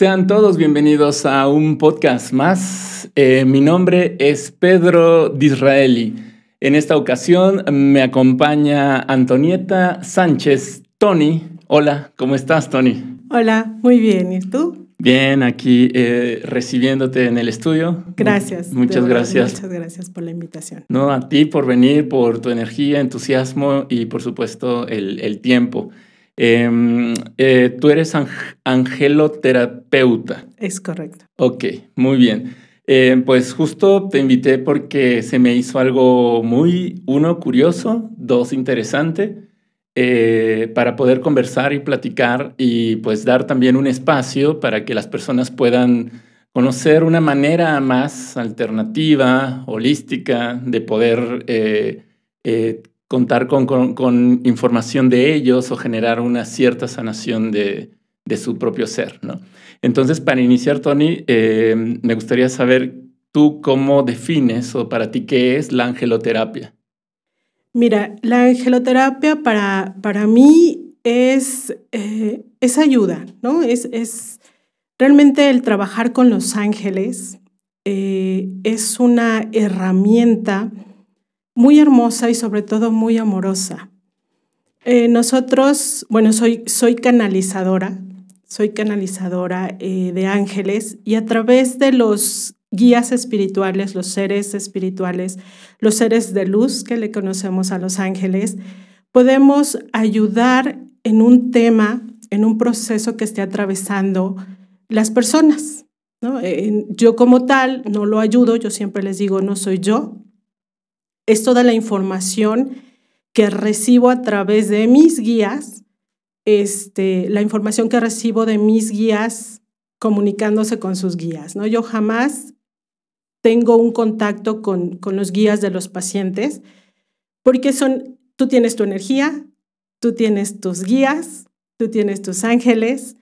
Sean todos bienvenidos a un podcast más. Eh, mi nombre es Pedro Disraeli. En esta ocasión me acompaña Antonieta Sánchez. Tony, hola, ¿cómo estás, Tony? Hola, muy bien. ¿Y tú? Bien, aquí eh, recibiéndote en el estudio. Gracias. Muchas gracias. Muchas gracias por la invitación. No, a ti por venir, por tu energía, entusiasmo y por supuesto el tiempo. Em, eh, tú eres Angelo angeloterapeuta. Es correcto. Ok, muy bien. Em, pues justo te invité porque se me hizo algo muy, uno, curioso, dos, interesante, eh, para poder conversar y platicar y pues dar también un espacio para que las personas puedan conocer una manera más alternativa, holística, de poder eh, eh contar con, información de ellos o generar una cierta sanación de, su propio ser. ¿no? Entonces, para iniciar, Tony, eh, me gustaría saber tú cómo defines o para ti qué es la angeloterapia. Mira, la angeloterapia para, para mí es, eh, ayuda, ¿no? Es, realmente el trabajar con los ángeles, eh, es una herramienta muy hermosa y sobre todo muy amorosa. Eh, nosotros, bueno, soy, soy canalizadora, soy canalizadora eh, de ángeles y a través de los guías espirituales, los seres espirituales, los seres de luz que le conocemos a los ángeles, podemos ayudar en un tema, en un proceso que esté atravesando las personas. yo como tal no lo ayudo, yo siempre les digo, no soy yo, es toda la información que recibo a través de mis guías, este, la información que recibo de mis guías comunicándose con sus guías. ¿no? Yo jamás tengo un contacto con, con los guías de los pacientes porque son, tú tienes tu energía, tú tienes tus guías, tú tienes tus ángeles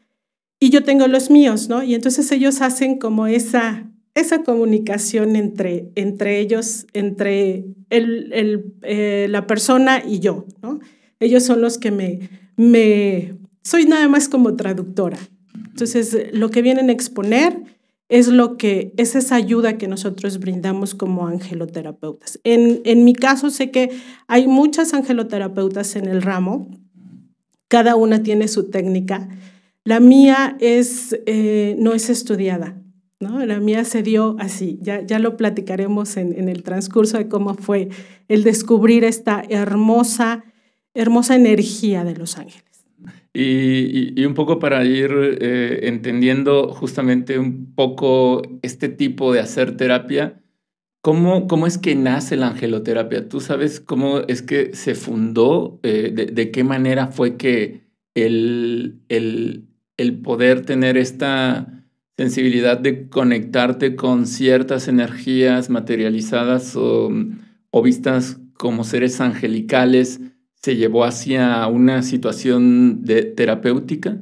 y yo tengo los míos, ¿no? Y entonces ellos hacen como esa esa comunicación entre, entre ellos, entre el, el, eh, la persona y yo, ¿no? Ellos son los que me, me... Soy nada más como traductora. Entonces, lo que vienen a exponer es lo que es esa ayuda que nosotros brindamos como angeloterapeutas. En, en mi caso sé que hay muchas angeloterapeutas en el ramo, cada una tiene su técnica. La mía es, eh, no es estudiada, ¿no? La mía se dio así, ya, ya lo platicaremos en, el transcurso de cómo fue el descubrir esta hermosa, hermosa energía de los ángeles. Y, un poco para ir eh, entendiendo justamente un poco este tipo de hacer terapia, ¿cómo, cómo es que nace la angeloterapia? ¿Tú sabes cómo es que se fundó? Eh, de, qué manera fue que el, el poder tener esta sensibilidad de conectarte con ciertas energías materializadas o, o vistas como seres angelicales se llevó hacia una situación terapéutica?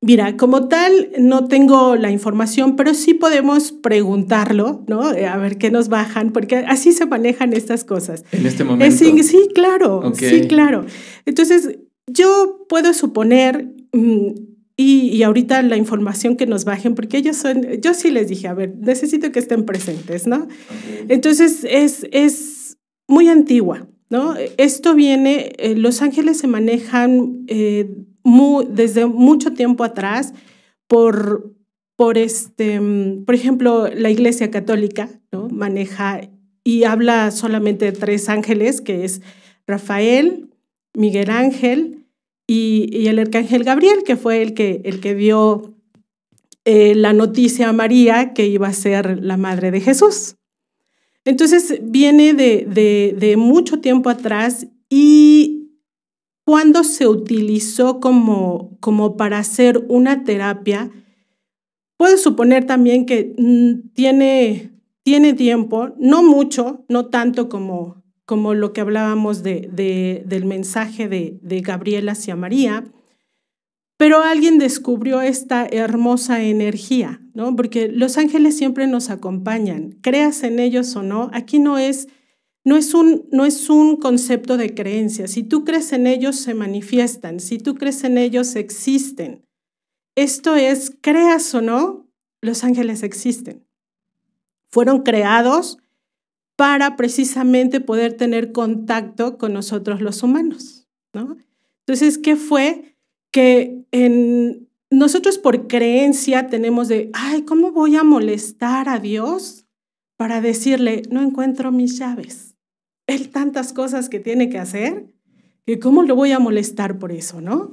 Mira, como tal, no tengo la información, pero sí podemos preguntarlo, ¿no? Eh, a ver qué nos bajan, porque así se manejan estas cosas. En este momento. sí, claro, sí, claro. Entonces, yo puedo suponer, mm, y, ahorita la información que nos bajen, porque ellos son, yo sí les dije, a ver, necesito que estén presentes, ¿no? Entonces es, muy antigua, ¿no? Esto viene, eh, Los Ángeles se manejan eh, desde mucho tiempo atrás por, por, este, mm, por ejemplo, la Iglesia Católica, ¿no? Maneja y habla solamente de tres ángeles, que es Rafael, Miguel Ángel y, el arcángel Gabriel, que fue el que, el que dio eh, la noticia a María que iba a ser la madre de Jesús. Entonces viene de, mucho tiempo atrás y cuando se utilizó como, como para hacer una terapia, puedo suponer también que mm, tiene, tiene tiempo, no mucho, no tanto como como lo que hablábamos del mensaje de, Gabriel hacia María, pero alguien descubrió esta hermosa energía, Porque los ángeles siempre nos acompañan, creas en ellos o no, aquí no es, no es, un, no es un concepto de creencia. Si tú crees en ellos, se manifiestan, si tú crees en ellos, existen. Esto es, creas o no, los ángeles existen. Fueron creados para precisamente poder tener contacto con nosotros los humanos. ¿no? Entonces, ¿qué fue? Que en, nosotros por creencia tenemos de, ay, ¿cómo voy a molestar a Dios para decirle, no encuentro mis llaves? Él tantas cosas que tiene que hacer, que cómo lo voy a molestar por eso, ¿no?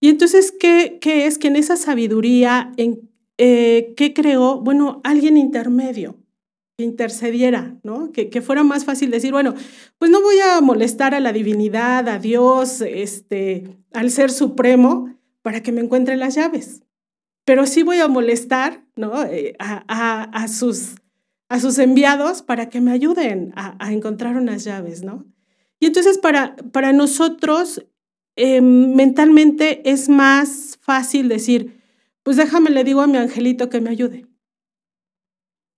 Y entonces, ¿qué, es que en esa sabiduría, en, eh, ¿qué creó? Bueno, alguien intermedio, intercediera, ¿no? Que, que, fuera más fácil decir, bueno, pues no voy a molestar a la divinidad, a Dios, este, al ser supremo, para que me encuentre las llaves. Pero sí voy a molestar, ¿no? Eh, a, sus, a sus enviados para que me ayuden a, encontrar unas llaves, ¿no? Y entonces para, para nosotros em, mentalmente es más fácil decir, pues déjame, le digo a mi angelito que me ayude.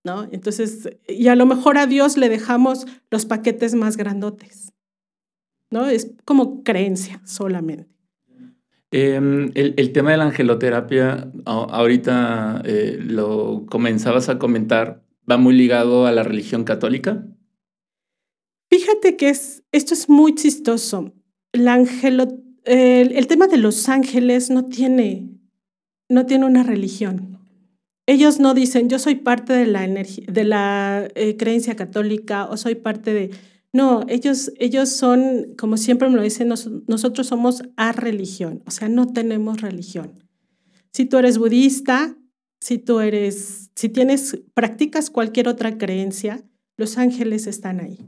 ¿no? Entonces, y a lo mejor a Dios le dejamos los paquetes más grandotes, ¿no? Es como creencia solamente. Em, el, tema de la angeloterapia, ahorita eh, lo comenzabas a comentar, ¿va muy ligado a la religión católica? Fíjate que es, esto es muy chistoso. el, tema de los ángeles no tiene, no tiene una religión. Ellos no dicen, yo soy parte de la, de la eh, creencia católica o soy parte de... No, ellos, ellos son, como siempre me lo dicen, nosotros somos a religión, o sea, no tenemos religión. Si tú eres budista, si tú eres, si tienes, practicas cualquier otra creencia, los ángeles están ahí.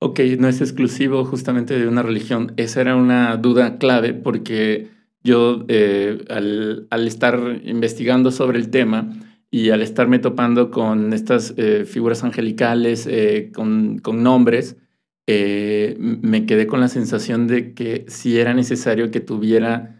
Ok, no es exclusivo justamente de una religión. Esa era una duda clave porque yo eh, al, estar investigando sobre el tema y al estarme topando con estas eh, figuras angelicales, eh, con, nombres, me quedé con la sensación de que si era necesario que tuviera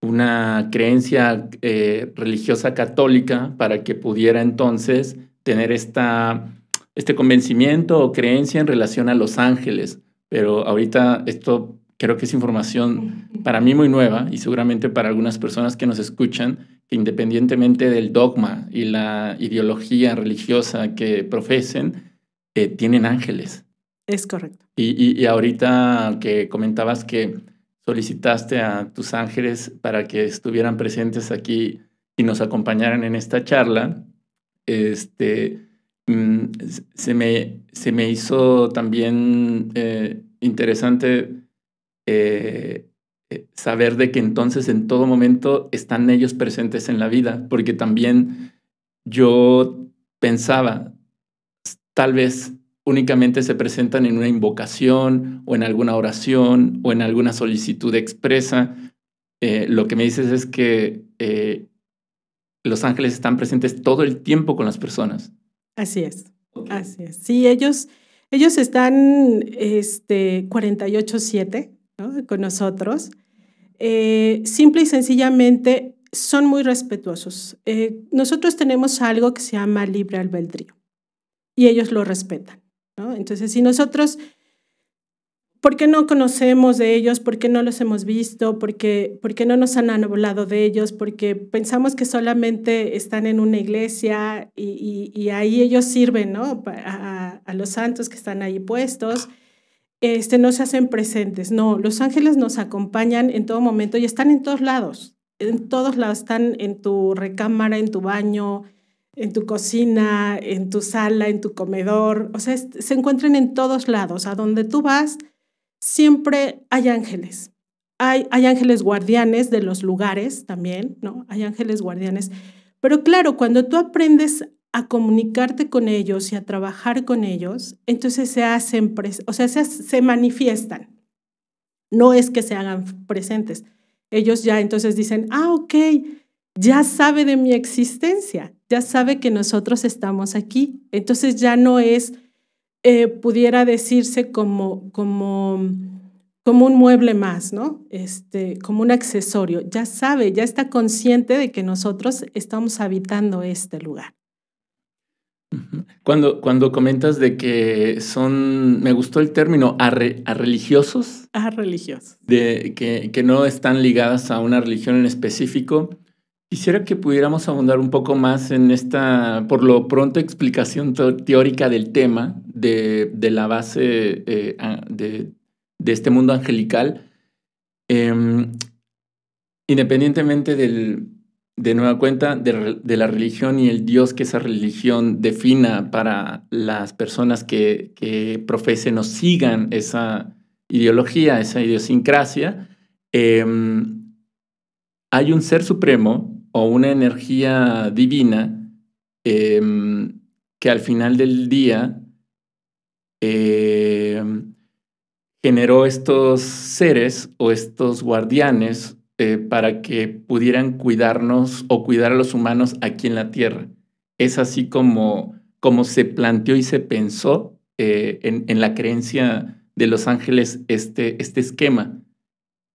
una creencia religiosa católica para que pudiera entonces tener esta, este convencimiento o creencia en relación a los ángeles. Pero ahorita esto creo que es información para mí muy nueva y seguramente para algunas personas que nos escuchan, que independientemente del dogma y la ideología religiosa que profesen, eh, tienen ángeles. Es correcto. Y, ahorita que comentabas que solicitaste a tus ángeles para que estuvieran presentes aquí y nos acompañaran en esta charla, este, mm, se, me, se me hizo también eh, interesante eh, eh, saber de que entonces en todo momento están ellos presentes en la vida, porque también yo pensaba, tal vez únicamente se presentan en una invocación o en alguna oración o en alguna solicitud expresa. Eh, lo que me dices es que los ángeles están presentes todo el tiempo con las personas. Así es, así es. Sí, ellos, ellos están este, 48-7 con nosotros, eh, simple y sencillamente son muy respetuosos. Eh, nosotros tenemos algo que se llama libre albedrío y ellos lo respetan. Entonces, si nosotros, ¿por qué no conocemos de ellos? ¿Por qué no los hemos visto? ¿Por qué, no nos han hablado de ellos? Porque pensamos que solamente están en una iglesia y, ahí ellos sirven a, a, los santos que están ahí puestos este, no se hacen presentes. No, los ángeles nos acompañan en todo momento y están en todos lados. En todos lados están en tu recámara, en tu baño, en tu cocina, en tu sala, en tu comedor. O sea, se encuentran en todos lados. A donde tú vas, siempre hay ángeles. Hay, hay ángeles guardianes de los lugares también, ¿no? Hay ángeles guardianes. Pero claro, cuando tú aprendes a comunicarte con ellos y a trabajar con ellos, entonces se hacen, o sea, se, manifiestan. No es que se hagan presentes. Ellos ya entonces dicen, ah, ok, ya sabe de mi existencia, ya sabe que nosotros estamos aquí. Entonces ya no es, eh, pudiera decirse como, como, como un mueble más, ¿no? Este, como un accesorio. Ya sabe, ya está consciente de que nosotros estamos habitando este lugar. Cuando, cuando comentas de que son, me gustó el término, a, religiosos. A religiosos. De, que, no están ligadas a una religión en específico. Quisiera que pudiéramos abundar un poco más en esta, por lo pronto, explicación teórica del tema, de, la base eh, de, este mundo angelical. Em, independientemente del, de nueva cuenta, de, la religión y el Dios que esa religión defina para las personas que, profesen o sigan esa ideología, esa idiosincrasia, em, hay un ser supremo o una energía divina em, que al final del día em, generó estos seres o estos guardianes eh, para que pudieran cuidarnos o cuidar a los humanos aquí en la Tierra. Es así como, como se planteó y se pensó eh, en, la creencia de los ángeles este, este esquema.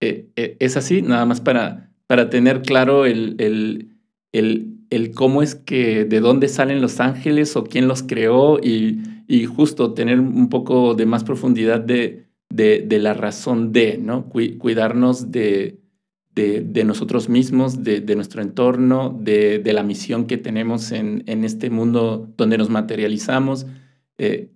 Eh, es así, nada más para, para tener claro el, el, el, cómo es que, de dónde salen los ángeles o quién los creó y, justo tener un poco de más profundidad de, de, de la razón de, ¿no? Cuidarnos de, de, nosotros mismos, de, nuestro entorno, de, la misión que tenemos en, este mundo donde nos materializamos. Eh,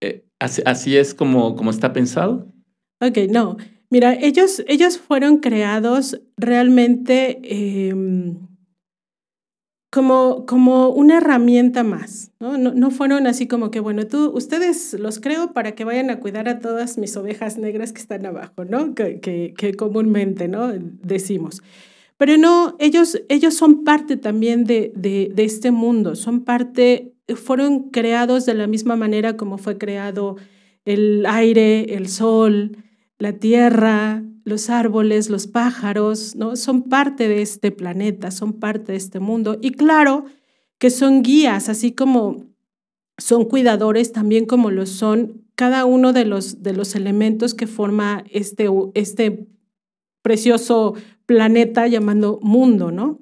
eh, así, es como, como está pensado. Ok, no. Mira, ellos, ellos fueron creados realmente em, como, una herramienta más, ¿no? ¿no? fueron así como que, bueno, tú, ustedes los creo para que vayan a cuidar a todas mis ovejas negras que están abajo, ¿no? Que, que, comúnmente, ¿no? Decimos. Pero no, ellos, ellos son parte también de, de, este mundo, son parte, fueron creados de la misma manera como fue creado el aire, el sol, la tierra, los árboles, los pájaros, ¿no? son parte de este planeta, son parte de este mundo. Y claro que son guías, así como son cuidadores, también como lo son cada uno de los, de los elementos que forma este, este precioso planeta llamando mundo, ¿no?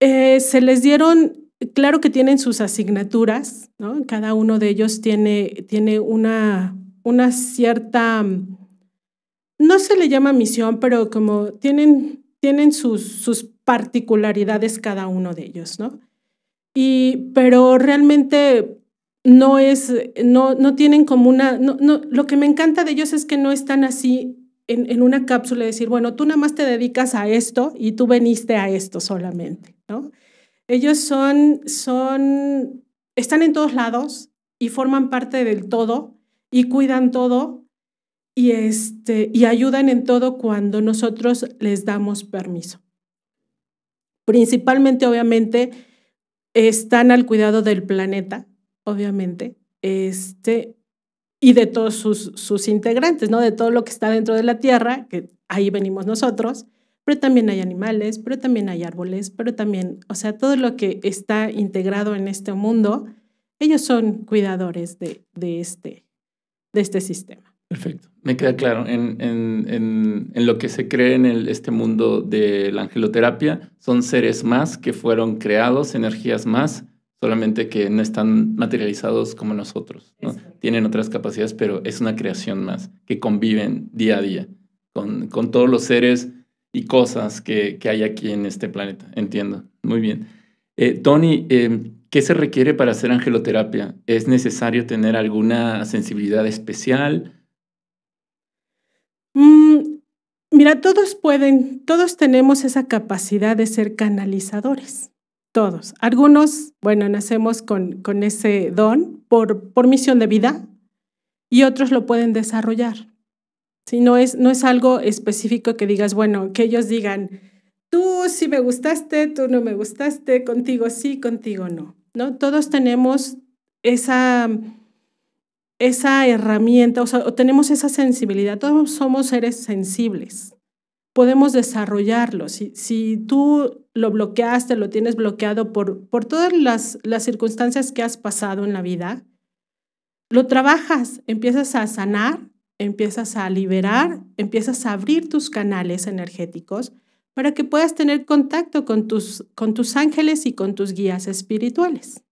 Eh, se les dieron, claro que tienen sus asignaturas, ¿no? Cada uno de ellos tiene, tiene una, una cierta no se le llama misión, pero como tienen, tienen sus, particularidades cada uno de ellos, ¿no? Y, pero realmente no es, no, tienen como una, lo que me encanta de ellos es que no están así en, una cápsula de decir, bueno, tú nada más te dedicas a esto y tú veniste a esto solamente, ¿no? Ellos son, son, están en todos lados y forman parte del todo y cuidan todo y, este, y ayudan en todo cuando nosotros les damos permiso. Principalmente, obviamente, están al cuidado del planeta, obviamente, este, y de todos sus, integrantes, ¿no? De todo lo que está dentro de la Tierra, que ahí venimos nosotros, pero también hay animales, pero también hay árboles, pero también, o sea, todo lo que está integrado en este mundo, ellos son cuidadores de, este, de este sistema. Perfecto, me queda claro. En, lo que se cree en este mundo de la angeloterapia, son seres más que fueron creados, energías más, solamente que no están materializados como nosotros. Tienen otras capacidades, pero es una creación más, que conviven día a día con, todos los seres y cosas que, hay aquí en este planeta. Entiendo, muy bien. Eh, Tony, em, ¿Qué se requiere para hacer angeloterapia? ¿Es necesario tener alguna sensibilidad especial? Mm, mira, todos pueden, todos tenemos esa capacidad de ser canalizadores, todos. Algunos, bueno, nacemos con, con ese don por, por misión de vida y otros lo pueden desarrollar. Si no, es, no es algo específico que digas, bueno, que ellos digan, tú sí me gustaste, tú no me gustaste, contigo sí, contigo no. ¿no? Todos tenemos esa esa herramienta, o sea, tenemos esa sensibilidad, todos somos seres sensibles, podemos desarrollarlo. Si, tú lo bloqueaste, lo tienes bloqueado por, por todas las, las circunstancias que has pasado en la vida, lo trabajas, empiezas a sanar, empiezas a liberar, empiezas a abrir tus canales energéticos para que puedas tener contacto con tus, con tus ángeles y con tus guías espirituales.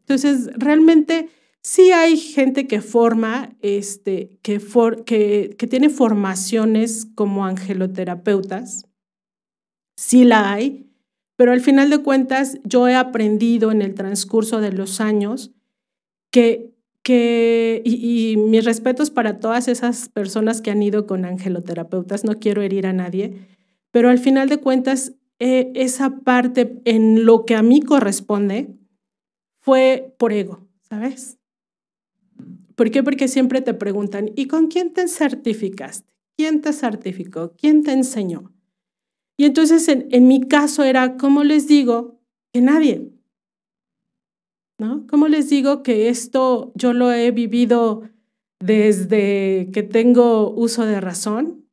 Entonces, realmente Sí hay gente que forma, este, que, que, tiene formaciones como angeloterapeutas, sí la hay, pero al final de cuentas yo he aprendido en el transcurso de los años que, y, mis respetos para todas esas personas que han ido con angeloterapeutas, no quiero herir a nadie, pero al final de cuentas e, esa parte en lo que a mí corresponde fue por ego, ¿sabes? ¿Por qué? Porque siempre te preguntan, ¿y con quién te certificaste? ¿Quién te certificó? ¿Quién te enseñó? Y entonces en, mi caso era, ¿cómo les digo que nadie? ¿No? ¿Cómo les digo que esto yo lo he vivido desde que tengo uso de razón?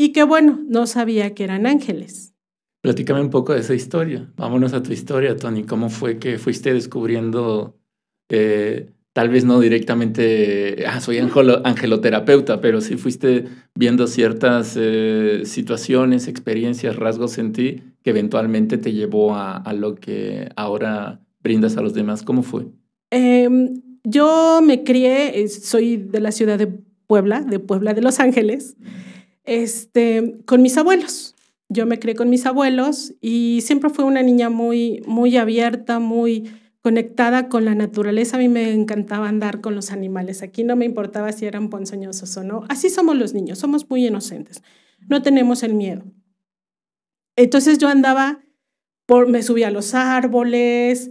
Y que bueno, no sabía que eran ángeles. Platícame un poco de esa historia. Vámonos a tu historia, Tony. ¿Cómo fue que fuiste descubriendo eh, tal vez no directamente, ah, soy angeloterapeuta, pero sí fuiste viendo ciertas eh, situaciones, experiencias, rasgos en ti que eventualmente te llevó a, lo que ahora brindas a los demás. ¿Cómo fue? Em, yo me crié, eh, soy de la ciudad de Puebla, de Puebla de Los Ángeles, este, con mis abuelos. Yo me crié con mis abuelos y siempre fue una niña muy, muy abierta, muy conectada con la naturaleza. A mí me encantaba andar con los animales. Aquí no me importaba si eran ponzoñosos o no. Así somos los niños, somos muy inocentes. No tenemos el miedo. Entonces yo andaba, por, me subía a los árboles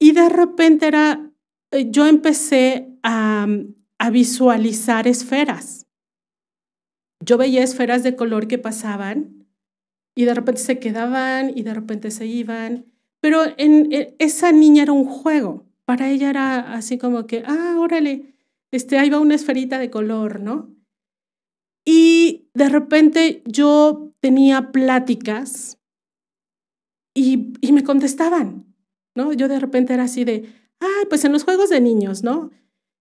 y de repente era, eh, yo empecé a visualizar esferas. Yo veía esferas de color que pasaban y de repente se quedaban y de repente se iban pero en, e, esa niña era un juego. Para ella era así como que, ah, órale, este, ahí va una esferita de color, ¿no? Y de repente yo tenía pláticas y, y me contestaban, ¿no? Yo de repente era así de, ah, pues en los juegos de niños, ¿no?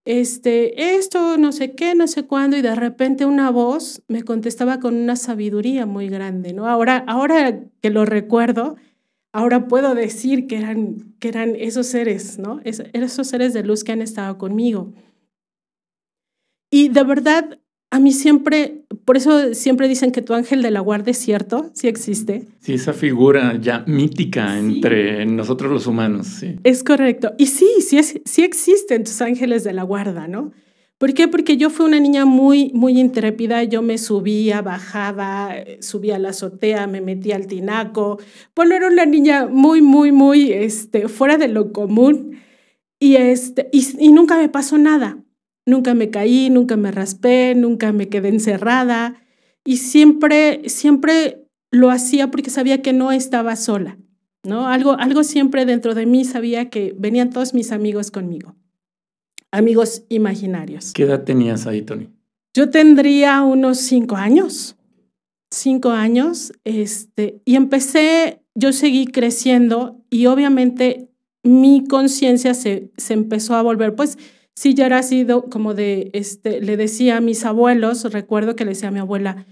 Este, esto, no sé qué, no sé cuándo, y de repente una voz me contestaba con una sabiduría muy grande, ¿no? Ahora, ahora que lo recuerdo, ahora puedo decir que eran, que eran esos seres, ¿no? Es, esos seres de luz que han estado conmigo. Y de verdad, a mí siempre, por eso siempre dicen que tu ángel de la guarda es cierto, sí existe. Sí, esa figura ya mítica entre nosotros los humanos, sí. Es correcto. Y sí, sí, es, sí existen tus ángeles de la guarda, ¿no? ¿Por qué? Porque yo fui una niña muy, muy intrépida. Yo me subía, bajaba, eh, subía a la azotea, me metía al tinaco. Bueno, era una niña muy, muy, muy este, fuera de lo común. Y, este, y nunca me pasó nada. Nunca me caí, nunca me raspé, nunca me quedé encerrada. Y siempre, siempre lo hacía porque sabía que no estaba sola. ¿no? Algo, algo siempre dentro de mí sabía que venían todos mis amigos conmigo amigos imaginarios. ¿Qué edad tenías ahí, Tony? Yo tendría unos cinco años, cinco años, este, y empecé, yo seguí creciendo y obviamente mi conciencia se, se empezó a volver, pues sí, ya era sido como de, este, le decía a mis abuelos, recuerdo que le decía a mi abuela,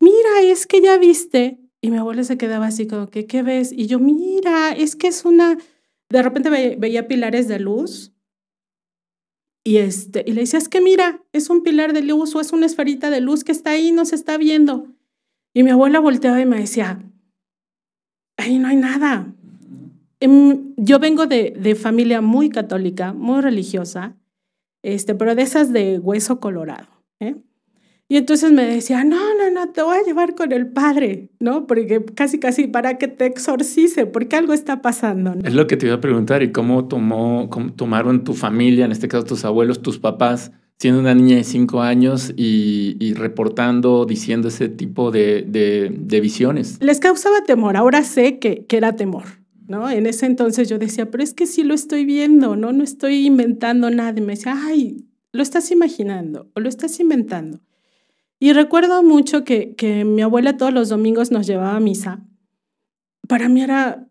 mira, es que ya viste, y mi abuela se quedaba así como que, ¿qué ves? Y yo, mira, es que es una, de repente veía pilares de luz y, este, y le decía, es que mira, es un pilar de luz o es una esferita de luz que está ahí, se está viendo. Y mi abuela volteaba y me decía, ahí no hay nada. Em, yo vengo de, familia muy católica, muy religiosa, este, pero de esas de hueso colorado. ¿eh? Y entonces me decía, no, no, no, te voy a llevar con el padre, ¿no? Porque casi, casi para que te exorcice, porque algo está pasando. ¿no? Es lo que te iba a preguntar, ¿y cómo, tomó, tomaron tu familia, en este caso tus abuelos, tus papás, siendo una niña de cinco años y, reportando, diciendo ese tipo de, visiones? Les causaba temor, ahora sé que, que era temor. ¿No? En ese entonces yo decía, pero es que sí lo estoy viendo, ¿no? No estoy inventando nada. Y me decía, ay, lo estás imaginando o lo estás inventando. Y recuerdo mucho que, mi abuela todos los domingos nos llevaba a misa. Para mí era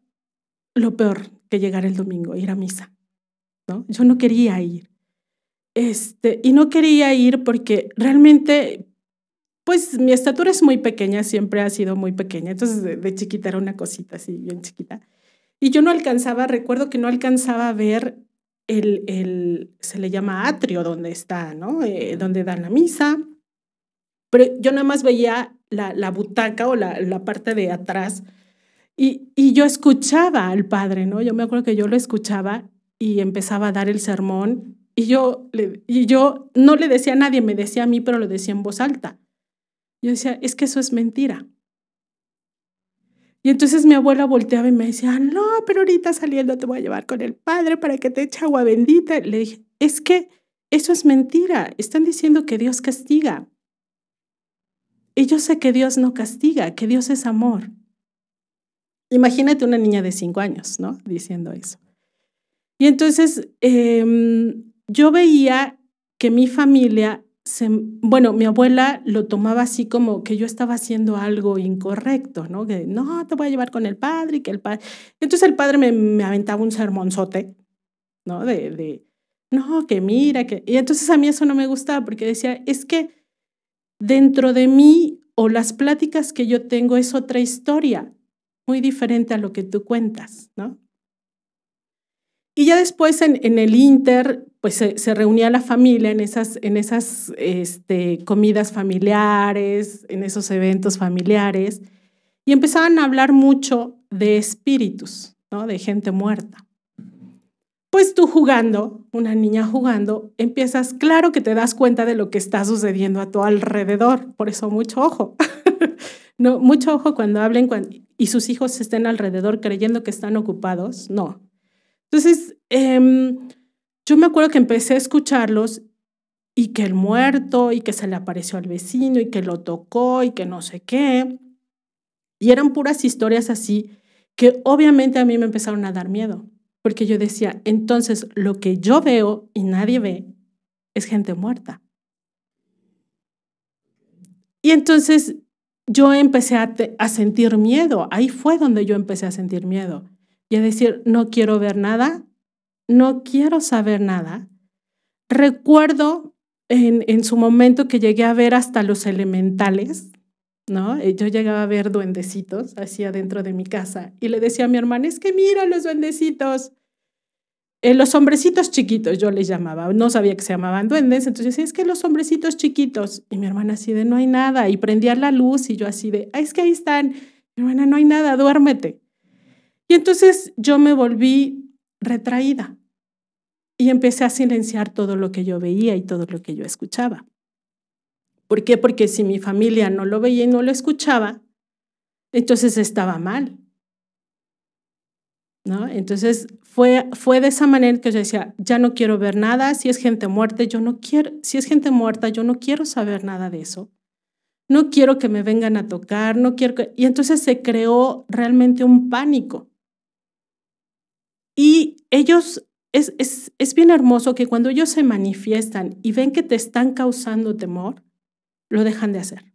lo peor que llegar el domingo, ir a misa. ¿no? Yo no quería ir. Este, y no quería ir porque realmente, pues mi estatura es muy pequeña, siempre ha sido muy pequeña. Entonces de, chiquita era una cosita así, bien chiquita. Y yo no alcanzaba, recuerdo que no alcanzaba a ver el, se le llama atrio donde está, ¿no? Eh, donde dan la misa pero yo nada más veía la, butaca o la, parte de atrás y, yo escuchaba al padre, ¿no? Yo me acuerdo que yo lo escuchaba y empezaba a dar el sermón y yo, y yo no le decía a nadie, me decía a mí, pero lo decía en voz alta. Yo decía, es que eso es mentira. Y entonces mi abuela volteaba y me decía, no, pero ahorita saliendo te voy a llevar con el padre para que te eche agua bendita. Le dije, es que eso es mentira. Están diciendo que Dios castiga. Y yo sé que Dios no castiga, que Dios es amor. Imagínate una niña de cinco años, ¿no? Diciendo eso. Y entonces em, yo veía que mi familia, se, bueno, mi abuela lo tomaba así como que yo estaba haciendo algo incorrecto, ¿no? Que no, te voy a llevar con el padre y que el padre... Entonces el padre me, me aventaba un sermonzote, ¿no? de, no, que mira, que... Y entonces a mí eso no me gustaba porque decía, es que Dentro de mí o las pláticas que yo tengo es otra historia, muy diferente a lo que tú cuentas, ¿no? Y ya después en, el Inter, pues se, reunía la familia en esas, este, comidas familiares, en esos eventos familiares, y empezaban a hablar mucho de espíritus, ¿no? de gente muerta pues tú jugando, una niña jugando, empiezas, claro que te das cuenta de lo que está sucediendo a tu alrededor, por eso mucho ojo. no, mucho ojo cuando hablen y sus hijos estén alrededor creyendo que están ocupados, no. Entonces, em, yo me acuerdo que empecé a escucharlos y que el muerto y que se le apareció al vecino y que lo tocó y que no sé qué. Y eran puras historias así que obviamente a mí me empezaron a dar miedo porque yo decía, entonces lo que yo veo y nadie ve es gente muerta. Y entonces yo empecé a, sentir miedo, ahí fue donde yo empecé a sentir miedo y a decir, no quiero ver nada, no quiero saber nada. Recuerdo en su momento que llegué a ver hasta los elementales, ¿no? Eh, yo llegaba a ver duendecitos así adentro de mi casa y le decía a mi hermana, es que mira los duendecitos. Eh, los hombrecitos chiquitos, yo les llamaba, no sabía que se llamaban duendes, entonces decía, es que los hombrecitos chiquitos, y mi hermana así de no hay nada, y prendía la luz y yo así de, ah, es que ahí están, mi hermana no hay nada, duérmete. Y entonces yo me volví retraída y empecé a silenciar todo lo que yo veía y todo lo que yo escuchaba. ¿Por qué? Porque si mi familia no lo veía y no lo escuchaba, entonces estaba mal. ¿No? Entonces fue, fue de esa manera que yo decía, ya no quiero ver nada, si es gente muerta, yo no quiero, si es gente muerta, yo no quiero saber nada de eso. No quiero que me vengan a tocar, no quiero que... Y entonces se creó realmente un pánico. Y ellos, es, es, es bien hermoso que cuando ellos se manifiestan y ven que te están causando temor, lo dejan de hacer.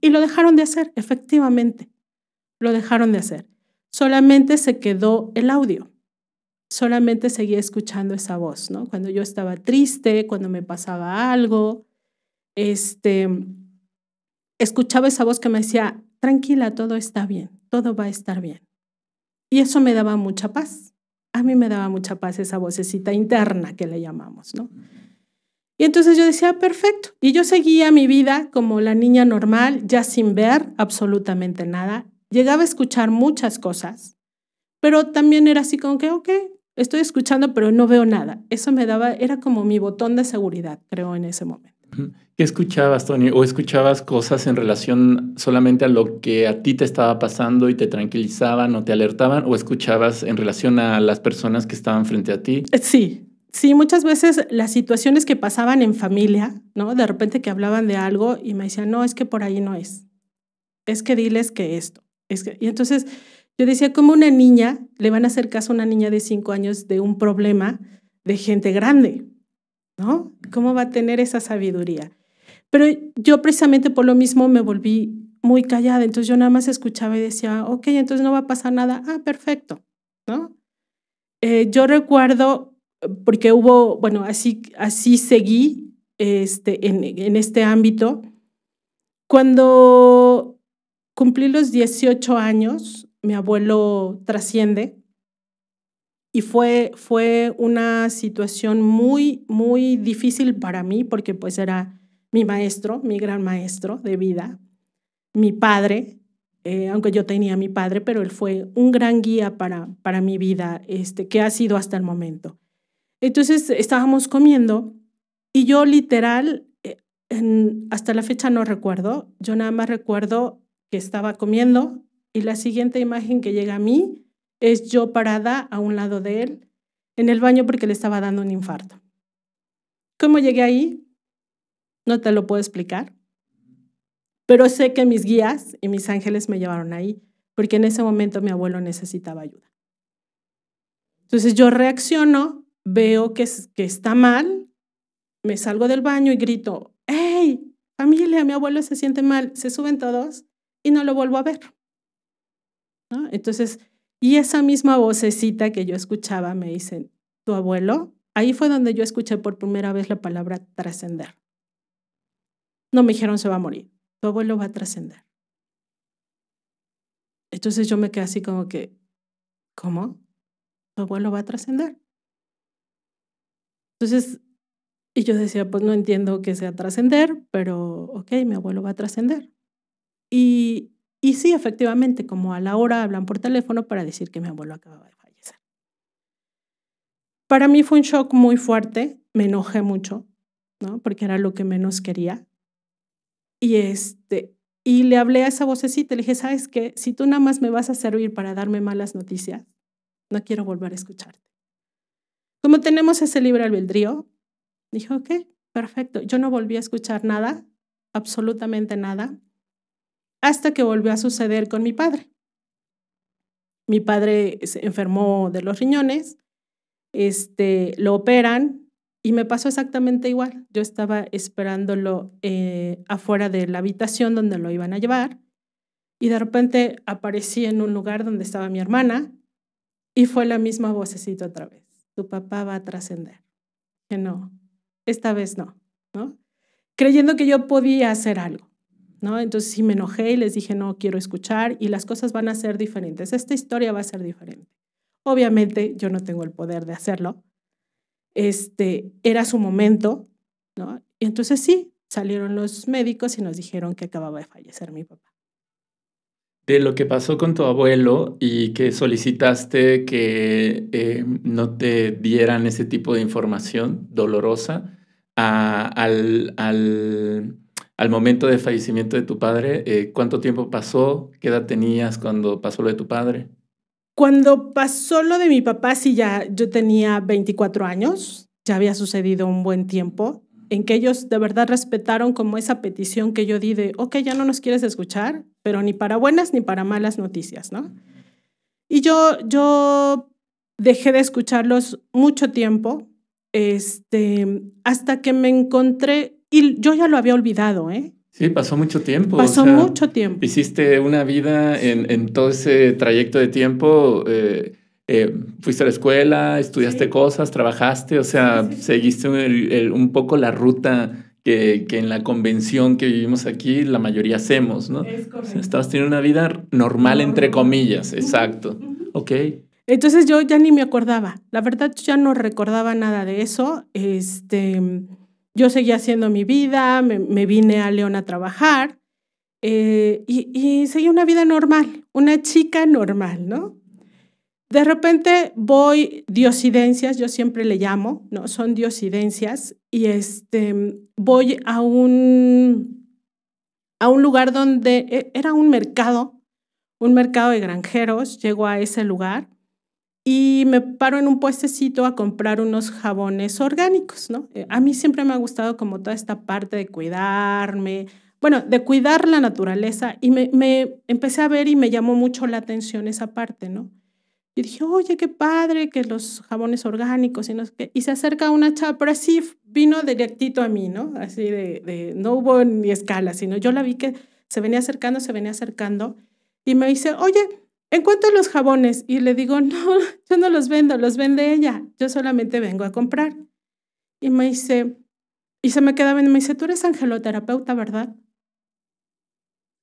Y lo dejaron de hacer, efectivamente. Lo dejaron de hacer. Solamente se quedó el audio. Solamente seguía escuchando esa voz, ¿no? Cuando yo estaba triste, cuando me pasaba algo, este, escuchaba esa voz que me decía, tranquila, todo está bien, todo va a estar bien. Y eso me daba mucha paz. A mí me daba mucha paz esa vocecita interna que le llamamos, ¿no? Y entonces yo decía, ah, perfecto. Y yo seguía mi vida como la niña normal, ya sin ver absolutamente nada. Llegaba a escuchar muchas cosas, pero también era así como que, ok, estoy escuchando, pero no veo nada. Eso me daba, era como mi botón de seguridad, creo, en ese momento. ¿Qué escuchabas, Tony? ¿O escuchabas cosas en relación solamente a lo que a ti te estaba pasando y te tranquilizaban o te alertaban? ¿O escuchabas en relación a las personas que estaban frente a ti? Sí, Sí, muchas veces las situaciones que pasaban en familia, ¿no? De repente que hablaban de algo y me decían, no, es que por ahí no es. Es que diles que esto. Es que... Y entonces yo decía, ¿cómo una niña le van a hacer caso a una niña de cinco años de un problema de gente grande? ¿No? ¿Cómo va a tener esa sabiduría? Pero yo precisamente por lo mismo me volví muy callada, entonces yo nada más escuchaba y decía, ok, entonces no va a pasar nada, ah, perfecto, ¿no? Eh, yo recuerdo porque hubo, bueno, así, así seguí este, en, en este ámbito. Cuando cumplí los 18 años, mi abuelo trasciende y fue, fue una situación muy, muy difícil para mí porque pues era mi maestro, mi gran maestro de vida, mi padre, eh, aunque yo tenía mi padre, pero él fue un gran guía para, para mi vida, este, que ha sido hasta el momento. Entonces estábamos comiendo y yo literal, eh, hasta la fecha no recuerdo, yo nada más recuerdo que estaba comiendo y la siguiente imagen que llega a mí es yo parada a un lado de él en el baño porque le estaba dando un infarto. ¿Cómo llegué ahí? No te lo puedo explicar, pero sé que mis guías y mis ángeles me llevaron ahí porque en ese momento mi abuelo necesitaba ayuda. Entonces yo reacciono veo que, que está mal, me salgo del baño y grito, ¡Hey! Familia, mi abuelo se siente mal, se suben todos y no lo vuelvo a ver. Entonces, y esa misma vocecita que yo escuchaba me dice, tu abuelo, ahí fue donde yo escuché por primera vez la palabra trascender. No me dijeron se va a morir, tu abuelo va a trascender. Entonces yo me quedé así como que, ¿cómo? Tu abuelo va a trascender. Entonces, y yo decía, pues no entiendo que sea trascender, pero ok, mi abuelo va a trascender. Y, y sí, efectivamente, como a la hora hablan por teléfono para decir que mi abuelo acababa de fallecer. Para mí fue un shock muy fuerte, me enojé mucho, ¿no? Porque era lo que menos quería. Y, este, y le hablé a esa vocecita, le dije, ¿sabes qué? Si tú nada más me vas a servir para darme malas noticias, no quiero volver a escucharte. Como tenemos ese libre albedrío, dijo, ok, perfecto. Yo no volví a escuchar nada, absolutamente nada, hasta que volvió a suceder con mi padre. Mi padre se enfermó de los riñones, este, lo operan y me pasó exactamente igual. Yo estaba esperándolo eh, afuera de la habitación donde lo iban a llevar y de repente aparecí en un lugar donde estaba mi hermana y fue la misma vocecita otra vez tu papá va a trascender. Que no, esta vez no, ¿no? Creyendo que yo podía hacer algo, ¿no? Entonces sí me enojé y les dije, no, quiero escuchar y las cosas van a ser diferentes. Esta historia va a ser diferente. Obviamente yo no tengo el poder de hacerlo. Este, era su momento, ¿no? Y entonces sí, salieron los médicos y nos dijeron que acababa de fallecer mi papá de lo que pasó con tu abuelo y que solicitaste que eh, no te dieran ese tipo de información dolorosa al, momento de fallecimiento de tu padre. Eh, ¿Cuánto tiempo pasó? ¿Qué edad tenías cuando pasó lo de tu padre? Cuando pasó lo de mi papá, sí, ya yo tenía 24 años, ya había sucedido un buen tiempo en que ellos de verdad respetaron como esa petición que yo di de, ok, ya no nos quieres escuchar, pero ni para buenas ni para malas noticias, ¿no? Y yo, yo dejé de escucharlos mucho tiempo, este, hasta que me encontré, y yo ya lo había olvidado, ¿eh? Sí, pasó mucho tiempo. Pasó mucho tiempo. Hiciste una vida en, todo ese trayecto de tiempo. Eh, eh, fuiste a la escuela, estudiaste cosas, trabajaste, o sea, seguiste un, poco la ruta que, en la convención que vivimos aquí la mayoría hacemos, ¿no? estabas teniendo una vida normal, entre comillas, exacto. Ok. Entonces yo ya ni me acordaba, la verdad ya no recordaba nada de eso, este, yo seguía haciendo mi vida, me, vine a León a trabajar eh, y, y una vida normal, una chica normal, ¿no? De repente voy diosidencias, yo siempre le llamo, ¿no? Son diosidencias y este, voy a un, a un lugar donde e, era un mercado, un mercado de granjeros, llego a ese lugar y me paro en un puestecito a comprar unos jabones orgánicos, ¿no? Eh, a mí siempre me ha gustado como toda esta parte de cuidarme, bueno, de cuidar la naturaleza y me, me empecé a ver y me llamó mucho la atención esa parte, ¿no? Y dije, oye, qué padre, que los jabones orgánicos y no Y se acerca una chava, pero así vino directito a mí, ¿no? Así de, no hubo ni escala, sino yo la vi que se venía acercando, se venía acercando. Y me dice, oye, ¿en cuánto los jabones? Y le digo, no, yo no los vendo, los vende ella. Yo solamente vengo a comprar. Y me dice, y se me queda viendo, me dice, tú eres angeloterapeuta, ¿verdad?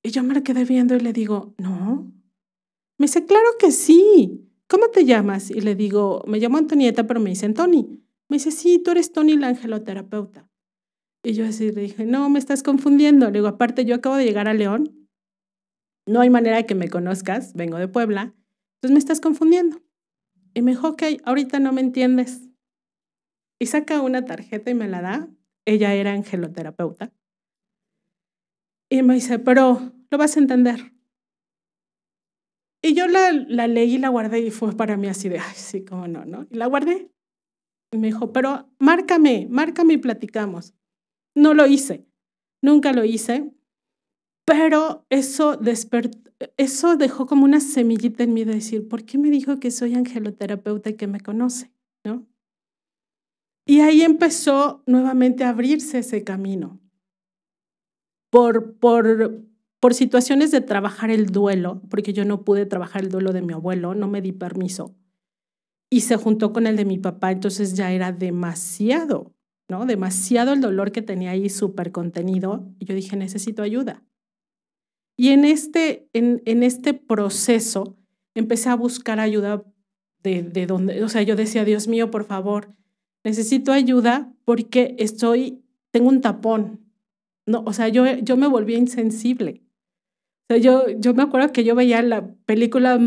Y yo me la quedé viendo y le digo, no. Me dice, claro que sí. ¿cómo te llamas? Y le digo, me llamo Antonieta, pero me dicen Tony. Me dice, sí, tú eres Tony la angeloterapeuta. Y yo así le dije, no, me estás confundiendo. Le digo, aparte, yo acabo de llegar a León. No hay manera de que me conozcas, vengo de Puebla. Entonces me estás confundiendo. Y me dijo, ok, ahorita no me entiendes. Y saca una tarjeta y me la da. Ella era angeloterapeuta. Y me dice, pero lo vas a entender. Y yo la, la, leí y la guardé y fue para mí así de, ay, sí, cómo no, ¿no? Y la guardé. Y me dijo, pero márcame, márcame y platicamos. No lo hice, nunca lo hice, pero eso, despertó, eso dejó como una semillita en mí de decir, ¿por qué me dijo que soy angeloterapeuta y que me conoce? ¿No? Y ahí empezó nuevamente a abrirse ese camino por, por, por situaciones de trabajar el duelo, porque yo no pude trabajar el duelo de mi abuelo, no me di permiso. Y se juntó con el de mi papá, entonces ya era demasiado, ¿no? Demasiado el dolor que tenía ahí súper contenido. Y yo dije, necesito ayuda. Y en este, en, este proceso empecé a buscar ayuda de, donde, o sea, yo decía, Dios mío, por favor, necesito ayuda porque estoy, tengo un tapón, no, o sea, yo, yo me volví insensible sea, yo, yo me acuerdo que yo veía la película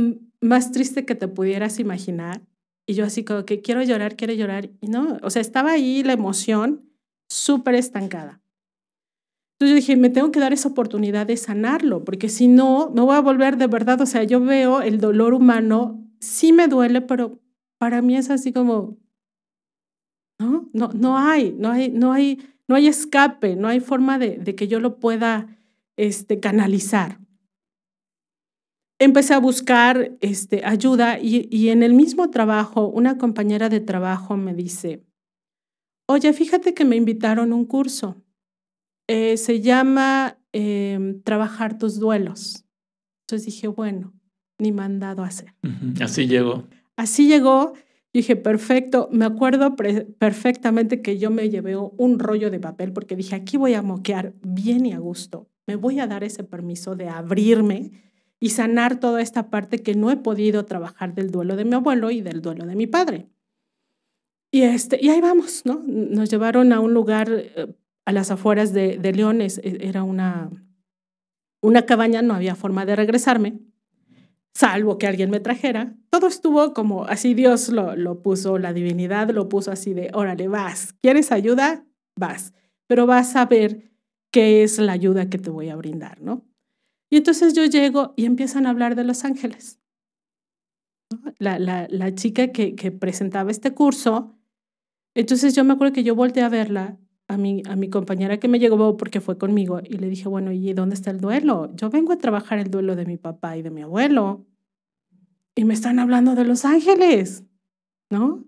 más triste que te pudieras imaginar y yo así como que quiero llorar, quiero llorar. Y no, o sea, estaba ahí la emoción súper estancada. Entonces yo dije, me tengo que dar esa oportunidad de sanarlo, porque si no, me voy a volver de verdad, o sea, yo veo el dolor humano, sí me duele, pero para mí es así como, no, no, no hay, no hay, no hay, no hay escape, no hay forma de, de que yo lo pueda este, canalizar empecé a buscar este, ayuda y, en el mismo trabajo, una compañera de trabajo me dice, oye, fíjate que me invitaron a un curso. Eh, se llama em, Trabajar tus duelos. Entonces dije, bueno, ni mandado a hacer. Así llegó. Así llegó. dije, perfecto, me acuerdo perfectamente que yo me llevé un rollo de papel porque dije, aquí voy a moquear bien y a gusto. Me voy a dar ese permiso de abrirme y sanar toda esta parte que no he podido trabajar del duelo de mi abuelo y del duelo de mi padre. Y, este, y ahí vamos, ¿no? Nos llevaron a un lugar eh, a las afueras de, de Leones, e, era una, una cabaña, no había forma de regresarme, salvo que alguien me trajera. Todo estuvo como así Dios lo, lo puso, la divinidad lo puso así de, órale, vas, ¿quieres ayuda? Vas, pero vas a ver qué es la ayuda que te voy a brindar, ¿no? Y entonces yo llego y empiezan a hablar de los ángeles. La, chica que, presentaba este curso, entonces yo me acuerdo que yo volteé a verla, a mi, a mi compañera que me llegó porque fue conmigo, y le dije, bueno, ¿y dónde está el duelo? Yo vengo a trabajar el duelo de mi papá y de mi abuelo, y me están hablando de los ángeles, ¿no?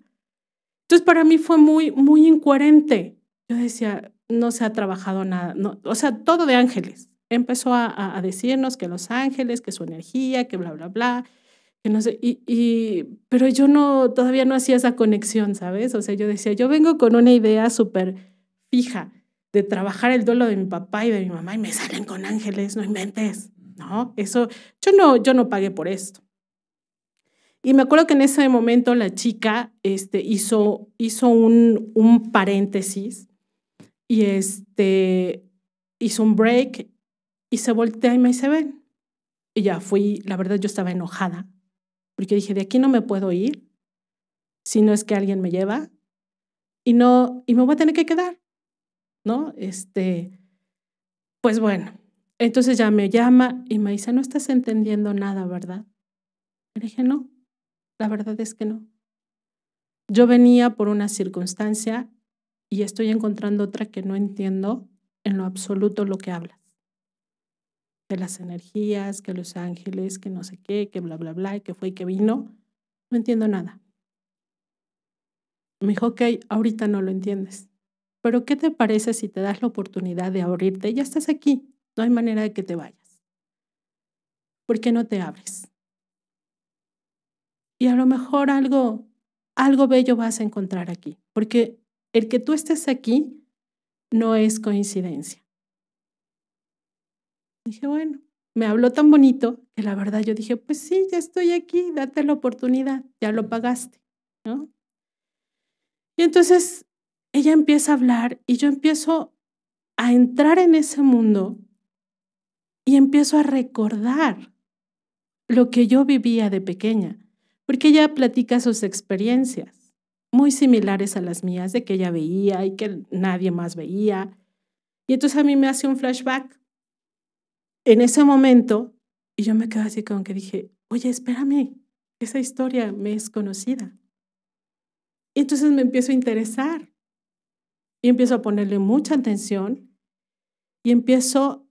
Entonces para mí fue muy, muy incoherente. Yo decía, no se ha trabajado nada, no, o sea, todo de ángeles, empezó a, a, decirnos que los ángeles, que su energía, que bla, bla, bla, que no sé, y, y, pero yo no, todavía no hacía esa conexión, ¿sabes? O sea, yo decía, yo vengo con una idea súper fija de trabajar el duelo de mi papá y de mi mamá y me salen con ángeles, no inventes, ¿no? Eso, yo no, yo no pagué por esto. Y me acuerdo que en ese momento la chica este, hizo, hizo un, un paréntesis y este, hizo un break y se voltea y me dice, ven. Y ya fui, la verdad yo estaba enojada, porque dije, de aquí no me puedo ir, si no es que alguien me lleva, y no, y me voy a tener que quedar, ¿no? Este, pues bueno, entonces ya me llama y me dice, no estás entendiendo nada, ¿verdad? Le dije, no, la verdad es que no. Yo venía por una circunstancia y estoy encontrando otra que no entiendo en lo absoluto lo que hablas. De las energías, que los ángeles, que no sé qué, que bla, bla, bla, que fue y que vino. No entiendo nada. Me dijo, ok, ahorita no lo entiendes, pero ¿qué te parece si te das la oportunidad de abrirte? Ya estás aquí, no hay manera de que te vayas. ¿Por qué no te abres? Y a lo mejor algo, algo bello vas a encontrar aquí, porque el que tú estés aquí no es coincidencia. Dije, bueno, me habló tan bonito que la verdad yo dije, pues sí, ya estoy aquí, date la oportunidad, ya lo pagaste, ¿no? Y entonces ella empieza a hablar y yo empiezo a entrar en ese mundo y empiezo a recordar lo que yo vivía de pequeña, porque ella platica sus experiencias muy similares a las mías, de que ella veía y que nadie más veía. Y entonces a mí me hace un flashback en ese momento, y yo me quedé así como que dije, oye, espérame, esa historia me es conocida. Y entonces me empiezo a interesar y empiezo a ponerle mucha atención y empiezo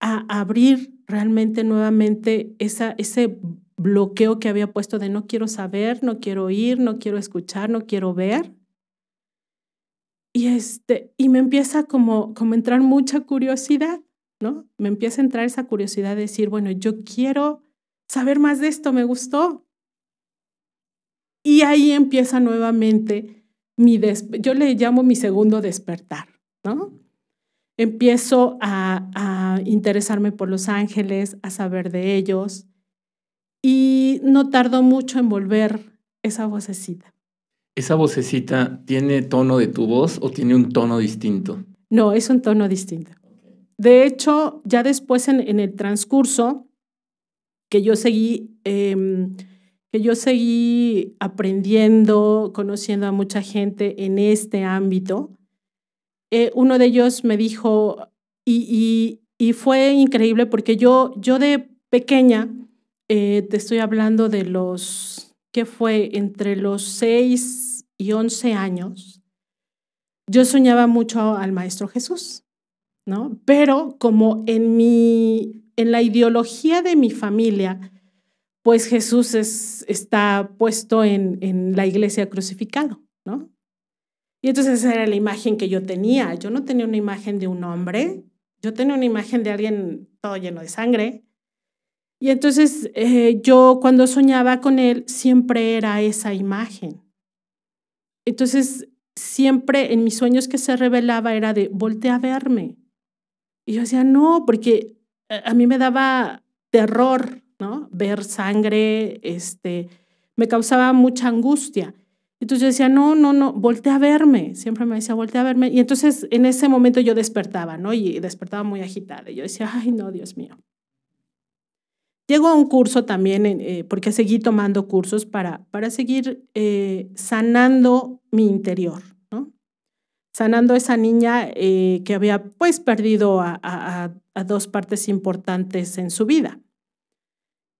a abrir realmente nuevamente ese bloqueo que había puesto de no quiero saber, no quiero oír, no quiero escuchar, no quiero ver. Y, este, y me empieza como, como entrar mucha curiosidad. Me empieza a entrar esa curiosidad de decir, bueno, yo quiero saber más de esto, me gustó. Y ahí empieza nuevamente mi, yo le llamo mi segundo despertar, ¿no? Empiezo a, a interesarme por los ángeles, a saber de ellos, y no tardo mucho en volver esa vocecita. ¿Esa vocecita tiene tono de tu voz o tiene un tono distinto? No, es un tono distinto. De hecho, ya después en, el transcurso que yo seguí, em, que yo seguí aprendiendo, conociendo a mucha gente en este ámbito, eh, uno de ellos me dijo, y, fue increíble porque yo, yo de pequeña, eh, te estoy hablando de los, que fue entre los 6 y 11 años, yo soñaba mucho al Maestro Jesús. ¿no? Pero como en mi, en la ideología de mi familia, pues Jesús está puesto en, la iglesia crucificado, ¿no? Y entonces esa era la imagen que yo tenía. Yo no tenía una imagen de un hombre, yo tenía una imagen de alguien todo lleno de sangre. Y entonces eh, yo cuando soñaba con él siempre era esa imagen. Entonces siempre en mis sueños que se revelaba era de voltea a verme, y yo decía, no, porque eh, a mí me daba terror, ¿no? Ver sangre, este, me causaba mucha angustia. Entonces yo decía, no, no, no, voltea a verme. Siempre me decía, voltea a verme. Y entonces en ese momento yo despertaba, ¿no? Y despertaba muy agitada. Y yo decía, ay, no, Dios mío. Llego a un curso también, eh, porque seguí tomando cursos para, para seguir eh, sanando mi interior, sanando a esa niña eh, que había pues perdido a, dos partes importantes en su vida.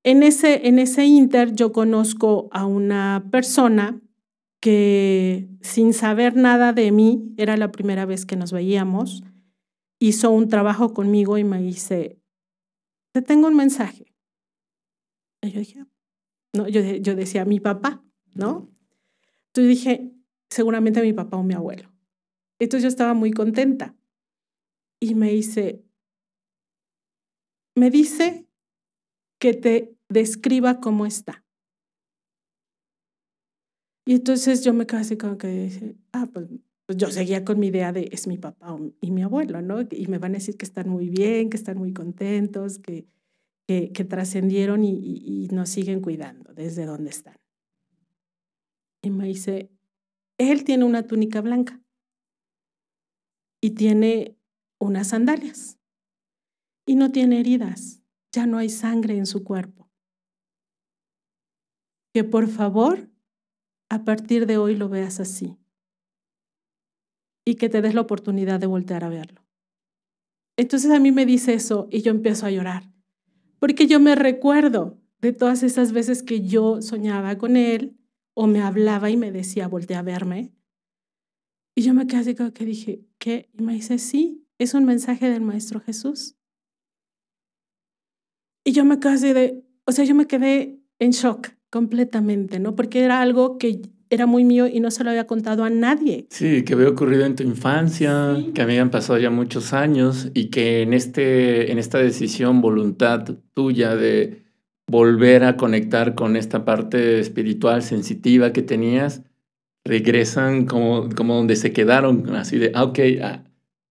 En ese, en ese inter yo conozco a una persona que sin saber nada de mí, era la primera vez que nos veíamos, hizo un trabajo conmigo y me dice, te tengo un mensaje. Y yo dije, no, yo, yo decía, mi papá, ¿no? Entonces dije, seguramente mi papá o mi abuelo. Entonces yo estaba muy contenta. Y me dice, me dice que te describa cómo está. Y entonces yo me quedé así como que ah, pues, pues, yo seguía con mi idea de es mi papá y mi abuelo, ¿no? Y me van a decir que están muy bien, que están muy contentos, que, que, trascendieron y nos siguen cuidando desde donde están. Y me dice, él tiene una túnica blanca y tiene unas sandalias y no tiene heridas, ya no hay sangre en su cuerpo. Que por favor, a partir de hoy lo veas así y que te des la oportunidad de voltear a verlo. Entonces a mí me dice eso y yo empiezo a llorar, porque yo me recuerdo de todas esas veces que yo soñaba con él o me hablaba y me decía, voltea a verme, y yo me quedé así como que dije, ¿qué? Y me dice, sí, es un mensaje del Maestro Jesús. Y yo me quedé de, o sea, yo me quedé en shock completamente, ¿no? Porque era algo que era muy mío y no se lo había contado a nadie. Sí, que había ocurrido en tu infancia, que habían pasado ya muchos años y que en, este, en esta decisión, voluntad tuya de volver a conectar con esta parte espiritual sensitiva que tenías, regresan como, como donde se quedaron, así de, ah, okay ok, ah,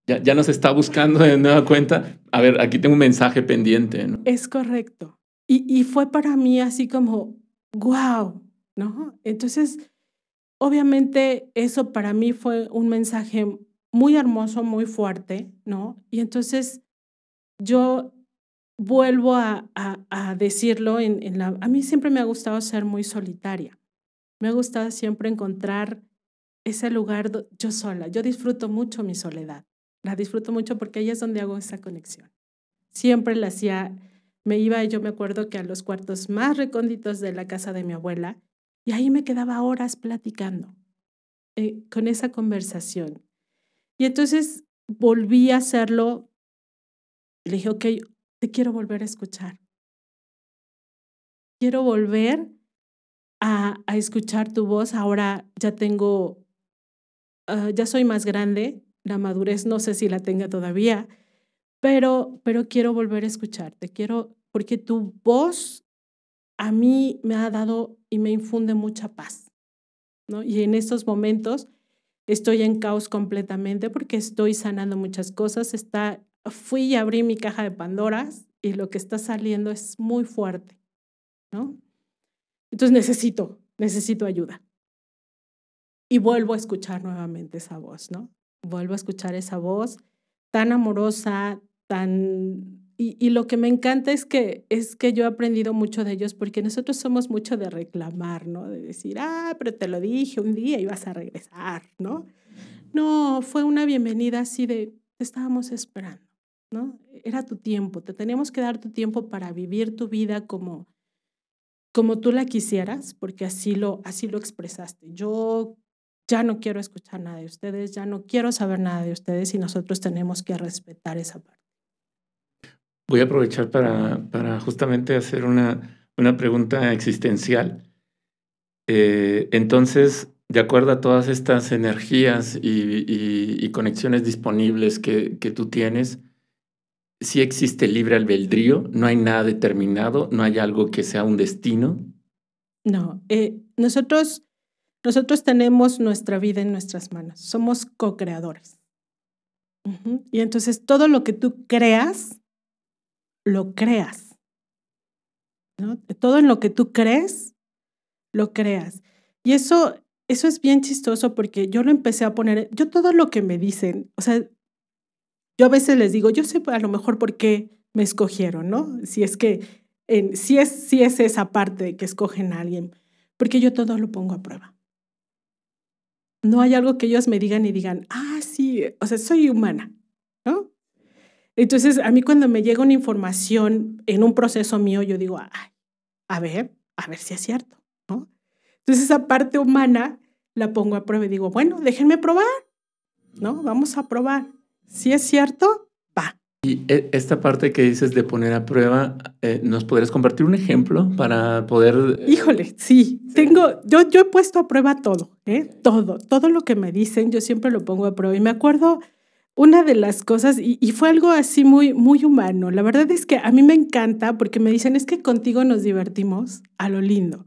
ya, ya, nos está buscando de nueva cuenta. A ver, aquí tengo un mensaje pendiente. ¿no? Es correcto. Y, fue para mí así como, wow, ¿no? Entonces, obviamente eso para mí fue un mensaje muy hermoso, muy fuerte, ¿no? Y entonces yo vuelvo a, decirlo, en, en la, a mí siempre me ha gustado ser muy solitaria. Me ha gustado siempre encontrar ese lugar yo sola. Yo disfruto mucho mi soledad. La disfruto mucho porque ahí es donde hago esa conexión. Siempre la hacía, me iba, y yo me acuerdo que a los cuartos más recónditos de la casa de mi abuela, y ahí me quedaba horas platicando eh, con esa conversación. Y entonces volví a hacerlo. Le dije, ok, te quiero volver a escuchar. Quiero volver a, escuchar tu voz. Ahora ya tengo, ah, ya soy más grande, la madurez no sé si la tenga todavía, pero, pero quiero volver a escucharte, quiero, porque tu voz a mí me ha dado y me infunde mucha paz. ¿no? Y en estos momentos estoy en caos completamente porque estoy sanando muchas cosas. Está, fui y abrí mi caja de Pandoras y lo que está saliendo es muy fuerte. ¿no? Entonces necesito, necesito ayuda. Y vuelvo a escuchar nuevamente esa voz, ¿no? Vuelvo a escuchar esa voz tan amorosa, tan... Y, lo que me encanta es que, es que yo he aprendido mucho de ellos porque nosotros somos mucho de reclamar, ¿no? De decir, ah, pero te lo dije un día y vas a regresar, ¿no? No, fue una bienvenida así de, te estábamos esperando, ¿no? Era tu tiempo, te teníamos que dar tu tiempo para vivir tu vida como, como tú la quisieras, porque así lo, así lo expresaste. Yo ya no quiero escuchar nada de ustedes, ya no quiero saber nada de ustedes y nosotros tenemos que respetar esa parte. Voy a aprovechar para, justamente hacer una, pregunta existencial. Eh, entonces, de acuerdo a todas estas energías y, conexiones disponibles que tú tienes, si existe libre albedrío, no hay nada determinado, no hay algo que sea un destino. No, eh, nosotros, nosotros tenemos nuestra vida en nuestras manos, somos co-creadores. Y entonces todo lo que tú creas, lo creas. Todo en lo que tú crees, lo creas. Y eso, eso es bien chistoso porque yo lo empecé a poner, yo todo lo que me dicen, o sea, yo a veces les digo, yo sé a lo mejor por qué me escogieron, ¿no? Si es que, si, es, si es esa parte que escogen a alguien, porque yo todo lo pongo a prueba. No hay algo que ellos me digan y digan, ah, sí, o sea, soy humana, ¿no? Entonces, a mí cuando me llega una información en un proceso mío, yo digo, a ver, a ver si es cierto, ¿no? Entonces, esa parte humana la pongo a prueba y digo, bueno, déjenme probar, ¿no? Vamos a probar si es cierto, va. Y eh, esta parte que dices de poner a prueba, eh, ¿nos podrías compartir un ejemplo para poder... Eh, Híjole, sí, tengo, yo, yo he puesto a prueba todo, ¿eh? todo, todo lo que me dicen, yo siempre lo pongo a prueba. Y me acuerdo una de las cosas, y, fue algo así muy, muy humano, la verdad es que a mí me encanta porque me dicen, es que contigo nos divertimos a lo lindo.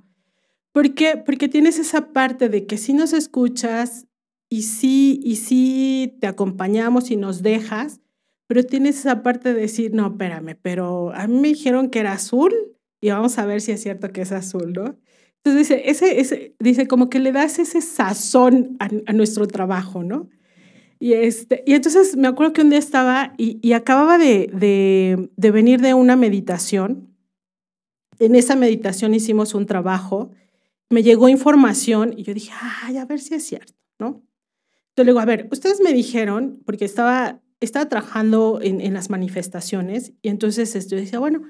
¿Por Porque tienes esa parte de que si nos escuchas, y sí, y sí te acompañamos y nos dejas, pero tienes esa parte de decir, no, espérame, pero a mí me dijeron que era azul y vamos a ver si es cierto que es azul, ¿no? Entonces dice, ese, ese dice como que le das ese sazón a, nuestro trabajo, ¿no? Y, este, y entonces me acuerdo que un día estaba y, y acababa de, de, de venir de una meditación. En esa meditación hicimos un trabajo, me llegó información y yo dije, ay, a ver si es cierto, ¿no? Entonces le digo, a ver, ustedes me dijeron, porque estaba, trabajando en, las manifestaciones, y entonces esto, yo decía, bueno,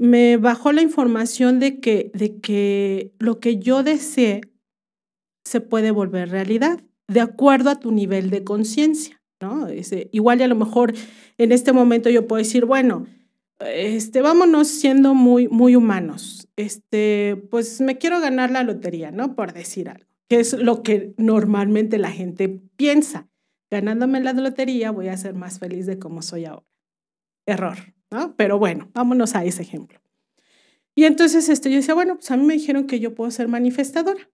me bajó la información de que, de que lo que yo desee se puede volver realidad, de acuerdo a tu nivel de conciencia, ¿no? igual y a lo mejor en este momento yo puedo decir, bueno, este, vámonos siendo muy, muy humanos, este, pues me quiero ganar la lotería, ¿no? Por decir algo que es lo que normalmente la gente piensa. Ganándome la lotería voy a ser más feliz de como soy ahora. Error, ¿no? Pero bueno, vámonos a ese ejemplo. Y entonces este, yo decía, bueno, pues a mí me dijeron que yo puedo ser manifestadora,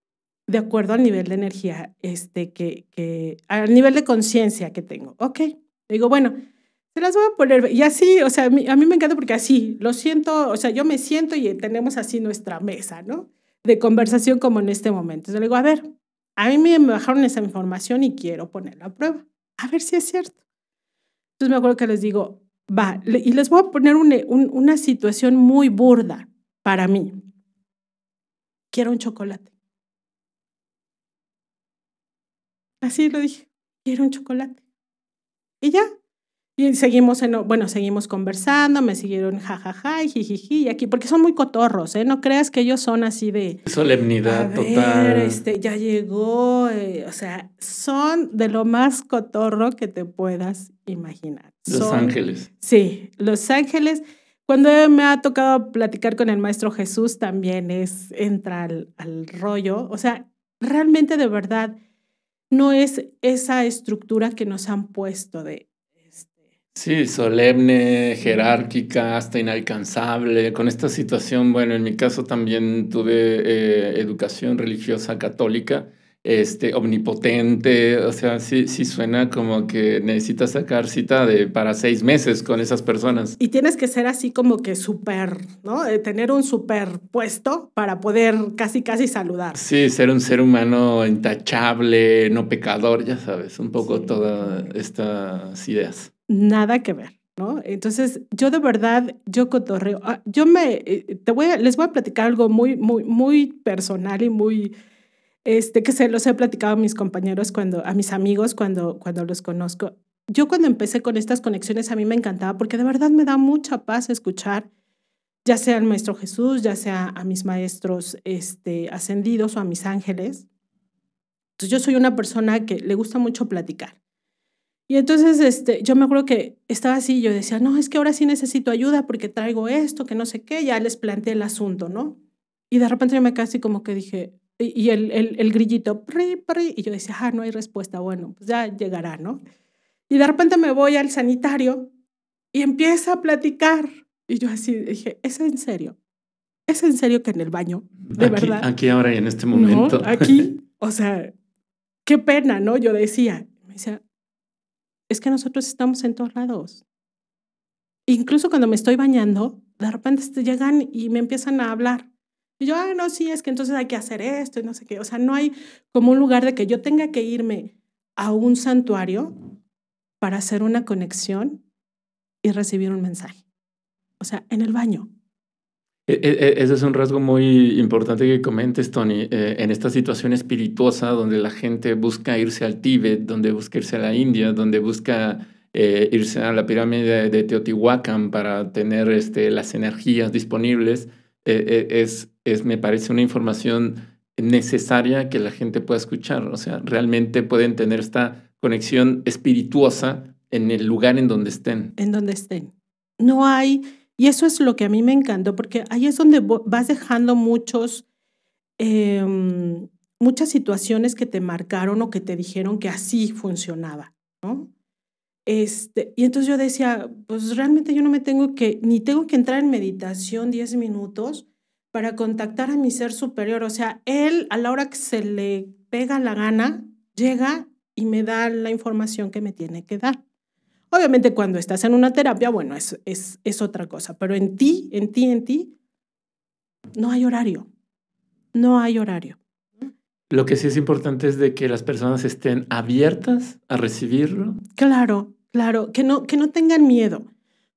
de acuerdo al nivel de energía, este, que, al nivel de conciencia que tengo. Ok, digo, bueno, se las voy a poner. Y así, o sea, a mí, me encanta porque así, lo siento, o sea, yo me siento y tenemos así nuestra mesa, ¿no? de conversación como en este momento. Entonces le digo, a ver, a mí me bajaron esa información y quiero ponerla a prueba, a ver si es cierto. Entonces me acuerdo que les digo, va, y les voy a poner una, una situación muy burda para mí. Quiero un chocolate. Así lo dije, quiero un chocolate. Y ya, y seguimos, en, bueno, seguimos conversando, me siguieron jajaja y jijiji, y aquí, porque son muy cotorros, ¿eh? No creas que ellos son así de... Solemnidad total. Este, ya llegó, eh, o sea, son de lo más cotorro que te puedas imaginar. Los Ángeles. Sí, Los Ángeles. Cuando me ha tocado platicar con el Maestro Jesús, también es, entra al rollo, o sea, realmente de verdad, no es esa estructura que nos han puesto de Sí, solemne, jerárquica, hasta inalcanzable. Con esta situación, bueno, en mi caso también tuve eh, educación religiosa católica, este, omnipotente, o sea, sí, sí suena como que necesitas sacar cita de, para seis meses con esas personas. Y tienes que ser así como que súper, ¿no? Eh, tener un super puesto para poder casi, casi saludar. Sí, ser un ser humano intachable, no pecador, ya sabes, un poco todas estas ideas nada que ver, ¿no? Entonces, yo de verdad, yo cotorreo, ah, yo me, eh, eh, te voy a, les voy a platicar algo muy, muy, muy personal y muy, este, que se los he platicado a mis compañeros cuando, a mis amigos cuando, cuando los conozco. Yo cuando empecé con estas conexiones a mí me encantaba porque de verdad me da mucha paz escuchar ya sea al maestro Jesús, ya sea a mis maestros este, ascendidos o a mis ángeles. Entonces yo soy una persona que le gusta mucho platicar. Y entonces este, yo me acuerdo que estaba así, yo decía, no, es que ahora sí necesito ayuda porque traigo esto, que no sé qué, ya les planteé el asunto, ¿no? Y de repente yo me casi como que dije, y, el, el, grillito, pri, pri, y yo decía, ah, no hay respuesta, bueno, pues ya llegará, ¿no? Y de repente me voy al sanitario y empieza a platicar. Y yo así dije, ¿es en serio? ¿Es en serio que en el baño? De verdad. Aquí ahora y en este momento. aquí, o sea, qué pena, ¿no? Yo decía, me decía, es que nosotros estamos en todos lados. Incluso cuando me estoy bañando, de repente llegan y me empiezan a hablar. Y yo, ah, no, sí, es que entonces hay que hacer esto y no sé qué. O sea, no hay como un lugar de que yo tenga que irme a un santuario para hacer una conexión y recibir un mensaje. O sea, en el baño. E, e, e, ese es un rasgo muy importante que comentes, Tony. Eh, en esta situación espirituosa donde la gente busca irse al Tíbet, donde busca irse a la India, donde busca eh, irse a la pirámide de Teotihuacán para tener este, las energías disponibles, eh, es, es, me parece una información necesaria que la gente pueda escuchar. O sea, realmente pueden tener esta conexión espirituosa en el lugar en donde estén. En donde estén. No hay y eso es lo que a mí me encantó, porque ahí es donde vas dejando muchos, em, muchas situaciones que te marcaron o que te dijeron que así funcionaba, ¿no? Este, y entonces yo decía, pues realmente yo no me tengo que, ni tengo que entrar en meditación 10 minutos para contactar a mi ser superior. O sea, él a la hora que se le pega la gana, llega y me da la información que me tiene que dar. Obviamente cuando estás en una terapia, bueno, es, otra cosa, pero en ti, en ti, en ti, no hay horario, no hay horario. Lo que sí es importante es de que las personas estén abiertas a recibirlo. Claro, claro, que no, tengan miedo,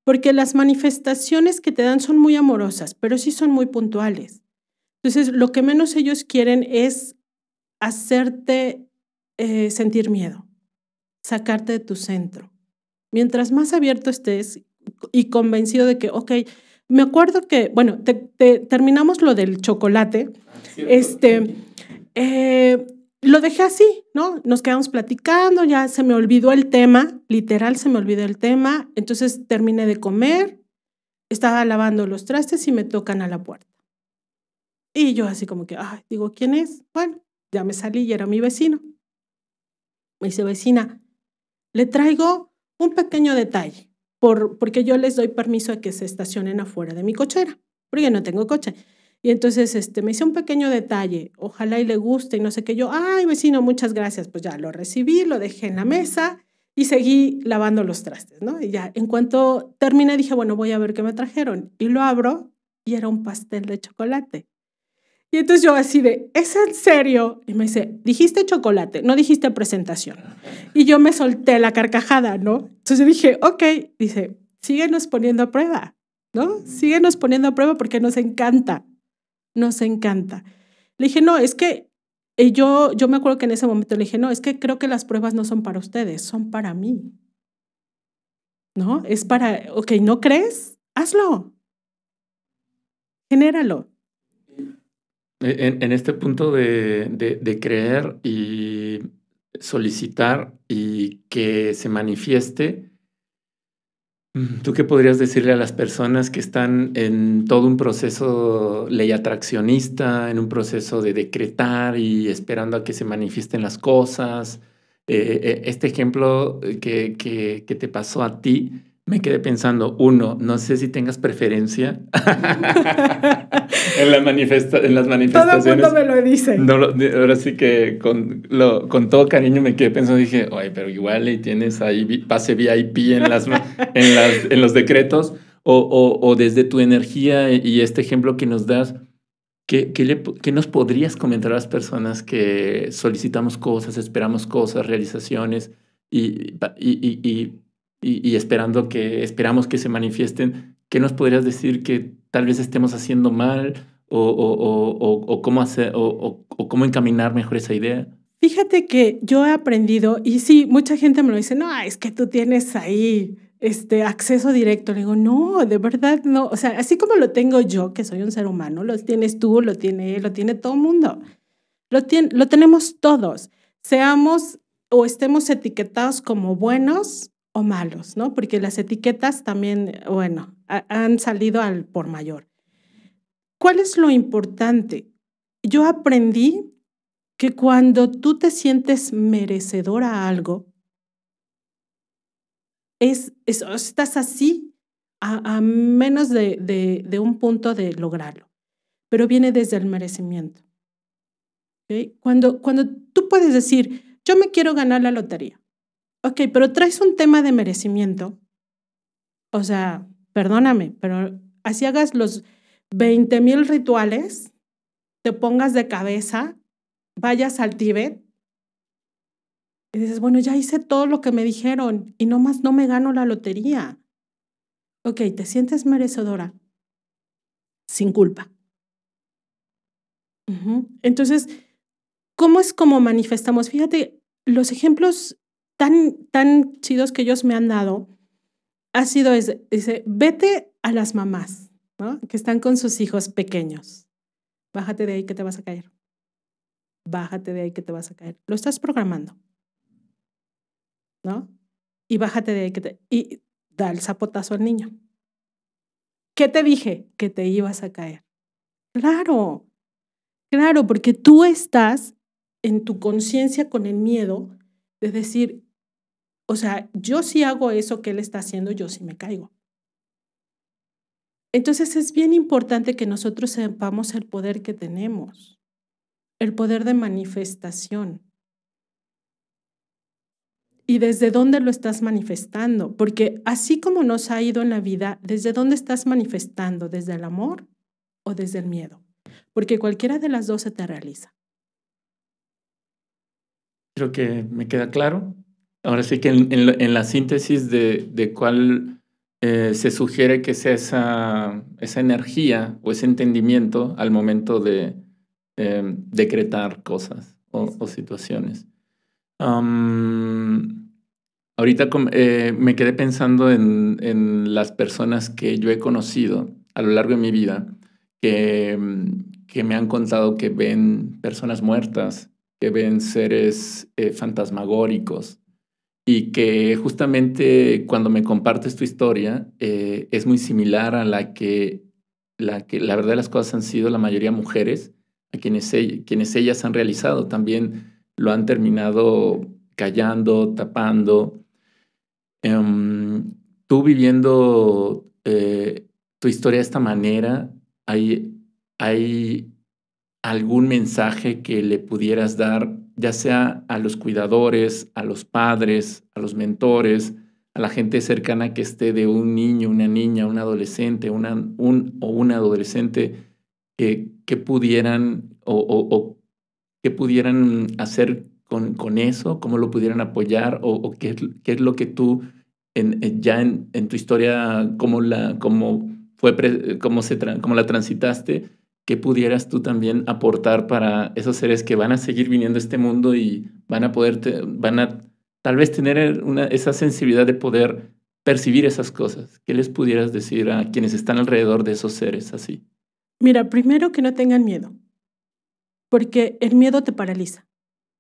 porque las manifestaciones que te dan son muy amorosas, pero sí son muy puntuales. Entonces, lo que menos ellos quieren es hacerte eh, sentir miedo, sacarte de tu centro. Mientras más abierto estés y convencido de que, ok, me acuerdo que, bueno, terminamos lo del chocolate. Ah, este, eh, lo dejé así, ¿no? Nos quedamos platicando, ya se me olvidó el tema, literal se me olvidó el tema. Entonces terminé de comer, estaba lavando los trastes y me tocan a la puerta. Y yo así como que, ay, digo, ¿quién es? Bueno, ya me salí y era mi vecino. Me dice, vecina, le traigo un pequeño detalle, por, porque yo les doy permiso a que se estacionen afuera de mi cochera, porque no tengo coche. Y entonces este, me hice un pequeño detalle, ojalá y le guste y no sé qué. Yo, ay vecino, muchas gracias. Pues ya lo recibí, lo dejé en la mesa y seguí lavando los trastes, ¿no? Y ya, en cuanto terminé, dije, bueno, voy a ver qué me trajeron. Y lo abro y era un pastel de chocolate. Y entonces yo así de, ¿es en serio? Y me dice, dijiste chocolate, no dijiste presentación. Y yo me solté la carcajada, ¿no? Entonces yo dije, ok, dice, síguenos poniendo a prueba, ¿no? Síguenos poniendo a prueba porque nos encanta, nos encanta. Le dije, no, es que yo, yo me acuerdo que en ese momento le dije, no, es que creo que las pruebas no son para ustedes, son para mí. ¿No? Es para, ok, ¿no crees? Hazlo. Genéralo. E-, en, este punto de, creer y solicitar y que se manifieste, ¿tú qué podrías decirle a las personas que están en todo un proceso ley atraccionista, en un proceso de decretar y esperando a que se manifiesten las cosas? Eh, eh, eh, este ejemplo que te pasó a ti, me quedé pensando, uno, no sé si tengas preferencia en, la en las manifestaciones. Todo el mundo me lo dice. ahora sí que con, lo, con todo cariño me quedé pensando, dije, Ay pero igual y tienes ahí pase VIP en, las, en, las, en los decretos o, o, desde tu energía y este ejemplo que nos das. ¿Qué, qué, ¿Qué nos podrías comentar a las personas que solicitamos cosas, esperamos cosas, realizaciones y, y, y y, esperando que, esperamos que se manifiesten, ¿qué nos podrías decir que tal vez estemos haciendo mal o, cómo, hacer, o, cómo encaminar mejor esa idea? Fíjate que yo he aprendido, y sí, mucha gente me lo dice, no, es que tú tienes ahí este acceso directo. Le digo, no, de verdad no. O sea, así como lo tengo yo, que soy un ser humano, lo tienes tú, lo tiene lo tiene todo el mundo. Lo, tiene, lo tenemos todos. Seamos o estemos etiquetados como buenos malos, ¿no? Porque las etiquetas también, bueno, han salido al por mayor. ¿Cuál es lo importante? Yo aprendí que cuando tú te sientes merecedor a algo, es, estás así a, menos de, un punto de lograrlo, pero viene desde el merecimiento. Cuando, cuando tú puedes decir, yo me quiero ganar la lotería, ok, pero traes un tema de merecimiento. O sea, perdóname, pero así hagas los 20.000 rituales, te pongas de cabeza, vayas al Tíbet y dices, bueno, ya hice todo lo que me dijeron y nomás no me gano la lotería. Ok, te sientes merecedora, sin culpa. Entonces, ¿cómo es como manifestamos? Fíjate, los ejemplos tan, chidos que ellos me han dado ha sido, dice, vete a las mamás que están con sus hijos pequeños. Bájate de ahí que te vas a caer. Bájate de ahí que te vas a caer. Lo estás programando. ¿No? Y bájate de ahí que te... Y da el zapotazo al niño. ¿Qué te dije? Que te ibas a caer. Claro, claro, porque tú estás en tu conciencia con el miedo de decir, o sea, yo si hago eso que él está haciendo, yo si me caigo. Entonces es bien importante que nosotros sepamos el poder que tenemos, el poder de manifestación. Y desde dónde lo estás manifestando, porque así como nos ha ido en la vida, ¿desde dónde estás manifestando? ¿Desde el amor o desde el miedo? Porque cualquiera de las dos se te realiza. Creo que me queda claro. Ahora sí que en, la síntesis de, cuál eh, se sugiere que sea esa, energía o ese entendimiento al momento de em, decretar cosas o, situaciones. ahorita eh, me quedé pensando en, las personas que yo he conocido a lo largo de mi vida que, em, me han contado que ven personas muertas, que ven seres eh, fantasmagóricos, y que justamente cuando me compartes tu historia eh, es muy similar a la que, la que la verdad de las cosas han sido la mayoría mujeres a quienes, ellas han realizado. También lo han terminado callando, tapando. Em, tú viviendo eh, tu historia de esta manera, ¿hay algún mensaje que le pudieras dar ya sea a los cuidadores, a los padres, a los mentores, a la gente cercana que esté de un niño, una niña, un adolescente, una, un o una adolescente que, que pudieran o, o, o que pudieran hacer con, con, eso, cómo lo pudieran apoyar o, o qué, qué, es lo que tú en, ya en, en, tu historia, cómo, la, cómo, fue, cómo, se, cómo la transitaste ¿Qué pudieras tú también aportar para esos seres que van a seguir viniendo a este mundo y van a poder, van a tal vez tener una, esa sensibilidad de poder percibir esas cosas? ¿Qué les pudieras decir a quienes están alrededor de esos seres así? Mira, primero que no tengan miedo, porque el miedo te paraliza.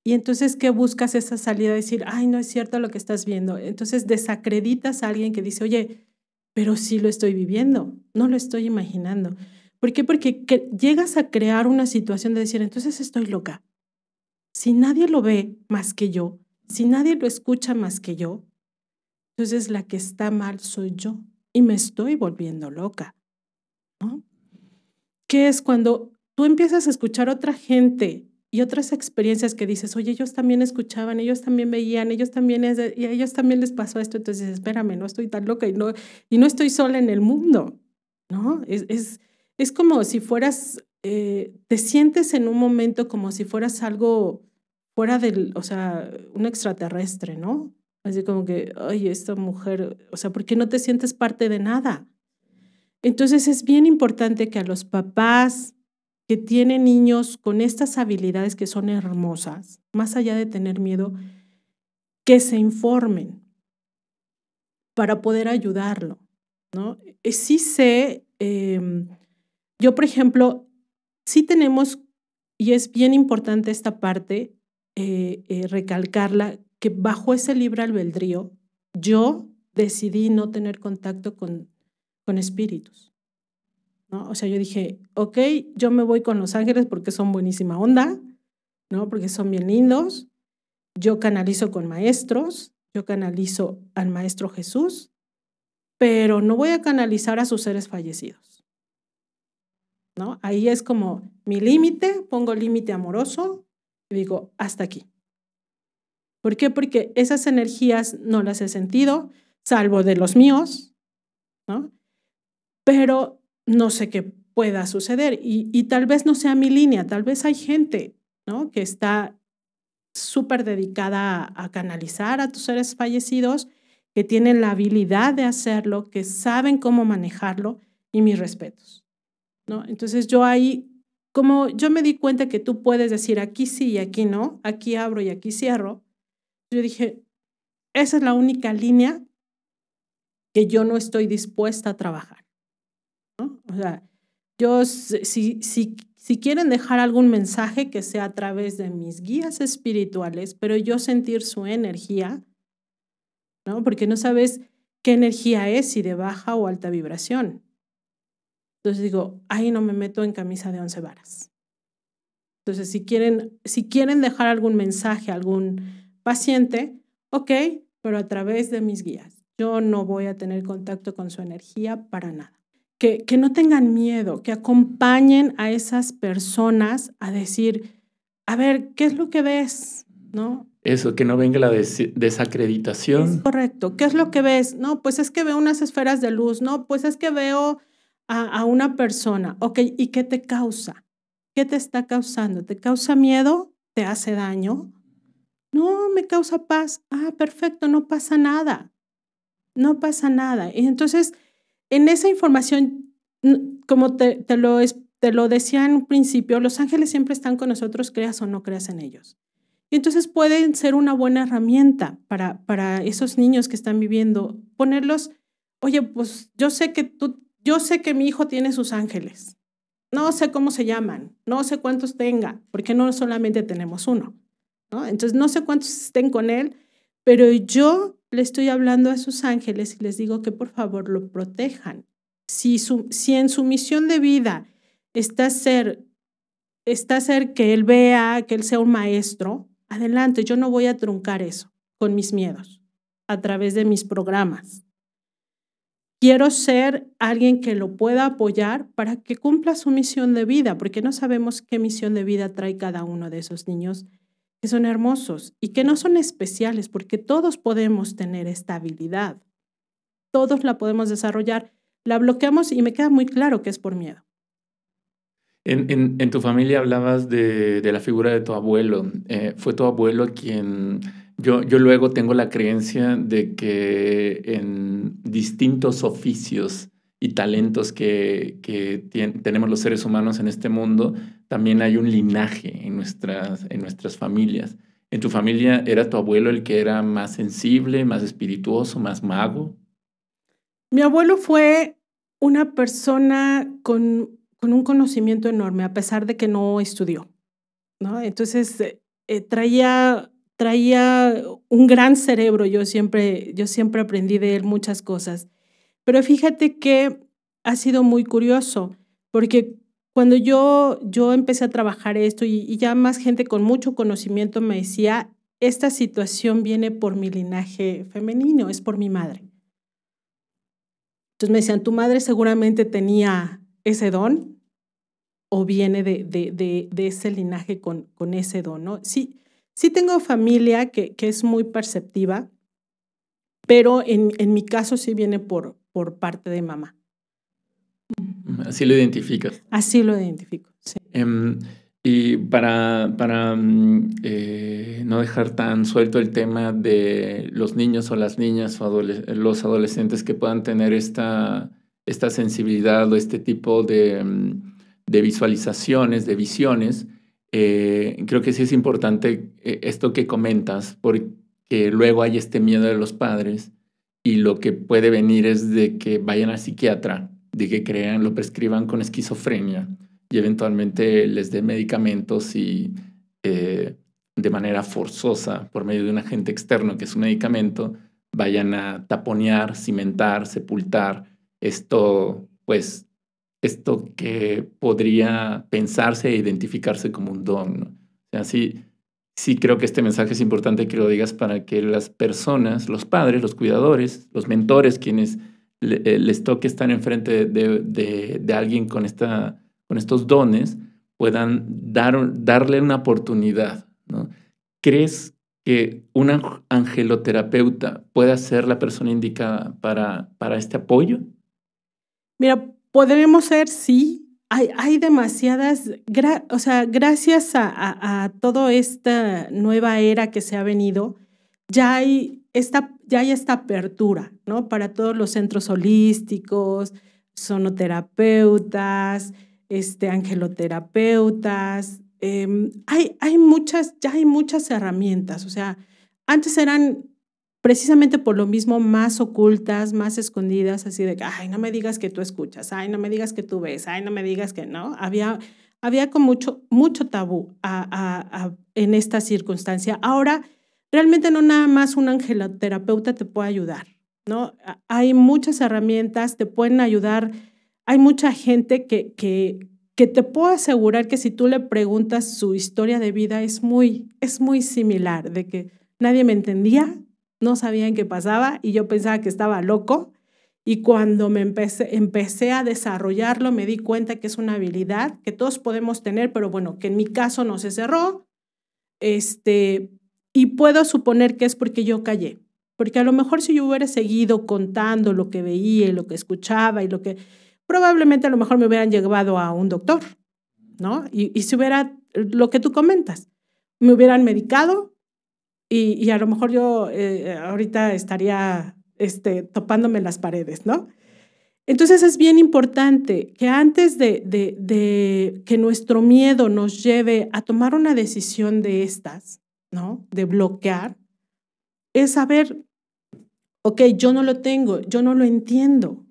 Y entonces, ¿qué buscas esa salida? Decir, ay, no es cierto lo que estás viendo. Entonces, desacreditas a alguien que dice, oye, pero sí lo estoy viviendo, no lo estoy imaginando. ¿Por qué? Porque llegas a crear una situación de decir, entonces estoy loca. Si nadie lo ve más que yo, si nadie lo escucha más que yo, entonces la que está mal soy yo y me estoy volviendo loca. ¿no? ¿Qué es cuando tú empiezas a escuchar otra gente y otras experiencias que dices, oye, ellos también escuchaban, ellos también veían, ellos también, y a ellos también les pasó esto, entonces espérame, no estoy tan loca y no, y no estoy sola en el mundo, ¿no? es, es como si fueras, eh, te sientes en un momento como si fueras algo fuera del, o sea, un extraterrestre, ¿no? Así como que, ay, esta mujer, o sea, ¿por qué no te sientes parte de nada? Entonces es bien importante que a los papás que tienen niños con estas habilidades que son hermosas, más allá de tener miedo, que se informen para poder ayudarlo, ¿no? Eh, sí sé em, yo, por ejemplo, sí tenemos, y es bien importante esta parte, eh, eh, recalcarla, que bajo ese libre albedrío, yo decidí no tener contacto con, con espíritus. ¿no? O sea, yo dije, ok, yo me voy con los ángeles porque son buenísima onda, ¿no? porque son bien lindos, yo canalizo con maestros, yo canalizo al Maestro Jesús, pero no voy a canalizar a sus seres fallecidos. Ahí es como mi límite, pongo límite amoroso y digo, hasta aquí. ¿Por qué? Porque esas energías no las he sentido, salvo de los míos, ¿no? Pero no sé qué pueda suceder y, tal vez no sea mi línea, tal vez hay gente, ¿no? Que está súper dedicada a canalizar a tus seres fallecidos, que tienen la habilidad de hacerlo, que saben cómo manejarlo y mis respetos. Entonces yo ahí, como yo me di cuenta que tú puedes decir aquí sí y aquí no, aquí abro y aquí cierro, yo dije, esa es la única línea que yo no estoy dispuesta a trabajar. O sea, yo, si, si, si quieren dejar algún mensaje que sea a través de mis guías espirituales, pero yo sentir su energía, ¿no? porque no sabes qué energía es, si de baja o alta vibración. Entonces digo, ahí no me meto en camisa de once varas. Entonces, si quieren, si quieren dejar algún mensaje a algún paciente, ok, pero a través de mis guías. Yo no voy a tener contacto con su energía para nada. Que, que no tengan miedo, que acompañen a esas personas a decir, a ver, ¿qué es lo que ves? ¿No? Eso, que no venga la desacreditación. correcto. ¿Qué es lo que ves? No, pues es que veo unas esferas de luz. No, pues es que veo a, una persona, ok, ¿y qué te causa? ¿Qué te está causando? ¿Te causa miedo? ¿Te hace daño? No, me causa paz. Ah, perfecto, no pasa nada. No pasa nada. Y entonces, en esa información, como te, lo, te lo decía en un principio, los ángeles siempre están con nosotros, creas o no creas en ellos. Y entonces pueden ser una buena herramienta para, para esos niños que están viviendo, ponerlos, oye, pues yo sé que tú yo sé que mi hijo tiene sus ángeles. No sé cómo se llaman, no sé cuántos tenga, porque no solamente tenemos uno. ¿no? Entonces, no sé cuántos estén con él, pero yo le estoy hablando a sus ángeles y les digo que por favor lo protejan. Si, su, en su misión de vida está ser, está ser que él vea, que él sea un maestro, adelante, yo no voy a truncar eso con mis miedos a través de mis programas. Quiero ser alguien que lo pueda apoyar para que cumpla su misión de vida, porque no sabemos qué misión de vida trae cada uno de esos niños que son hermosos y que no son especiales, porque todos podemos tener estabilidad. Todos la podemos desarrollar. La bloqueamos y me queda muy claro que es por miedo. En, tu familia hablabas de, la figura de tu abuelo. Eh, ¿Fue tu abuelo quien yo, luego tengo la creencia de que en distintos oficios y talentos que, tenemos los seres humanos en este mundo, también hay un linaje en nuestras, en nuestras familias. ¿En tu familia era tu abuelo el que era más sensible, más espirituoso, más mago? Mi abuelo fue una persona con, un conocimiento enorme, a pesar de que no estudió. ¿no? Entonces, eh, traía traía un gran cerebro, yo siempre, yo siempre aprendí de él muchas cosas. Pero fíjate que ha sido muy curioso, porque cuando yo, yo empecé a trabajar esto y, ya más gente con mucho conocimiento me decía, esta situación viene por mi linaje femenino, es por mi madre. Entonces me decían, tu madre seguramente tenía ese don o viene de, de, ese linaje con, con ese don, ¿no? Sí, Sí tengo familia que, es muy perceptiva, pero en, mi caso sí viene por, por parte de mamá. Así lo identificas. Así lo identifico, sí. Em, y para, para mm, eh, no dejar tan suelto el tema de los niños o las niñas o los adolescentes que puedan tener esta, esta sensibilidad o este tipo de mm, visualizaciones, de visiones, eh, creo que sí es importante eh, esto que comentas, porque luego hay este miedo de los padres y lo que puede venir es de que vayan al psiquiatra, de que crean, lo prescriban con esquizofrenia y eventualmente les den medicamentos y eh, de manera forzosa por medio de un agente externo que es un medicamento, vayan a taponear, cimentar, sepultar esto, pues esto que podría pensarse e identificarse como un don. sea, sí, creo que este mensaje es importante que lo digas para que las personas, los padres, los cuidadores, los mentores, quienes eh, les toque estar enfrente de, de, alguien con, esta, con estos dones, puedan dar, darle una oportunidad. ¿Crees que un angeloterapeuta pueda ser la persona indicada para, para este apoyo? Mira, podremos ser, sí, hay, hay demasiadas, o sea, gracias a, toda esta nueva era que se ha venido, ya hay esta, ya hay esta apertura, ¿no? Para todos los centros holísticos, sonoterapeutas, este, angeloterapeutas, em, hay, hay muchas, ya hay muchas herramientas, o sea, antes eran precisamente por lo mismo más ocultas, más escondidas, así de, ay, no me digas que tú escuchas, ay, no me digas que tú ves, ay, no me digas que no. Había, había con mucho, mucho tabú en esta circunstancia. Ahora, realmente no nada más un angeloterapeuta te puede ayudar, ¿no? Hay muchas herramientas, te pueden ayudar. Hay mucha gente que, que, que te puedo asegurar que si tú le preguntas su historia de vida es muy, es muy similar, de que nadie me entendía, no sabían qué pasaba y yo pensaba que estaba loco. Y cuando me empecé, empecé a desarrollarlo, me di cuenta que es una habilidad que todos podemos tener, pero bueno, que en mi caso no se cerró. Este, y puedo suponer que es porque yo callé. Porque a lo mejor si yo hubiera seguido contando lo que veía y lo que escuchaba y lo que... Probablemente a lo mejor me hubieran llevado a un doctor, ¿no? y si hubiera lo que tú comentas, me hubieran medicado, y, y a lo mejor yo eh, ahorita estaría este, topándome las paredes, ¿no? Entonces es bien importante que antes de, de, de, que nuestro miedo nos lleve a tomar una decisión de estas, ¿no? De bloquear, es saber, ok, yo no lo tengo, yo no lo entiendo,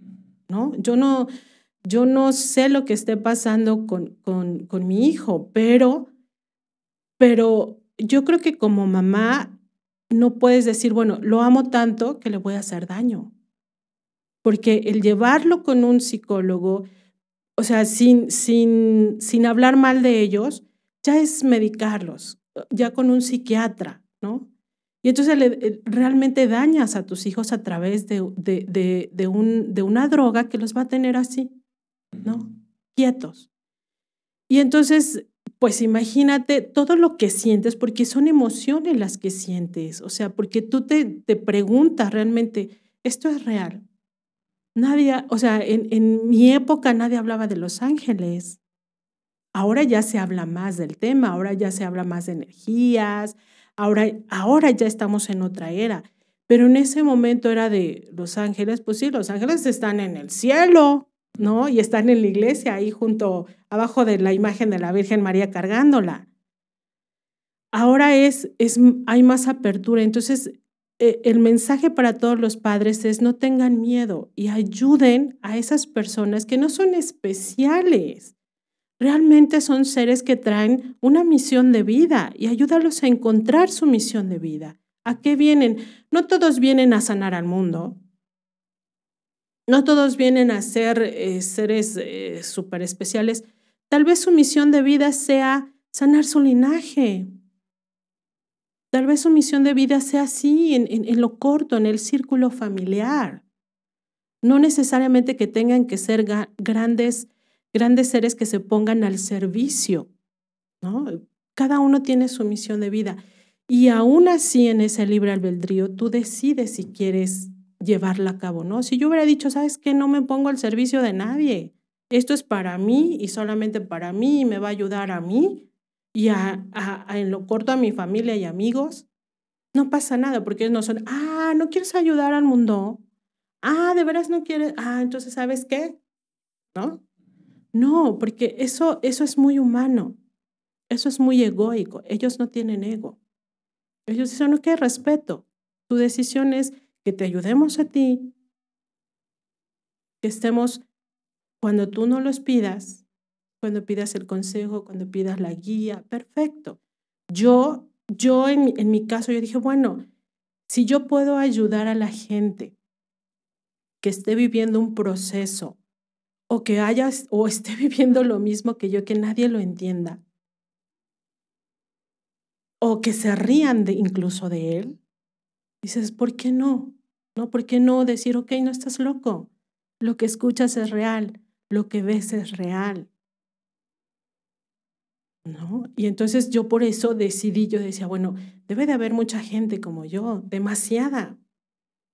¿no? Yo no, yo no sé lo que esté pasando con, con, con mi hijo, pero, pero yo creo que como mamá no puedes decir, bueno, lo amo tanto que le voy a hacer daño. Porque el llevarlo con un psicólogo, o sea, sin, sin, sin hablar mal de ellos, ya es medicarlos, ya con un psiquiatra, ¿no? Y entonces eh, realmente dañas a tus hijos a través de, de, un, de una droga que los va a tener así, ¿no? Quietos. Y entonces pues imagínate todo lo que sientes, porque son emociones las que sientes, o sea, porque tú te, preguntas realmente, ¿esto es real? Nadie, o sea, en, mi época nadie hablaba de los ángeles. Ahora ya se habla más del tema, ahora ya se habla más de energías, ahora, ahora ya estamos en otra era. Pero en ese momento era de los ángeles, pues sí, los ángeles están en el cielo, ¿no? Y están en la iglesia ahí junto, abajo de la imagen de la Virgen María cargándola. Ahora es, hay más apertura. Entonces, e, el mensaje para todos los padres es no tengan miedo y ayuden a esas personas que no son especiales. Realmente son seres que traen una misión de vida y ayúdalos a encontrar su misión de vida. ¿A qué vienen? No todos vienen a sanar al mundo, no todos vienen a ser eh, seres eh, superespeciales. especiales. Tal vez su misión de vida sea sanar su linaje. Tal vez su misión de vida sea así, en, en lo corto, en el círculo familiar. No necesariamente que tengan que ser grandes, grandes seres que se pongan al servicio. ¿no? Cada uno tiene su misión de vida. Y aún así, en ese libre albedrío, tú decides si quieres llevarla a cabo, ¿no? Si yo hubiera dicho, ¿sabes qué? No me pongo al servicio de nadie. Esto es para mí y solamente para mí me va a ayudar a mí y a, en lo corto a mi familia y amigos. No pasa nada porque ellos no son, ah, no quieres ayudar al mundo. Ah, de veras no quieres. Ah, entonces, ¿sabes qué? ¿No? No, porque eso, eso es muy humano. Eso es muy egoico. Ellos no tienen ego. Ellos dicen, que respeto. Tu decisión es que te ayudemos a ti, que estemos cuando tú no los pidas, cuando pidas el consejo, cuando pidas la guía, perfecto. Yo, yo en, mi caso, yo dije, bueno, si yo puedo ayudar a la gente que esté viviendo un proceso o que haya o esté viviendo lo mismo que yo, que nadie lo entienda, o que se rían incluso de él, Dices, ¿por qué no? ¿No? ¿Por qué no decir, ok, no estás loco? Lo que escuchas es real, lo que ves es real. ¿No? Y entonces yo por eso decidí, yo decía, bueno, debe de haber mucha gente como yo, demasiada.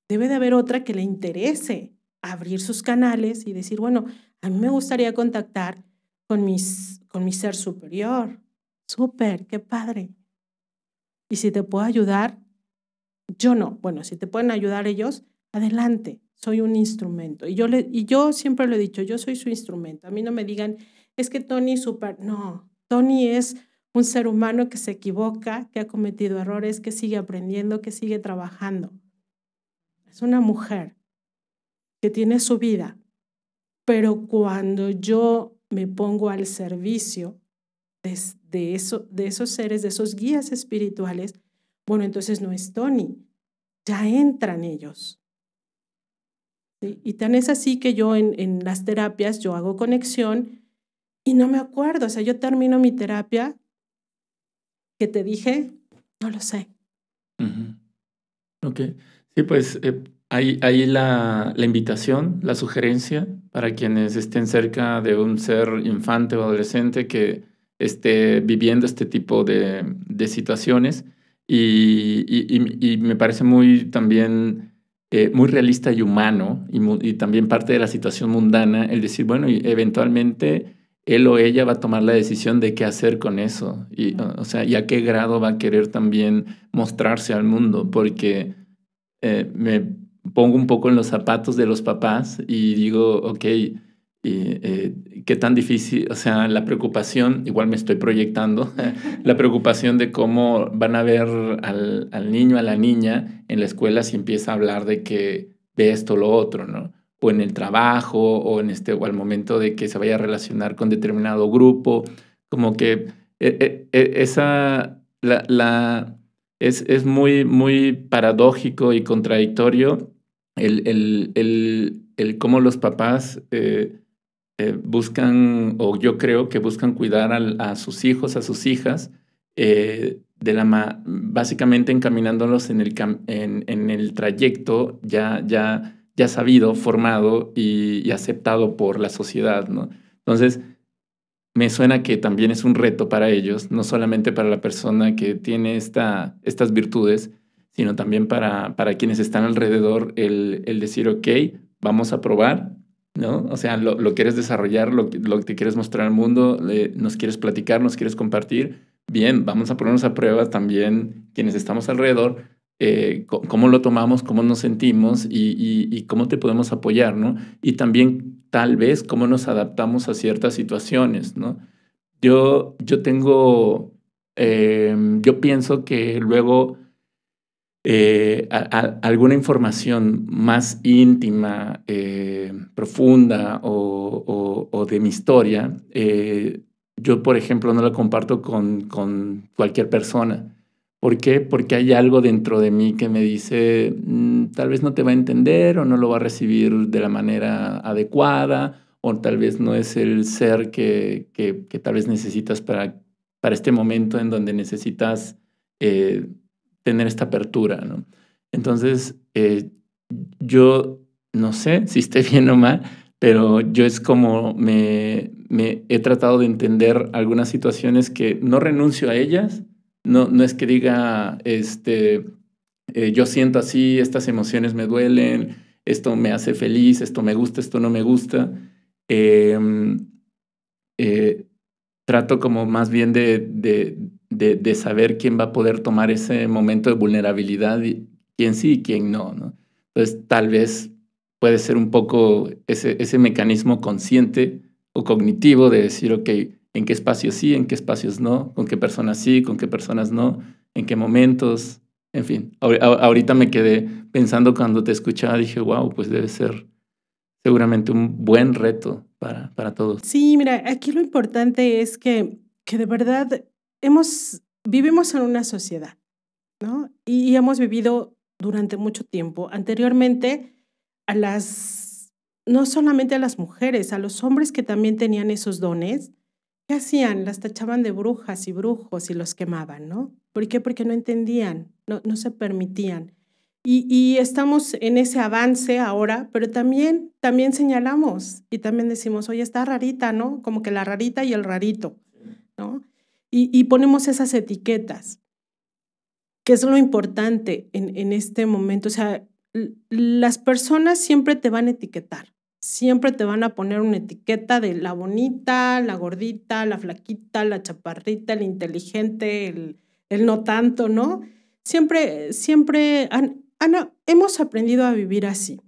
Debe de haber otra que le interese abrir sus canales y decir, bueno, a mí me gustaría contactar con, mis, con mi ser superior. Súper, qué padre. Y si te puedo ayudar, yo no. Bueno, si te pueden ayudar ellos, adelante, soy un instrumento. Y yo, le, y yo siempre lo he dicho, yo soy su instrumento. A mí no me digan, es que Tony super, no, Tony es un ser humano que se equivoca, que ha cometido errores, que sigue aprendiendo, que sigue trabajando. Es una mujer que tiene su vida, pero cuando yo me pongo al servicio de, eso, de esos seres, de esos guías espirituales, bueno, entonces no es Tony, ya entran ellos. Y tan es así que yo en, en las terapias, yo hago conexión y no me acuerdo, o sea, yo termino mi terapia que te dije, no lo sé. Ok, sí, pues eh, ahí, ahí la, la, invitación, la sugerencia para quienes estén cerca de un ser infante o adolescente que esté viviendo este tipo de, de situaciones, y, me parece muy también eh, muy realista y humano y, también parte de la situación mundana el decir, bueno, eventualmente él o ella va a tomar la decisión de qué hacer con eso. Y, o sea, y a qué grado va a querer también mostrarse al mundo, porque eh, me pongo un poco en los zapatos de los papás y digo, ok, y eh, qué tan difícil, o sea, la preocupación, igual me estoy proyectando, la preocupación de cómo van a ver al, niño, a la niña en la escuela si empieza a hablar de que ve esto o lo otro, ¿no? O en el trabajo, o en este, o al momento de que se vaya a relacionar con determinado grupo, como que e, e, e, esa, la, la es, es, muy, muy paradójico y contradictorio el, el, el, el cómo los papás eh, eh, buscan, o yo creo que buscan cuidar a sus hijos, a sus hijas, eh, de la básicamente encaminándolos en el, en, el trayecto ya, ya, ya sabido, formado y, aceptado por la sociedad. Entonces, me suena que también es un reto para ellos, no solamente para la persona que tiene esta, estas virtudes, sino también para, para quienes están alrededor el, el decir, ok, vamos a probar, ¿no? O sea, lo, lo quieres desarrollar, lo, que te quieres mostrar al mundo, nos quieres platicar, nos quieres compartir. Bien, vamos a ponernos a prueba también quienes estamos alrededor, eh, cómo lo tomamos, cómo nos sentimos y, cómo te podemos apoyar, ¿no? Y también tal vez cómo nos adaptamos a ciertas situaciones, ¿no? Yo, yo tengo, eh, yo pienso que luego eh, alguna información más íntima, eh, profunda o, de mi historia, eh, yo, por ejemplo, no la comparto con, cualquier persona. ¿Por qué? Porque hay algo dentro de mí que me dice, mm, tal vez no te va a entender o no lo va a recibir de la manera adecuada o tal vez no es el ser que, tal vez necesitas para, para este momento en donde necesitas tener esta apertura, ¿no? Entonces, eh, yo no sé si esté bien o mal, pero yo es como me, me, he tratado de entender algunas situaciones que no renuncio a ellas, no, no es que diga, este, eh, yo siento así, estas emociones me duelen, esto me hace feliz, esto me gusta, esto no me gusta. Em, eh, trato como más bien de, de, saber quién va a poder tomar ese momento de vulnerabilidad, y quién sí y quién no, no, Entonces, tal vez puede ser un poco ese, ese mecanismo consciente o cognitivo de decir, ok, en qué espacios sí, en qué espacios no, con qué personas sí, con qué personas no, en qué momentos, en fin. Ahorita me quedé pensando cuando te escuchaba, dije, wow, pues debe ser seguramente un buen reto para, para todos. Sí, mira, aquí lo importante es que, que de verdad hemos, vivimos en una sociedad, ¿no? Y hemos vivido durante mucho tiempo. Anteriormente, a las, no solamente a las mujeres, a los hombres que también tenían esos dones, ¿qué hacían? Las tachaban de brujas y brujos y los quemaban, ¿no? ¿Por qué? Porque no entendían, no, no se permitían. Y, y, estamos en ese avance ahora, pero también, también señalamos y también decimos, oye, está rarita, ¿no? Como que la rarita y el rarito, ¿no? y, ponemos esas etiquetas, que es lo importante en, en este momento. O sea, las personas siempre te van a etiquetar, siempre te van a poner una etiqueta de la bonita, la gordita, la flaquita, la chaparrita, el inteligente, el, no tanto, ¿no? Siempre, siempre Ana, hemos aprendido a vivir así.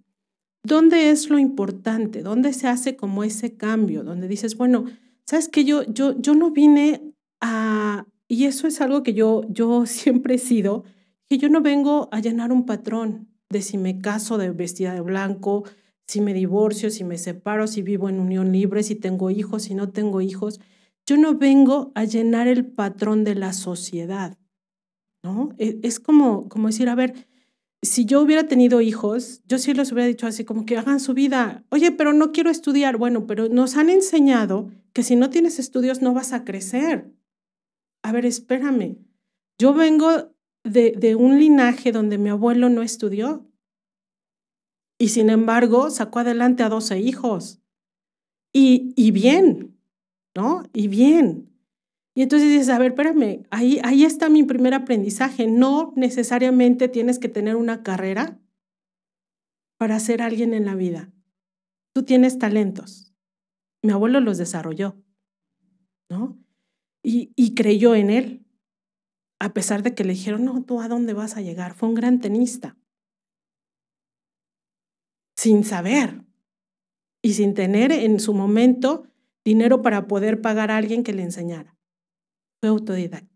¿Dónde es lo importante? ¿Dónde se hace como ese cambio? Donde dices, bueno, ¿sabes que Yo, yo, yo no vine Ah, y eso es algo que yo, yo siempre he sido, que yo no vengo a llenar un patrón de si me caso de vestida de blanco, si me divorcio, si me separo, si vivo en unión libre, si tengo hijos, si no tengo hijos. Yo no vengo a llenar el patrón de la sociedad, ¿no? E, es como, como decir, a ver, si yo hubiera tenido hijos, yo sí les hubiera dicho así como que hagan su vida. Oye, pero no quiero estudiar. Bueno, pero nos han enseñado que si no tienes estudios no vas a crecer a ver, espérame, yo vengo de, un linaje donde mi abuelo no estudió y sin embargo sacó adelante a 12 hijos. Y, bien, ¿no? Y bien. Y entonces dices, a ver, espérame, ahí, ahí está mi primer aprendizaje. No necesariamente tienes que tener una carrera para ser alguien en la vida. Tú tienes talentos. Mi abuelo los desarrolló, ¿no? y, creyó en él, a pesar de que le dijeron, no, tú a dónde vas a llegar. Fue un gran tenista, sin saber y sin tener en su momento dinero para poder pagar a alguien que le enseñara. Fue autodidacta.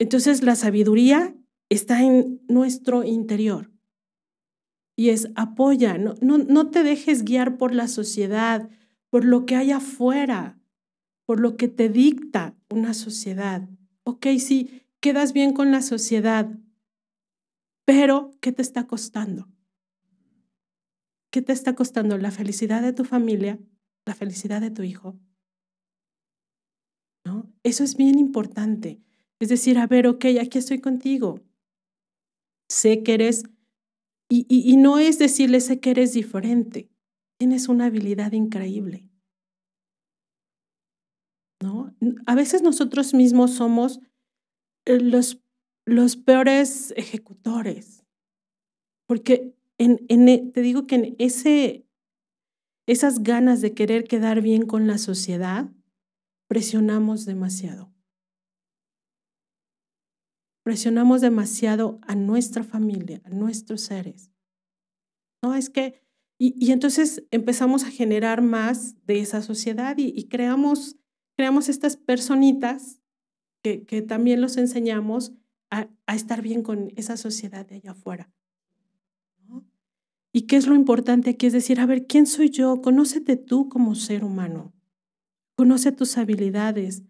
Entonces la sabiduría está en nuestro interior y es apoya, no, no te dejes guiar por la sociedad, por lo que hay afuera por lo que te dicta una sociedad. Ok, sí, quedas bien con la sociedad, pero ¿qué te está costando? ¿Qué te está costando la felicidad de tu familia, la felicidad de tu hijo? ¿No? Eso es bien importante. Es decir, a ver, ok, aquí estoy contigo. Sé que eres, y no es decirle sé que eres diferente. Tienes una habilidad increíble a veces nosotros mismos somos eh, los, los peores ejecutores, porque en, e, te digo que en ese, esas ganas de querer quedar bien con la sociedad, presionamos demasiado. Presionamos demasiado a nuestra familia, a nuestros seres. No, es que, y, entonces empezamos a generar más de esa sociedad y, y creamos creamos estas personitas que, también los enseñamos a, estar bien con esa sociedad de allá afuera. ¿Y qué es lo importante aquí? Es decir, a ver, ¿quién soy yo? Conócete tú como ser humano. Conoce tus habilidades.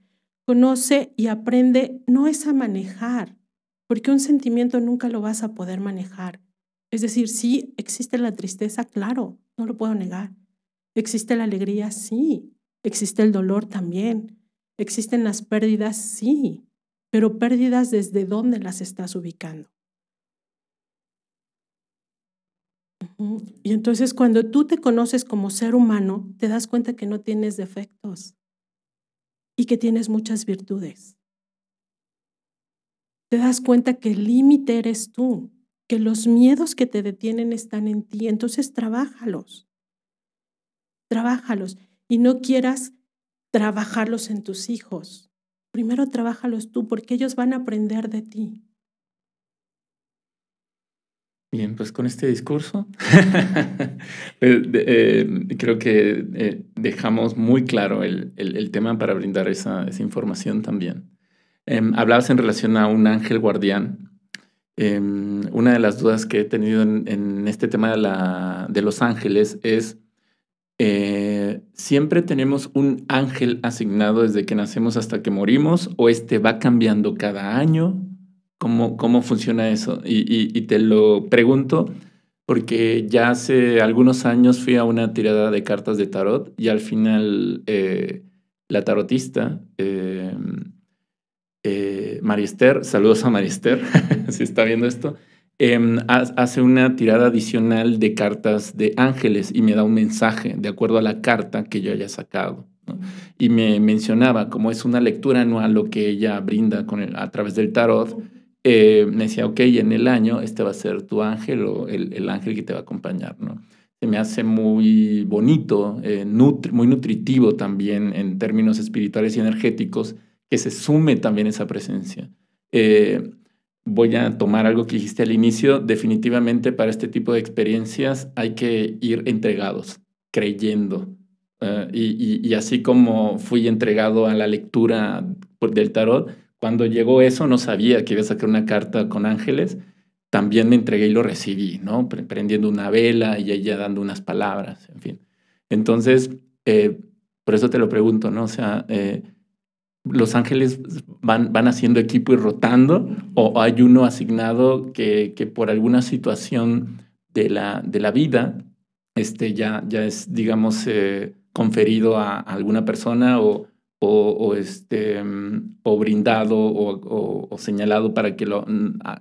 Conoce y aprende, no es a manejar, porque un sentimiento nunca lo vas a poder manejar. Es decir, sí, existe la tristeza, claro, no lo puedo negar. Existe la alegría, sí, Existe el dolor también. Existen las pérdidas, sí, pero pérdidas desde dónde las estás ubicando. Y entonces cuando tú te conoces como ser humano, te das cuenta que no tienes defectos y que tienes muchas virtudes. Te das cuenta que el límite eres tú, que los miedos que te detienen están en ti, entonces trabájalos. Trabájalos y no quieras trabajarlos en tus hijos. Primero trabajalos tú porque ellos van a aprender de ti. Bien, pues con este discurso pues, eh, creo que eh, dejamos muy claro el, tema para brindar esa, información también. Em, hablabas en relación a un ángel guardián. Em, una de las dudas que he tenido en, este tema de, la, de los ángeles es eh, siempre tenemos un ángel asignado desde que nacemos hasta que morimos o este va cambiando cada año. ¿Cómo, cómo funciona eso? Y, te lo pregunto porque ya hace algunos años fui a una tirada de cartas de tarot y al final eh, la tarotista, eh, eh Marister, saludos a Marister, si está viendo esto, Em, hace una tirada adicional de cartas de ángeles y me da un mensaje de acuerdo a la carta que yo haya sacado. Y me mencionaba, como es una lectura anual lo que ella brinda con a través del tarot, eh, me decía, ok, en el año este va a ser tu ángel o el, ángel que te va a acompañar. ¿no? Se me hace muy bonito, eh, muy nutritivo también en términos espirituales y energéticos, que se sume también esa presencia. Eh, voy a tomar algo que dijiste al inicio, definitivamente para este tipo de experiencias hay que ir entregados, creyendo. Eh, y, así como fui entregado a la lectura del tarot, cuando llegó eso no sabía que iba a sacar una carta con ángeles, también me entregué y lo recibí, ¿no? Prendiendo una vela y ella dando unas palabras, en fin. Entonces, eh, por eso te lo pregunto, ¿no? O sea, eh, los ángeles van, van haciendo equipo y rotando, o, hay uno asignado que, por alguna situación de la, vida este, ya, ya es, digamos, eh, conferido a, alguna persona o, o, este, o brindado o, señalado para que lo,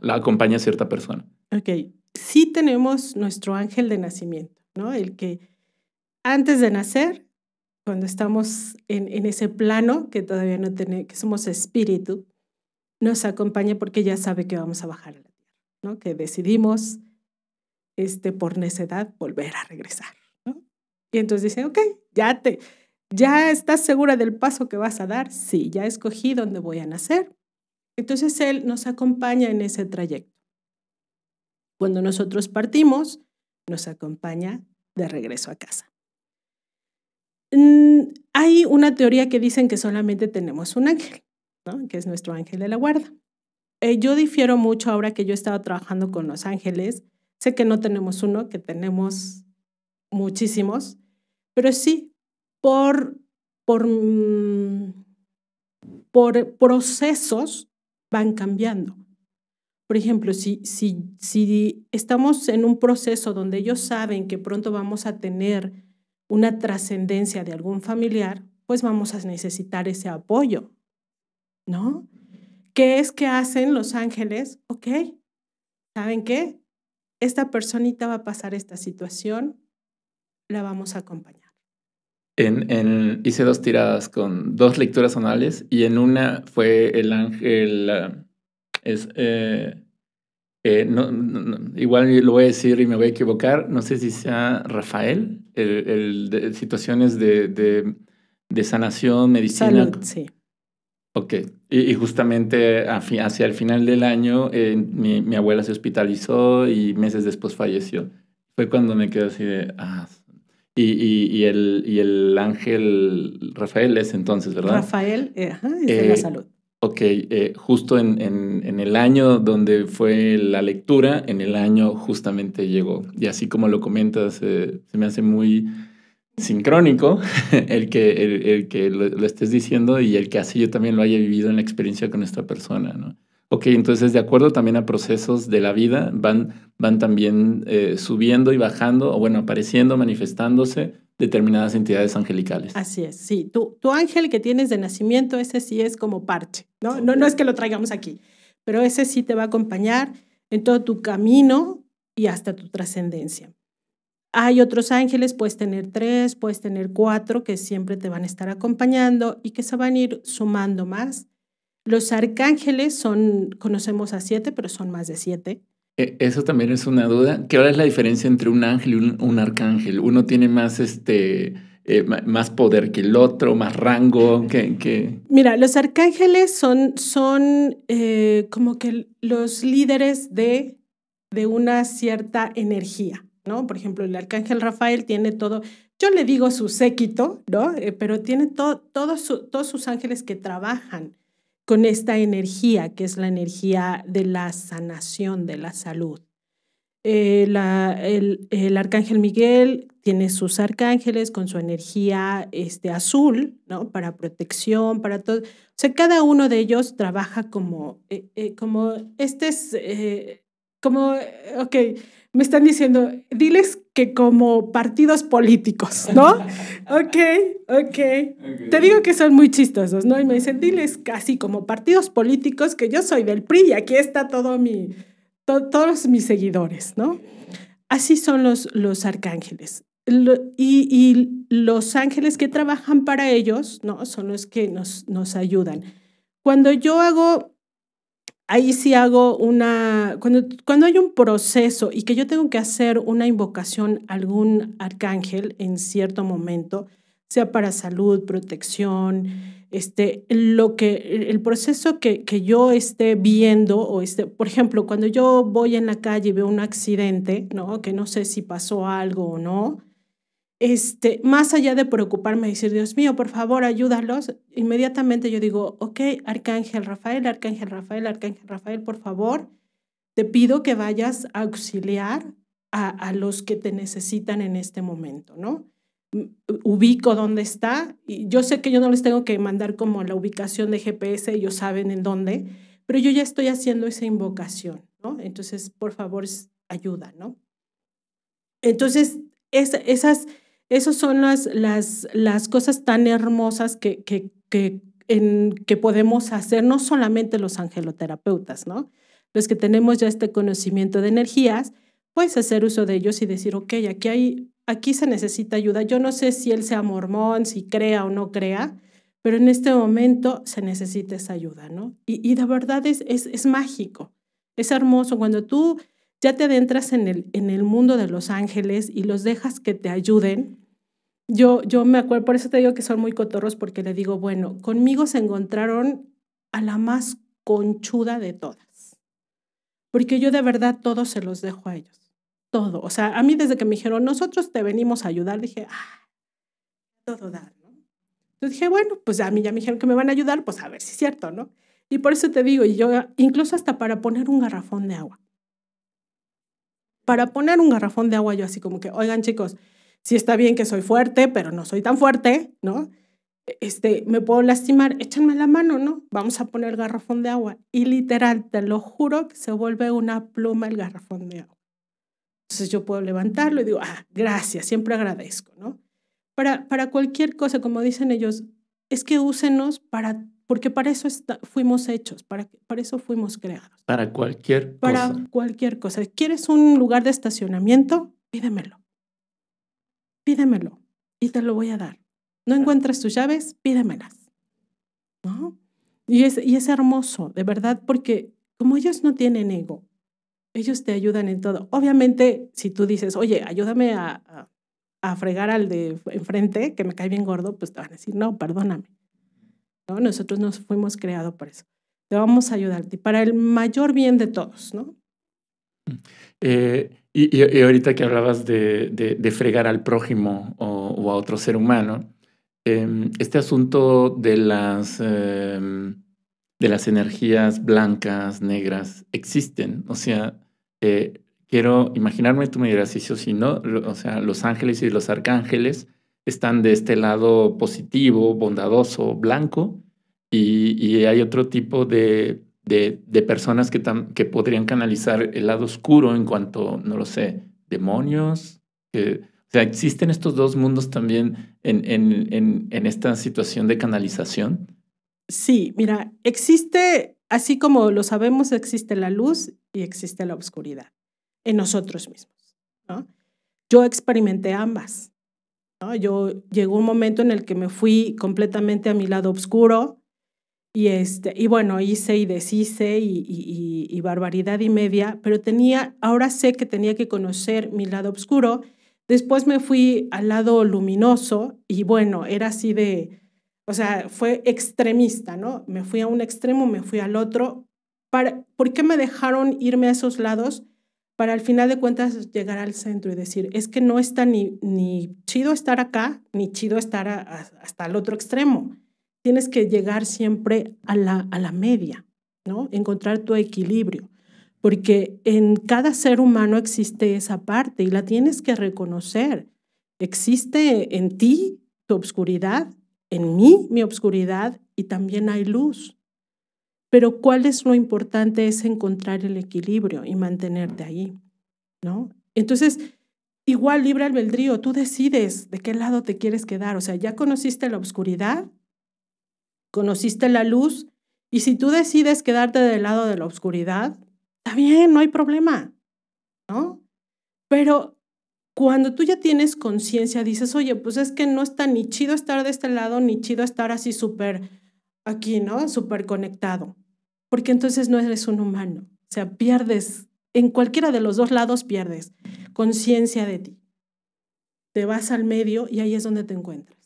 la acompañe a cierta persona. Ok, sí tenemos nuestro ángel de nacimiento, ¿no? El que antes de nacer cuando estamos en, ese plano que todavía no tenemos, que somos espíritu, nos acompaña porque ya sabe que vamos a bajar a la tierra, ¿no? que decidimos este, por necedad volver a regresar. Y entonces dice, ok, ya te, ¿Ya estás segura del paso que vas a dar? Sí, ya escogí dónde voy a nacer. Entonces Él nos acompaña en ese trayecto. Cuando nosotros partimos, nos acompaña de regreso a casa. Mm, hay una teoría que dicen que solamente tenemos un ángel, que es nuestro ángel de la guarda. Eh, yo difiero mucho ahora que yo estaba trabajando con los ángeles. Sé que no tenemos uno, que tenemos muchísimos, pero sí, por, por, mm, por procesos van cambiando. Por ejemplo, si, si, si estamos en un proceso donde ellos saben que pronto vamos a tener una trascendencia de algún familiar, pues vamos a necesitar ese apoyo, ¿no? ¿Qué es que hacen los ángeles? Ok, ¿saben qué? Esta personita va a pasar esta situación, la vamos a acompañar. En, hice dos tiradas con dos lecturas sonales y en una fue el ángel, es, eh, eh, no, igual lo voy a decir y me voy a equivocar, no sé si sea Rafael, el, de, situaciones de, sanación, medicina. Salud, sí. Ok, y, justamente hacia el final del año eh, mi, abuela se hospitalizó y meses después falleció. Fue cuando me quedé así de, ah, y, el, y el ángel Rafael es entonces, ¿verdad? Rafael, eh, es de la salud ok, eh, justo en, el año donde fue la lectura, en el año justamente llegó. Y así como lo comentas, eh, se me hace muy sincrónico el que, lo, estés diciendo y el que así yo también lo haya vivido en la experiencia con esta persona, Ok, entonces de acuerdo también a procesos de la vida, van, también eh, subiendo y bajando, o bueno, apareciendo, manifestándose determinadas entidades angelicales. Así es, sí. Tu, tu ángel que tienes de nacimiento, ese sí es como parche, ¿no? No, no es que lo traigamos aquí, pero ese sí te va a acompañar en todo tu camino y hasta tu trascendencia. Hay otros ángeles, puedes tener tres, puedes tener cuatro que siempre te van a estar acompañando y que se van a ir sumando más. Los arcángeles son, conocemos a siete, pero son más de siete. Eh, eso también es una duda. ¿Qué hora es la diferencia entre un ángel y un, arcángel? Uno tiene más este eh, más poder que el otro, más rango que... Mira, los arcángeles son, son eh, como que los líderes de, de una cierta energía, ¿no? Por ejemplo, el arcángel Rafael tiene todo, yo le digo su séquito, ¿no? pero tiene todo todos sus ángeles que trabajan con esta energía que es la energía de la sanación, de la salud. Eh, el, arcángel Miguel tiene sus arcángeles con su energía este, azul, ¿no? Para protección, para todo. O sea, cada uno de ellos trabaja como, eh, eh, como, este es, como, ok, me están diciendo, diles que como partidos políticos, ¿no? ok, ok. Te digo que son muy chistosos, ¿no? Y me dicen, diles casi como partidos políticos que yo soy del PRI y aquí está todo mi, todos mis seguidores, ¿no? Así son los, los arcángeles. y, los ángeles que trabajan para ellos, ¿no? Son los que nos, nos ayudan. Cuando yo hago ahí sí hago una, cuando, hay un proceso y que yo tengo que hacer una invocación a algún arcángel en cierto momento, sea para salud, protección, este, lo que, el proceso que, que yo esté viendo, o este, por ejemplo, cuando yo voy en la calle y veo un accidente, ¿no? que no sé si pasó algo o no, este, más allá de preocuparme y decir, Dios mío, por favor, ayúdalos, inmediatamente yo digo, ok, Arcángel Rafael, Arcángel Rafael, Arcángel Rafael, por favor, te pido que vayas a auxiliar a, los que te necesitan en este momento, ¿no? Ubico dónde está y yo sé que yo no les tengo que mandar como la ubicación de GPS, ellos saben en dónde, pero yo ya estoy haciendo esa invocación, ¿no? Entonces, por favor, ayuda, ¿no? Entonces, esas esas son las, las, las cosas tan hermosas que, que podemos hacer, no solamente los angeloterapeutas, ¿no? Los que tenemos ya este conocimiento de energías, puedes hacer uso de ellos y decir, ok, aquí, hay, aquí se necesita ayuda. Yo no sé si él sea mormón, si crea o no crea, pero en este momento se necesita esa ayuda, ¿no? Y, y de verdad es, es mágico, es hermoso cuando tú ya te adentras en el, en el mundo de los ángeles y los dejas que te ayuden. Yo, yo me acuerdo, por eso te digo que son muy cotorros, porque le digo, bueno, conmigo se encontraron a la más conchuda de todas, porque yo de verdad todo se los dejo a ellos, todo. O sea, a mí desde que me dijeron, nosotros te venimos a ayudar, dije, ah, todo da, ¿no? Entonces dije, bueno, pues a mí ya me dijeron que me van a ayudar, pues a ver si es cierto, ¿no? Y por eso te digo, y yo incluso hasta para poner un garrafón de agua para poner un garrafón de agua, yo así como que, oigan chicos, si está bien que soy fuerte, pero no soy tan fuerte, ¿no? Este, me puedo lastimar, échenme la mano, ¿no? Vamos a poner el garrafón de agua. Y literal, te lo juro que se vuelve una pluma el garrafón de agua. Entonces yo puedo levantarlo y digo, ah, gracias, siempre agradezco, ¿no? Para, para cualquier cosa, como dicen ellos, es que úsenos para porque para eso fuimos hechos, para, para eso fuimos creados. Para cualquier cosa. Para cualquier cosa. ¿Quieres un lugar de estacionamiento? Pídemelo. Pídemelo y te lo voy a dar. ¿No encuentras tus llaves? Pídemelas. ¿No? Y es, y hermoso, de verdad, porque como ellos no tienen ego, ellos te ayudan en todo. Obviamente, si tú dices, oye, ayúdame a, a fregar al de enfrente, que me cae bien gordo, pues te van a decir, no, perdóname. Nosotros nos fuimos creados por eso. Te vamos a ayudarte para el mayor bien de todos, ¿no? Eh, y, ahorita que hablabas de, fregar al prójimo o, a otro ser humano, em, este asunto de las, em, de las energías blancas, negras, existen. O sea, eh, quiero imaginarme, tú me dirás, si ¿no? O sea, los ángeles y los arcángeles están de este lado positivo, bondadoso, blanco, y, hay otro tipo de, personas que, podrían canalizar el lado oscuro en cuanto, no lo sé, demonios. que o sea, existen estos dos mundos también en, esta situación de canalización. Sí, mira, existe, así como lo sabemos, existe la luz y existe la oscuridad en nosotros mismos. Yo experimenté ambas. Yo llegó un momento en el que me fui completamente a mi lado oscuro y, este, y bueno, hice y deshice y, barbaridad y media, pero tenía, ahora sé que tenía que conocer mi lado oscuro. Después me fui al lado luminoso y bueno, era así de, o sea, fue extremista, ¿no? Me fui a un extremo, me fui al otro. ¿Por qué me dejaron irme a esos lados? para al final de cuentas llegar al centro y decir, es que no está ni, ni chido estar acá, ni chido estar hasta el otro extremo. Tienes que llegar siempre a la, a la media, ¿no? Encontrar tu equilibrio, porque en cada ser humano existe esa parte y la tienes que reconocer. Existe en ti tu obscuridad, en mí mi obscuridad y también hay luz. Pero cuál es lo importante es encontrar el equilibrio y mantenerte ahí, ¿no? Entonces, igual libre albedrío, tú decides de qué lado te quieres quedar, o sea, ya conociste la oscuridad, conociste la luz, y si tú decides quedarte del lado de la oscuridad, está bien, no hay problema, ¿no? Pero cuando tú ya tienes conciencia, dices, oye, pues es que no está ni chido estar de este lado, ni chido estar así súper aquí, ¿no? Súper conectado, porque entonces no eres un humano, o sea, pierdes, en cualquiera de los dos lados pierdes conciencia de ti. Te vas al medio y ahí es donde te encuentras,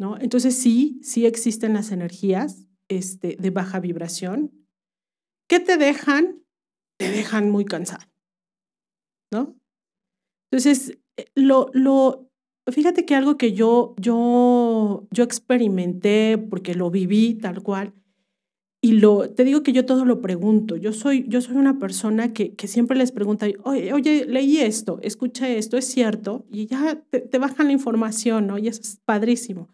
¿no? Entonces sí, sí existen las energías este, de baja vibración. ¿Qué te dejan? Te dejan muy cansado, ¿no? Entonces, eh, lo, lo, Fíjate que algo que yo, yo, yo experimenté porque lo viví tal cual. Y lo, te digo que yo todo lo pregunto. Yo soy, yo soy una persona que, siempre les pregunta, oye, oye, leí esto, escuché esto, es cierto. Y ya te, bajan la información, ¿no? Y es padrísimo.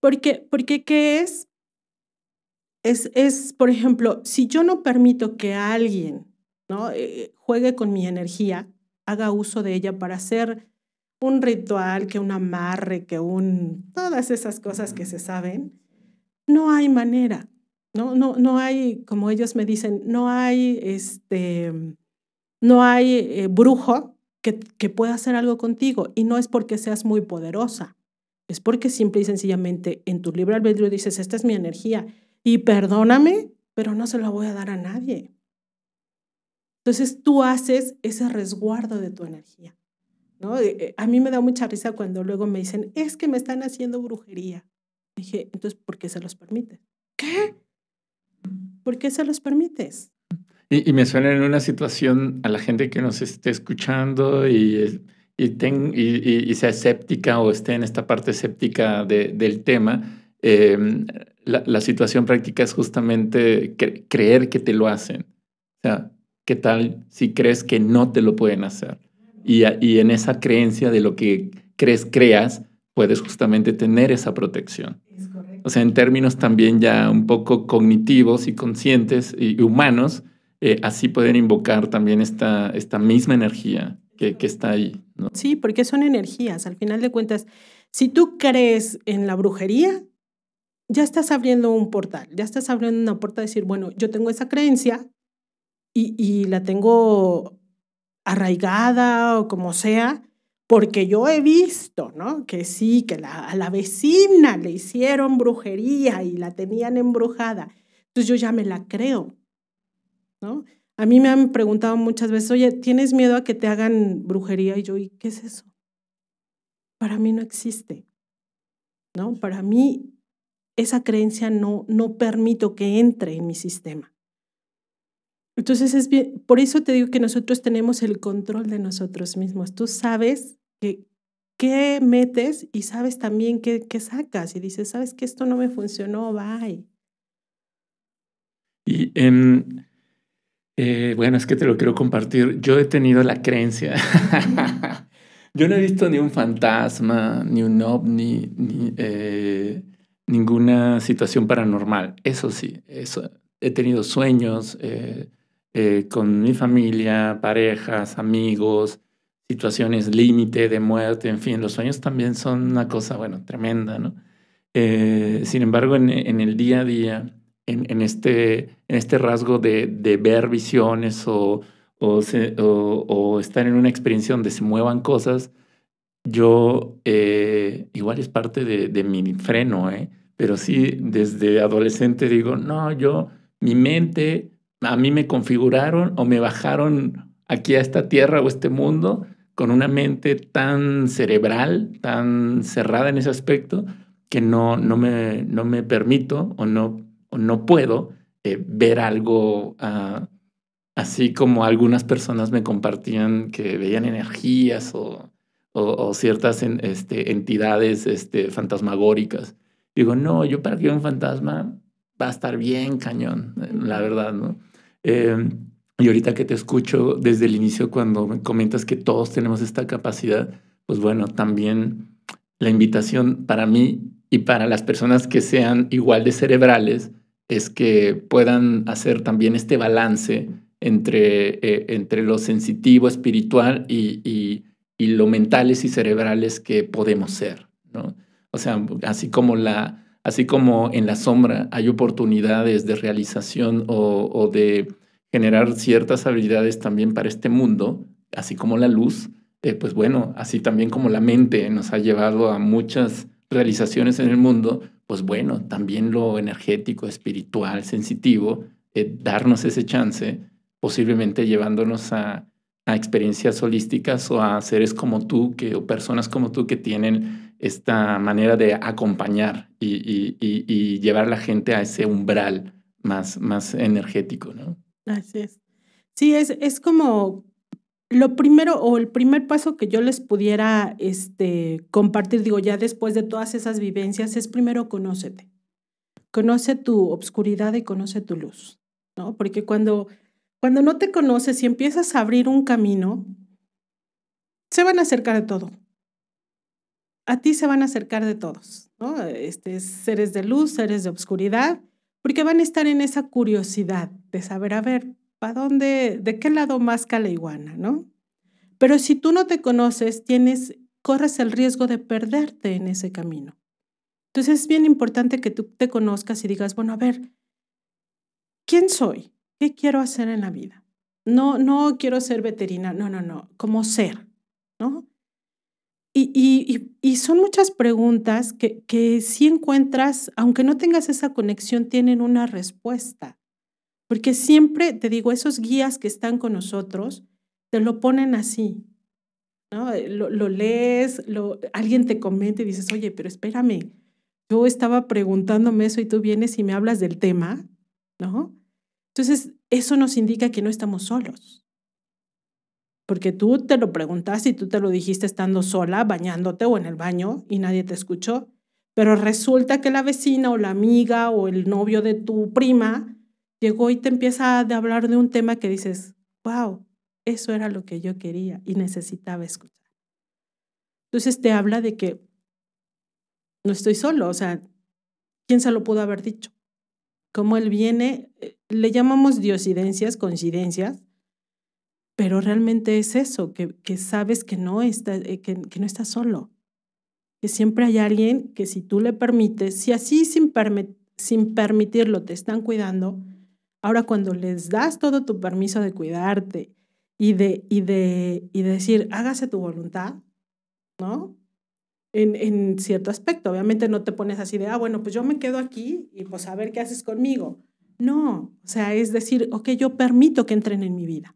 Porque, porque ¿qué es? es? Es, por ejemplo, si yo no permito que alguien ¿no? Eh, juegue con mi energía, haga uso de ella para hacer un ritual, que un amarre, que un... todas esas cosas que se saben, no hay manera. No, no, no hay, como ellos me dicen, no hay, este, no hay eh, brujo que, que pueda hacer algo contigo. Y no es porque seas muy poderosa, es porque simple y sencillamente en tu libro albedrío dices, esta es mi energía y perdóname, pero no se la voy a dar a nadie. Entonces tú haces ese resguardo de tu energía. ¿no? Eh, a mí me da mucha risa cuando luego me dicen, es que me están haciendo brujería. Dije, entonces, ¿por qué se los permite? ¿Qué? ¿Por qué se los permites? Y, me suena en una situación a la gente que nos esté escuchando y, y, sea escéptica o esté en esta parte escéptica del tema, em, la, situación práctica es justamente creer que te lo hacen. O sea, ¿qué tal si crees que no te lo pueden hacer? Y, en esa creencia de lo que crees, creas, puedes justamente tener esa protección. O sea, en términos también ya un poco cognitivos y conscientes y humanos, eh, así pueden invocar también esta, esta misma energía que, está ahí. Sí, porque son energías. Al final de cuentas, si tú crees en la brujería, ya estás abriendo un portal, ya estás abriendo una puerta a decir, bueno, yo tengo esa creencia y, y la tengo arraigada o como sea, porque yo he visto, ¿no? Que sí, que a la vecina le hicieron brujería y la tenían embrujada. Entonces yo ya me la creo, ¿no? A mí me han preguntado muchas veces, oye, ¿tienes miedo a que te hagan brujería? Y yo, ¿y qué es eso? Para mí no existe, ¿no? Para mí esa creencia no, no permito que entre en mi sistema. Entonces es bien, por eso te digo que nosotros tenemos el control de nosotros mismos. Tú sabes qué metes y sabes también qué, qué sacas y dices, sabes que esto no me funcionó, bye. Y em, eh, bueno, es que te lo quiero compartir. Yo he tenido la creencia. Yo no he visto ni un fantasma, ni un ovni, ni eh, ninguna situación paranormal. Eso sí, eso. he tenido sueños, eh, eh, con mi familia, parejas, amigos, situaciones límite de muerte, en fin, los sueños también son una cosa, bueno, tremenda, ¿no? Eh, sin embargo, en, en, el día a día, en, en, este, en este rasgo de, de ver visiones o, o, o, estar en una experiencia donde se muevan cosas, yo eh, igual es parte de, de mi freno, ¿eh? pero sí desde adolescente digo, no, yo, mi mente a mí me configuraron o me bajaron aquí a esta tierra o este mundo con una mente tan cerebral, tan cerrada en ese aspecto, que no, me, permito o no, no puedo eh, ver algo ah, así como algunas personas me compartían que veían energías o, ciertas este, entidades este, fantasmagóricas. Digo, no, yo para que un fantasma va a estar bien cañón, la verdad, ¿no? Em, y ahorita que te escucho desde el inicio, cuando comentas que todos tenemos esta capacidad, pues bueno, también la invitación para mí y para las personas que sean igual de cerebrales es que puedan hacer también este balance entre, eh, entre lo sensitivo, espiritual y, y, lo mentales y cerebrales que podemos ser. ¿no? O sea, así como la, Así como en la sombra hay oportunidades de realización o, de generar ciertas habilidades también para este mundo, así como la luz, eh, pues bueno, así también como la mente nos ha llevado a muchas realizaciones en el mundo, pues bueno, también lo energético, espiritual, sensitivo, eh, darnos ese chance, posiblemente llevándonos a, a experiencias holísticas o a seres como tú que, o personas como tú que tienen esta manera de acompañar y, llevar a la gente a ese umbral más, más energético, ¿no? Así es. Sí, es, es como lo primero o el primer paso que yo les pudiera este, compartir, digo, ya después de todas esas vivencias, es primero conócete. Conoce tu obscuridad y conoce tu luz, ¿no? Porque cuando, cuando no te conoces y empiezas a abrir un camino, se van a acercar a todo a ti se van a acercar de todos, ¿no? Este, seres de luz, seres de obscuridad, porque van a estar en esa curiosidad de saber, a ver, ¿para dónde, de qué lado más la iguana, ¿no? Pero si tú no te conoces, tienes, corres el riesgo de perderte en ese camino. Entonces es bien importante que tú te conozcas y digas, bueno, a ver, ¿quién soy? ¿Qué quiero hacer en la vida? No, no quiero ser veterina, no, no, no, como ser, ¿no? Y, son muchas preguntas que, si encuentras, aunque no tengas esa conexión, tienen una respuesta. Porque siempre, te digo, esos guías que están con nosotros, te lo ponen así. ¿no? Eh, lo, lees, alguien te comenta y dices, oye, pero espérame, yo estaba preguntándome eso y tú vienes y me hablas del tema, ¿no? Entonces, eso nos indica que no estamos solos porque tú te lo preguntas y tú te lo dijiste estando sola, bañándote o en el baño y nadie te escuchó. Pero resulta que la vecina o la amiga o el novio de tu prima llegó y te empieza a hablar de un tema que dices, wow, eso era lo que yo quería y necesitaba escuchar. Entonces te habla de que no estoy solo, o sea, ¿quién se lo pudo haber dicho? Como él viene, eh, le llamamos diosidencias, coincidencias, pero realmente es eso, que, sabes que no, está, eh, que, no estás solo, que siempre hay alguien que si tú le permites, si así sin, sin permitirlo te están cuidando, ahora cuando les das todo tu permiso de cuidarte y de, y de, y decir, hágase tu voluntad, ¿no? En, en, cierto aspecto, obviamente no te pones así de, ah, bueno, pues yo me quedo aquí y pues a ver qué haces conmigo. No, o sea, es decir, ok, yo permito que entren en mi vida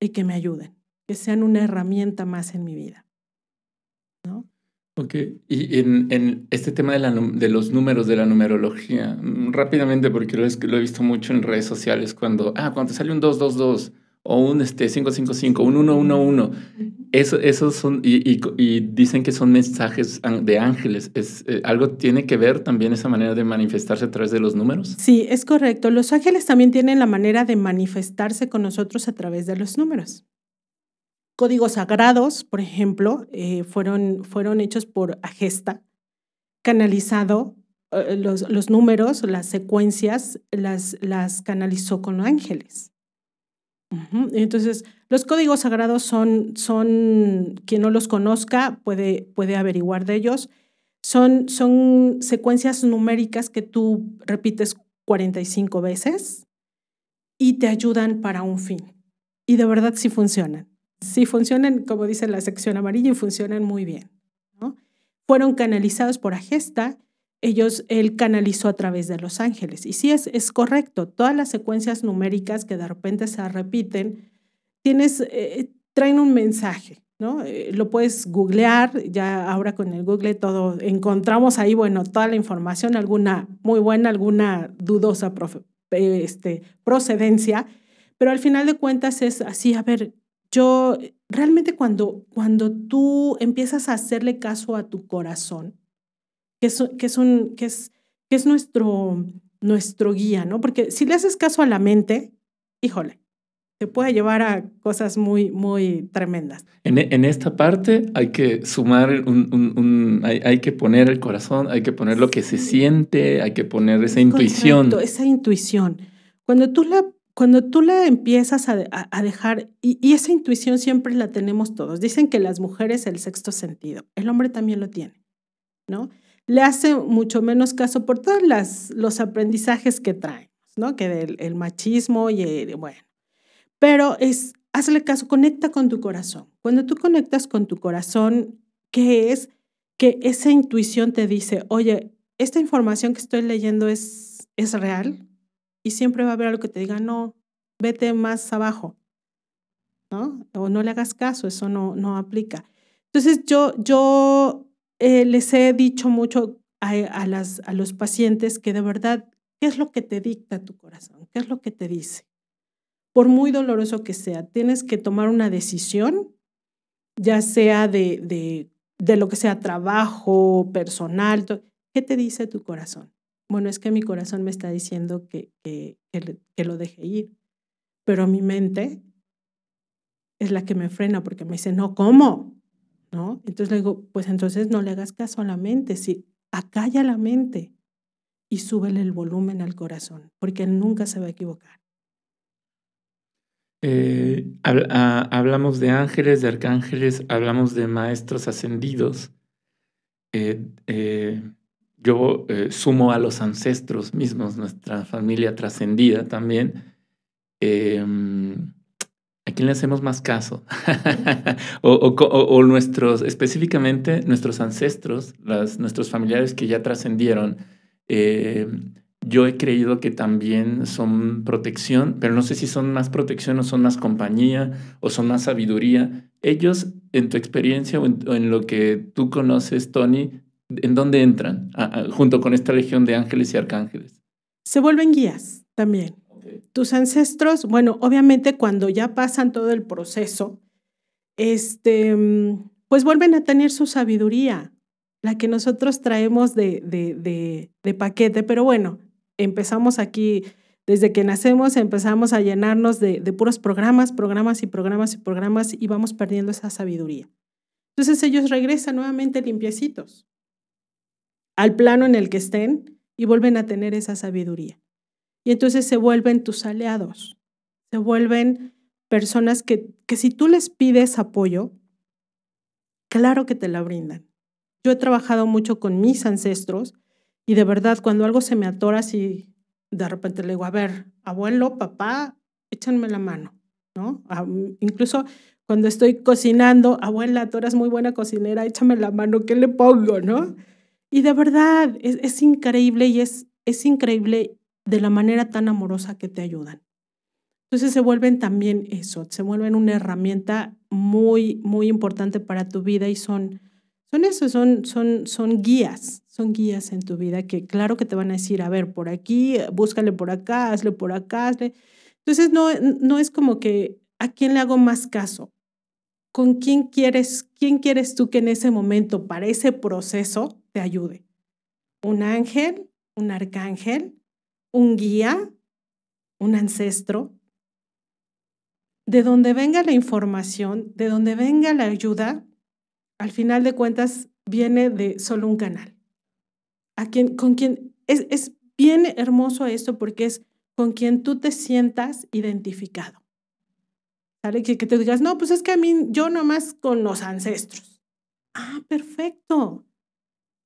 y que me ayuden, que sean una herramienta más en mi vida. ¿no? Ok, y en, este tema de, la, de, los números, de la numerología, mm, rápidamente, porque lo, he visto mucho en redes sociales, cuando, ah, cuando te sale un 222, o un 555, este, un 111. Eso, esos son, y, dicen que son mensajes de ángeles. Es, eh, ¿Algo tiene que ver también esa manera de manifestarse a través de los números? Sí, es correcto. Los ángeles también tienen la manera de manifestarse con nosotros a través de los números. Códigos sagrados, por ejemplo, eh, fueron, fueron hechos por Agesta, canalizado eh, los, los, números, las secuencias, las, las canalizó con ángeles. Entonces, los códigos sagrados son, son, quien no los conozca puede, puede averiguar de ellos. Son, son secuencias numéricas que tú repites 45 veces y te ayudan para un fin. Y de verdad sí funcionan. Sí funcionan, como dice la sección amarilla, y funcionan muy bien. Fueron canalizados por Agesta ellos, él canalizó a través de los ángeles. Y sí, es, correcto, todas las secuencias numéricas que de repente se repiten, tienes, eh, traen un mensaje, ¿no? Eh, lo puedes googlear, ya ahora con el Google todo, encontramos ahí, bueno, toda la información, alguna muy buena, alguna dudosa este, procedencia, pero al final de cuentas es así, a ver, yo realmente cuando, cuando tú empiezas a hacerle caso a tu corazón, que es, un, que es, que es nuestro, nuestro guía, ¿no? Porque si le haces caso a la mente, híjole, te puede llevar a cosas muy, muy tremendas. En, en esta parte hay que sumar, un, un, hay, hay, que poner el corazón, hay que poner lo que se siente, hay que poner esa intuición. Esa intuición. Cuando tú la, cuando tú la empiezas a, dejar, y, y, esa intuición siempre la tenemos todos. Dicen que las mujeres el sexto sentido, el hombre también lo tiene, ¿no? le hace mucho menos caso por todos las, los aprendizajes que trae, ¿no? Que del machismo y el, eh, bueno. Pero es, hazle caso, conecta con tu corazón. Cuando tú conectas con tu corazón, ¿qué es? Que esa intuición te dice, oye, esta información que estoy leyendo es, es real y siempre va a haber algo que te diga, no, vete más abajo, ¿no? O no le hagas caso, eso no, no aplica. Entonces yo, yo eh, les he dicho mucho eh, a, las, a los pacientes que de verdad, ¿qué es lo que te dicta tu corazón? ¿Qué es lo que te dice? Por muy doloroso que sea, tienes que tomar una decisión, ya sea de, lo que sea trabajo, personal. ¿Qué te dice tu corazón? Bueno, es que mi corazón me está diciendo que, que, que lo deje ir, pero mi mente es la que me frena porque me dice, no, ¿cómo? Entonces le digo, pues entonces no le hagas caso a la mente, acalla la mente y súbele el volumen al corazón, porque nunca se va a equivocar. Eh, ah, hablamos de ángeles, de arcángeles, hablamos de maestros ascendidos. Eh, eh, yo sumo a los ancestros mismos, nuestra familia trascendida también. Em, ¿A quién le hacemos más caso? o, nuestros, específicamente nuestros ancestros, las, nuestros familiares que ya trascendieron. Eh, yo he creído que también son protección, pero no sé si son más protección o son más compañía o son más sabiduría. Ellos, en tu experiencia o en, lo que tú conoces, Tony, ¿en dónde entran junto con esta legión de ángeles y arcángeles? Se vuelven guías también tus ancestros, bueno, obviamente cuando ya pasan todo el proceso, este, pues vuelven a tener su sabiduría, la que nosotros traemos de, paquete, pero bueno, empezamos aquí desde que nacemos empezamos a llenarnos de, puros programas, programas y programas y programas y vamos perdiendo esa sabiduría. Entonces ellos regresan nuevamente limpiecitos al plano en el que estén y vuelven a tener esa sabiduría. Y entonces se vuelven tus aliados, se vuelven personas que, que si tú les pides apoyo, claro que te la brindan. Yo he trabajado mucho con mis ancestros y de verdad cuando algo se me atora así, de repente le digo, a ver, abuelo, papá, échanme la mano, ¿no? incluso cuando estoy cocinando, abuela, tú eres muy buena cocinera, échame la mano, ¿qué le pongo, no? Y de verdad, es, increíble y es, es increíble de la manera tan amorosa que te ayudan. Entonces se vuelven también eso, se vuelven una herramienta muy, muy importante para tu vida y son, son eso, son, son, son guías, son guías en tu vida que claro que te van a decir, a ver, por aquí, búscale por acá, hazle por acá, Entonces no, no es como que a quién le hago más caso, con quién quieres, quién quieres tú que en ese momento para ese proceso te ayude. Un ángel, un arcángel, un guía, un ancestro, de donde venga la información, de donde venga la ayuda, al final de cuentas viene de solo un canal. A con quien es, bien hermoso esto porque es con quien tú te sientas identificado. ¿Sale? Que, te digas, no, pues es que a mí yo nomás con los ancestros. Ah, perfecto.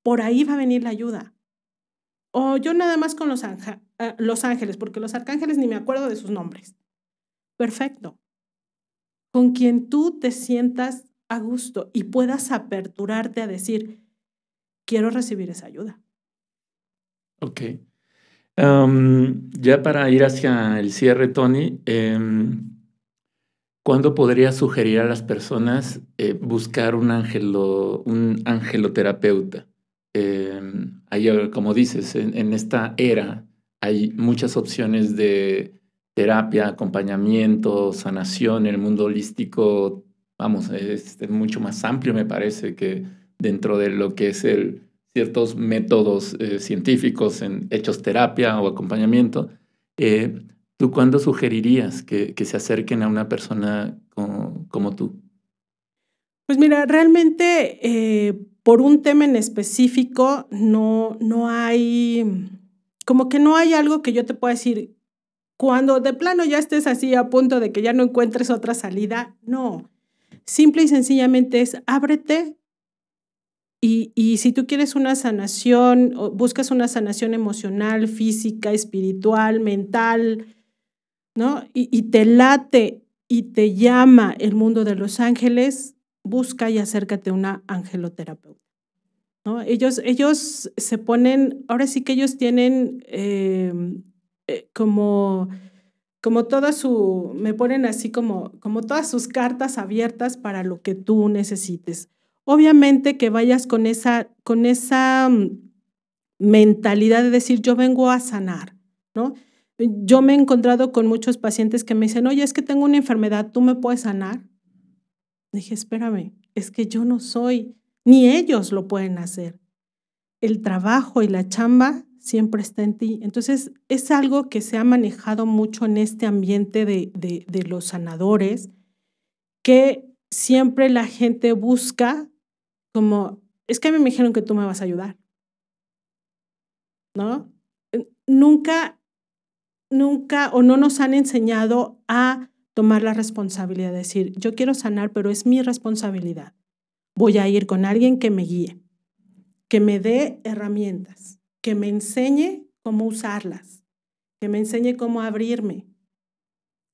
Por ahí va a venir la ayuda. O yo nada más con los, anja, Ah, los ángeles, porque los arcángeles ni me acuerdo de sus nombres. Perfecto. Con quien tú te sientas a gusto y puedas aperturarte a decir, quiero recibir esa ayuda. Ok. ya para ir hacia el cierre, Tony, em, ¿cuándo podría sugerir a las personas eh, buscar un, ángeloterapeuta. un angeloterapeuta? Em, ahí, como dices, en, esta era hay muchas opciones de terapia, acompañamiento, sanación. en El mundo holístico, vamos, es, mucho más amplio, me parece, que dentro de lo que es el, ciertos métodos eh, científicos en hechos terapia o acompañamiento. Eh, ¿Tú cuándo sugerirías que, se acerquen a una persona como, tú? Pues mira, realmente eh, por un tema en específico no, no hay como que no hay algo que yo te pueda decir, cuando de plano ya estés así a punto de que ya no encuentres otra salida, no. Simple y sencillamente es ábrete y, si tú quieres una sanación, o buscas una sanación emocional, física, espiritual, mental, ¿no? Y, y te late y te llama el mundo de los ángeles, busca y acércate a una angeloterapeuta. ¿no? Ellos, ellos se ponen, ahora sí que ellos tienen eh, eh, como, como toda su, me ponen así como, como todas sus cartas abiertas para lo que tú necesites. Obviamente que vayas con esa, con esa mm, mentalidad de decir, yo vengo a sanar, ¿no? Yo me he encontrado con muchos pacientes que me dicen, oye, es que tengo una enfermedad, ¿tú me puedes sanar? Dije, espérame, es que yo no soy, ni ellos lo pueden hacer. El trabajo y la chamba siempre está en ti. Entonces, es algo que se ha manejado mucho en este ambiente de, los sanadores, que siempre la gente busca como, es que a mí me dijeron que tú me vas a ayudar, ¿no? Nunca, nunca o no nos han enseñado a tomar la responsabilidad, de decir, yo quiero sanar, pero es mi responsabilidad voy a ir con alguien que me guíe, que me dé herramientas, que me enseñe cómo usarlas, que me enseñe cómo abrirme,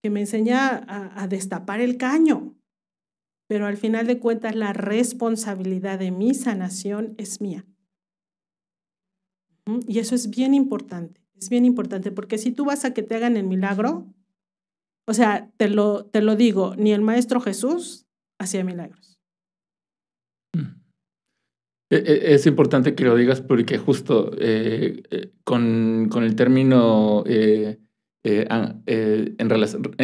que me enseñe a, destapar el caño. Pero al final de cuentas, la responsabilidad de mi sanación es mía. Y eso es bien importante, es bien importante, porque si tú vas a que te hagan el milagro, o sea, te lo, te lo digo, ni el Maestro Jesús hacía milagros. Mm. E, e, es importante que lo digas porque justo eh, eh, con, el término eh, en,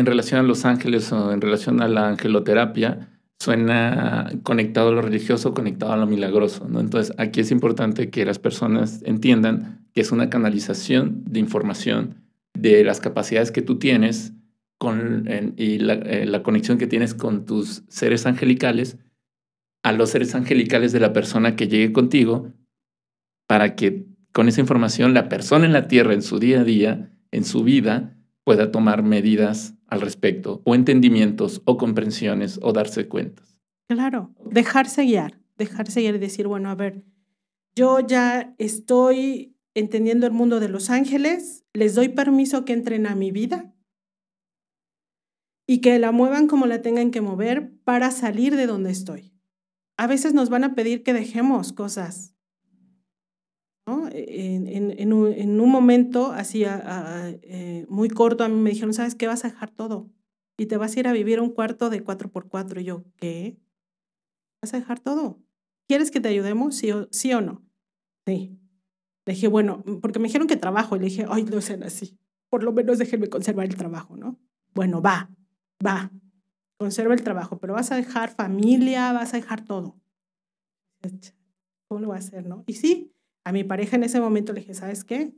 relación a los ángeles o en relación a la angeloterapia, suena conectado a lo religioso, conectado a lo milagroso. Entonces, aquí es importante que las personas entiendan que es una canalización de información de las capacidades que tú tienes y la, conexión que tienes con tus seres angelicales a los seres angelicales de la persona que llegue contigo para que con esa información la persona en la tierra, en su día a día, en su vida, pueda tomar medidas al respecto, o entendimientos, o comprensiones, o darse cuentas. Claro, dejarse guiar, dejarse guiar y decir, bueno, a ver, yo ya estoy entendiendo el mundo de los ángeles, les doy permiso que entren a mi vida y que la muevan como la tengan que mover para salir de donde estoy a veces nos van a pedir que dejemos cosas. ¿no? E-, en, un, momento así eh, muy corto a mí me dijeron, ¿sabes qué? Vas a dejar todo y te vas a ir a vivir a un cuarto de 4x4. Y yo, ¿qué? ¿Vas a dejar todo? ¿Quieres que te ayudemos? ¿Sí o, sí o no? Sí. Le dije, bueno, mm, porque me dijeron que trabajo. Y le dije, ay, no sean así. Por lo menos déjenme conservar el trabajo, ¿no? Bueno, va, va conserva el trabajo, pero vas a dejar familia, vas a dejar todo. ¿Cómo lo va a hacer, no? Y sí, a mi pareja en ese momento le dije, ¿sabes qué?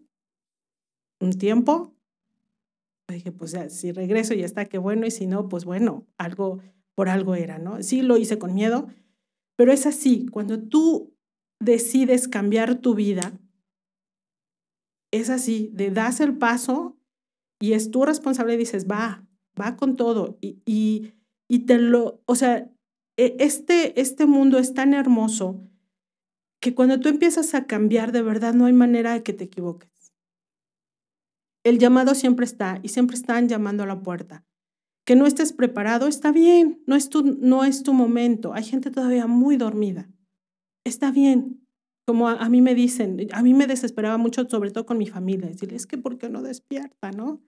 Un tiempo. Le dije, pues ya, si regreso ya está, qué bueno, y si no, pues bueno, algo, por algo era, ¿no? Sí, lo hice con miedo, pero es así, cuando tú decides cambiar tu vida, es así, de das el paso y es tu responsable y dices, va, va con todo. y, y te lo, o sea, e, este, este mundo es tan hermoso que cuando tú empiezas a cambiar de verdad no hay manera de que te equivoques. El llamado siempre está y siempre están llamando a la puerta. Que no estés preparado está bien, no es tu, no es tu momento. Hay gente todavía muy dormida. Está bien. Como a, mí me dicen, a mí me desesperaba mucho, sobre todo con mi familia, decirles es que ¿por qué no despierta, no?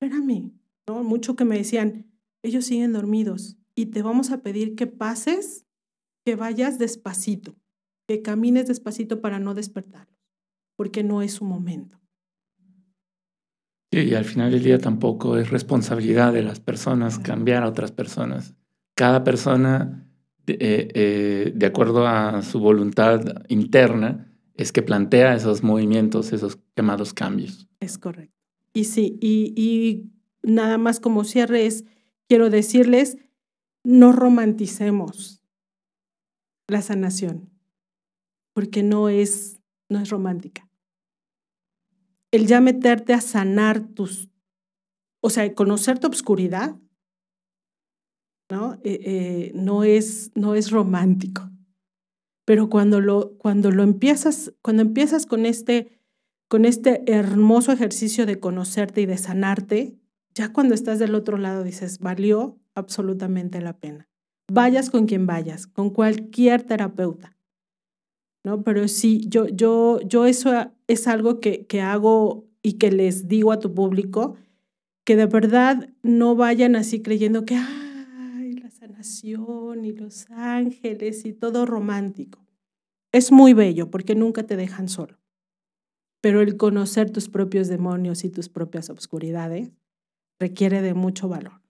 Espérame, ¿no? Mucho que me decían, ellos siguen dormidos y te vamos a pedir que pases, que vayas despacito, que camines despacito para no despertarlos, porque no es su momento. y al final del día tampoco es responsabilidad de las personas cambiar a otras personas. Cada persona, eh, eh, de acuerdo a su voluntad interna, es que plantea esos movimientos, esos llamados cambios. Es correcto. Y sí, y, y nada más como cierre es, quiero decirles, no romanticemos la sanación, porque no es, no es romántica. El ya meterte a sanar tus, o sea, conocer tu obscuridad, ¿no? Eh, eh, no, es, no es romántico. Pero cuando lo, cuando lo empiezas, cuando empiezas con este, con este hermoso ejercicio de conocerte y de sanarte, ya cuando estás del otro lado dices, valió absolutamente la pena. Vayas con quien vayas, con cualquier terapeuta. ¿No? Pero sí, yo, yo, yo eso es algo que, que hago y que les digo a tu público, que de verdad no vayan así creyendo que, ay, la sanación y los ángeles y todo romántico. Es muy bello porque nunca te dejan solo. Pero el conocer tus propios demonios y tus propias obscuridades requiere de mucho valor.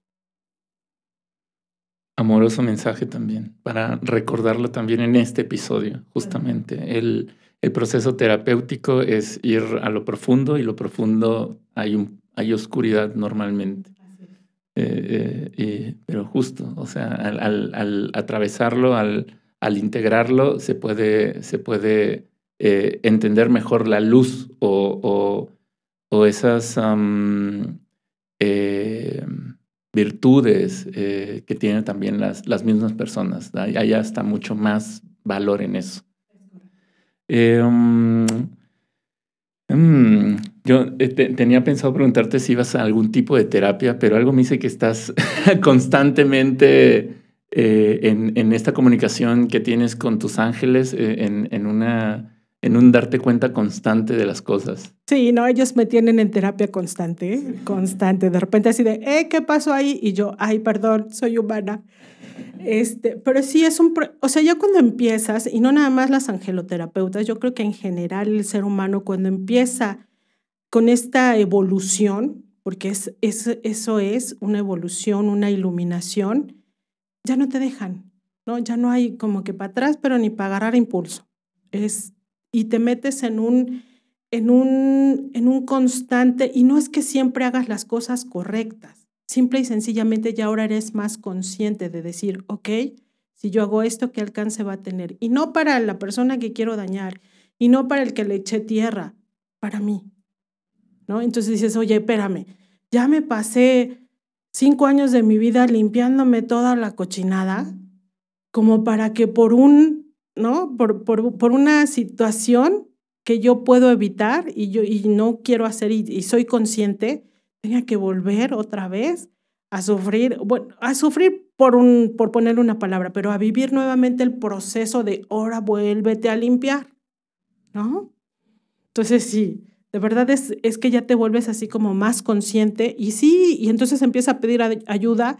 Amoroso mensaje también, para recordarlo también en este episodio, justamente. El, proceso terapéutico es ir a lo profundo y lo profundo hay, un, hay oscuridad normalmente. Eh, eh, pero justo, o sea, al, atravesarlo, al, al, integrarlo, se puede, se puede eh, entender mejor la luz o, o, esas virtudes eh, que tienen también las, mismas personas. Allá está mucho más valor en eso. Em, mm, yo eh, tenía pensado preguntarte si ibas a algún tipo de terapia, pero algo me dice que estás constantemente eh, en, esta comunicación que tienes con tus ángeles, en, en una en un darte cuenta constante de las cosas. Sí, no, ellos me tienen en terapia constante, ¿eh? constante. De repente así de, eh, ¿qué pasó ahí? Y yo, ay, perdón, soy humana. Este, pero sí es un, o sea, ya cuando empiezas, y no nada más las angeloterapeutas, yo creo que en general el ser humano cuando empieza con esta evolución, porque es, es, eso es una evolución, una iluminación, ya no te dejan, ¿no? Ya no hay como que para atrás, pero ni para agarrar impulso. Es y te metes en un, en un, en un constante, y no es que siempre hagas las cosas correctas, simple y sencillamente ya ahora eres más consciente de decir, ok, si yo hago esto, ¿qué alcance va a tener? Y no para la persona que quiero dañar, y no para el que le eché tierra, para mí. ¿No? Entonces dices, oye, espérame, ya me pasé cinco años de mi vida limpiándome toda la cochinada, como para que por un ¿no? Por, por, una situación que yo puedo evitar y, yo, no quiero hacer y, soy consciente, tenga que volver otra vez a sufrir, bueno, a sufrir por, un, por ponerle una palabra, pero a vivir nuevamente el proceso de ahora vuélvete a limpiar, ¿no? Entonces sí, de verdad es, es que ya te vuelves así como más consciente y sí, y entonces empieza a pedir ayuda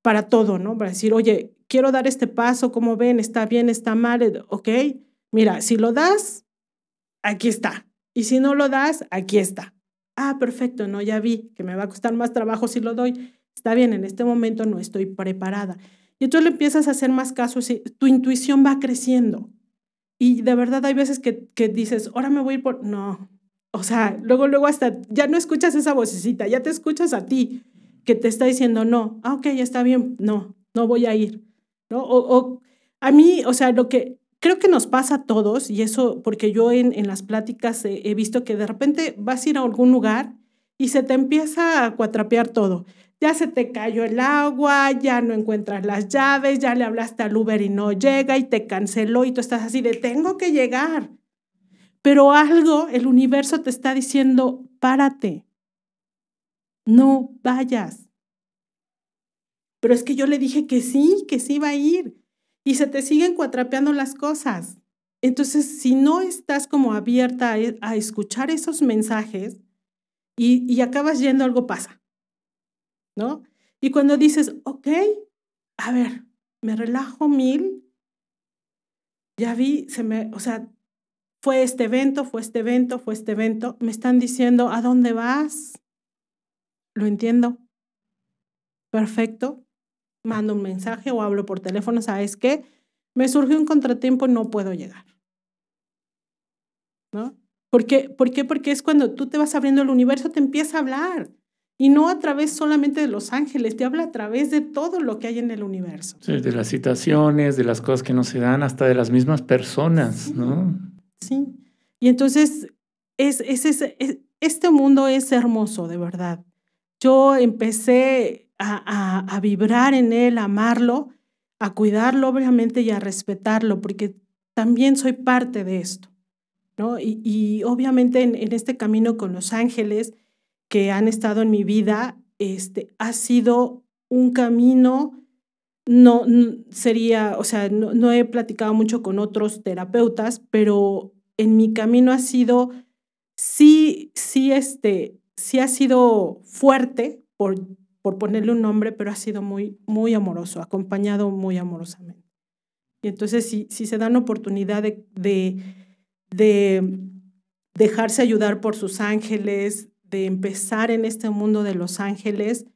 para todo, ¿no? Para decir, oye, quiero dar este paso, ¿cómo ven? ¿Está bien? ¿Está mal? Eh, ¿Ok? Mira, si lo das, aquí está. Y si no lo das, aquí está. Ah, perfecto, no, ya vi que me va a costar más trabajo si lo doy. Está bien, en este momento no estoy preparada. Y entonces le empiezas a hacer más casos y tu intuición va creciendo. Y de verdad hay veces que, dices, ahora me voy a ir por... No, o sea, luego, luego hasta ya no escuchas esa vocecita, ya te escuchas a ti que te está diciendo, no, ah, ok, está bien, no, no voy a ir. O, a mí, o sea, lo que creo que nos pasa a todos, y eso porque yo en, las pláticas he, he, visto que de repente vas a ir a algún lugar y se te empieza a cuatrapear todo. Ya se te cayó el agua, ya no encuentras las llaves, ya le hablaste al Uber y no llega y te canceló y tú estás así de tengo que llegar. Pero algo, el universo te está diciendo, párate, no vayas. Pero es que yo le dije que sí, que sí va a ir. Y se te siguen cuatrapeando las cosas. Entonces, si no estás como abierta e, a, escuchar esos mensajes y, y acabas yendo, algo pasa. ¿No? Y cuando dices, ok, a ver, me relajo mil, ya vi, se me, o sea, fue este evento, fue este evento, fue este evento, me están diciendo, ¿a dónde vas? Lo entiendo. Perfecto mando un mensaje o hablo por teléfono, ¿sabes qué? Me surgió un contratiempo, no puedo llegar. ¿No? ¿Por qué? ¿Por qué? Porque es cuando tú te vas abriendo el universo, te empieza a hablar. Y no a través solamente de los ángeles, te habla a través de todo lo que hay en el universo. Sí, de las situaciones de las cosas que no se dan, hasta de las mismas personas, ¿no? Sí. Y entonces, es, es, este mundo es hermoso, de verdad. Yo empecé a, vibrar en él, a amarlo, a cuidarlo obviamente y a respetarlo, porque también soy parte de esto. ¿no? Y, obviamente en, este camino con los ángeles que han estado en mi vida, este, ha sido un camino, no, sería, o sea, no, no he platicado mucho con otros terapeutas, pero en mi camino ha sido, sí, sí, este, sí ha sido fuerte, por, por ponerle un nombre, pero ha sido muy, muy amoroso, acompañado muy amorosamente. Y entonces, si, si se dan oportunidad de, de, de, dejarse ayudar por sus ángeles, de empezar en este mundo de los ángeles,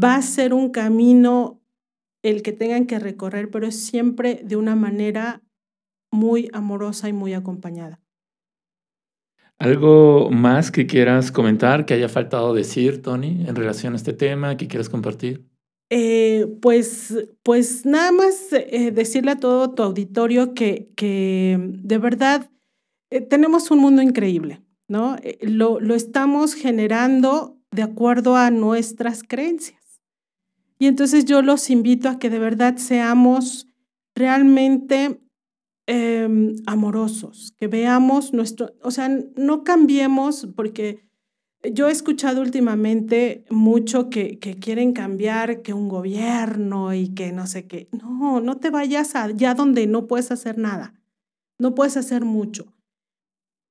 va a ser un camino el que tengan que recorrer, pero es siempre de una manera muy amorosa y muy acompañada. ¿Algo más que quieras comentar, que haya faltado decir, Tony, en relación a este tema, que quieras compartir? Eh, pues, pues nada más eh, decirle a todo tu auditorio que, que de verdad eh, tenemos un mundo increíble, ¿no? Lo, lo, estamos generando de acuerdo a nuestras creencias. Y entonces yo los invito a que de verdad seamos realmente Em, amorosos, que veamos nuestro, o sea, no cambiemos porque... Yo he escuchado últimamente mucho que, quieren cambiar, que un gobierno y que no sé qué. No, no te vayas allá donde no puedes hacer nada, no puedes hacer mucho.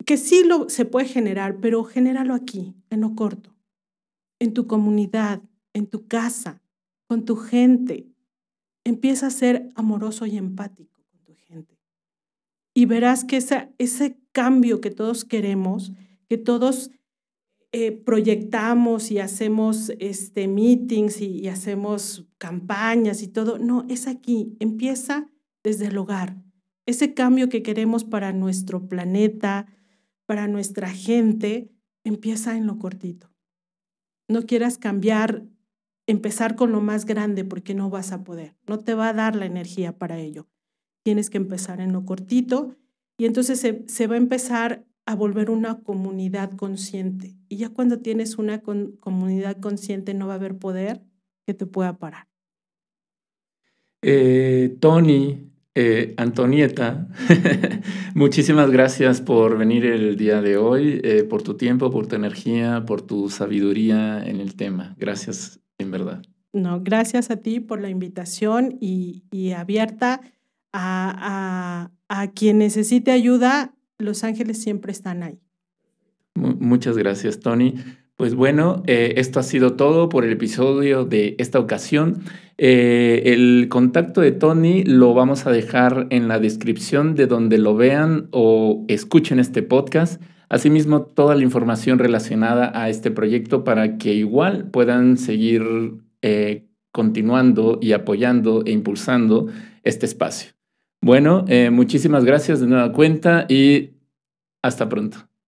Que sí lo, se puede generar, pero genéralo aquí, en lo corto, en tu comunidad, en tu casa, con tu gente. Empieza a ser amoroso y empático y verás que ese cambio que todos queremos, que todos eh, proyectamos y hacemos este, meetings y, hacemos campañas y todo. No, es aquí, empieza desde el hogar. Ese cambio que queremos para nuestro planeta, para nuestra gente, empieza en lo cortito. No quieras cambiar, empezar con lo más grande porque no vas a poder, no te va a dar la energía para ello tienes que empezar en lo cortito y entonces se, se va a empezar a volver una comunidad consciente. Y ya cuando tienes una comunidad consciente no va a haber poder que te pueda parar. Eh, Tony, eh, Antonieta, muchísimas gracias por venir el día de hoy, eh, por tu tiempo, por tu energía, por tu sabiduría en el tema. Gracias, en verdad. No, gracias a ti por la invitación y, y abierta a, quien necesite ayuda, los ángeles siempre están ahí. Muchas gracias, Tony. Pues bueno, eh, esto ha sido todo por el episodio de esta ocasión. Eh, el contacto de Tony lo vamos a dejar en la descripción de donde lo vean o escuchen este podcast. Asimismo, toda la información relacionada a este proyecto para que igual puedan seguir eh, continuando y apoyando e impulsando este espacio. Bueno, eh, muchísimas gracias de nueva cuenta y hasta pronto.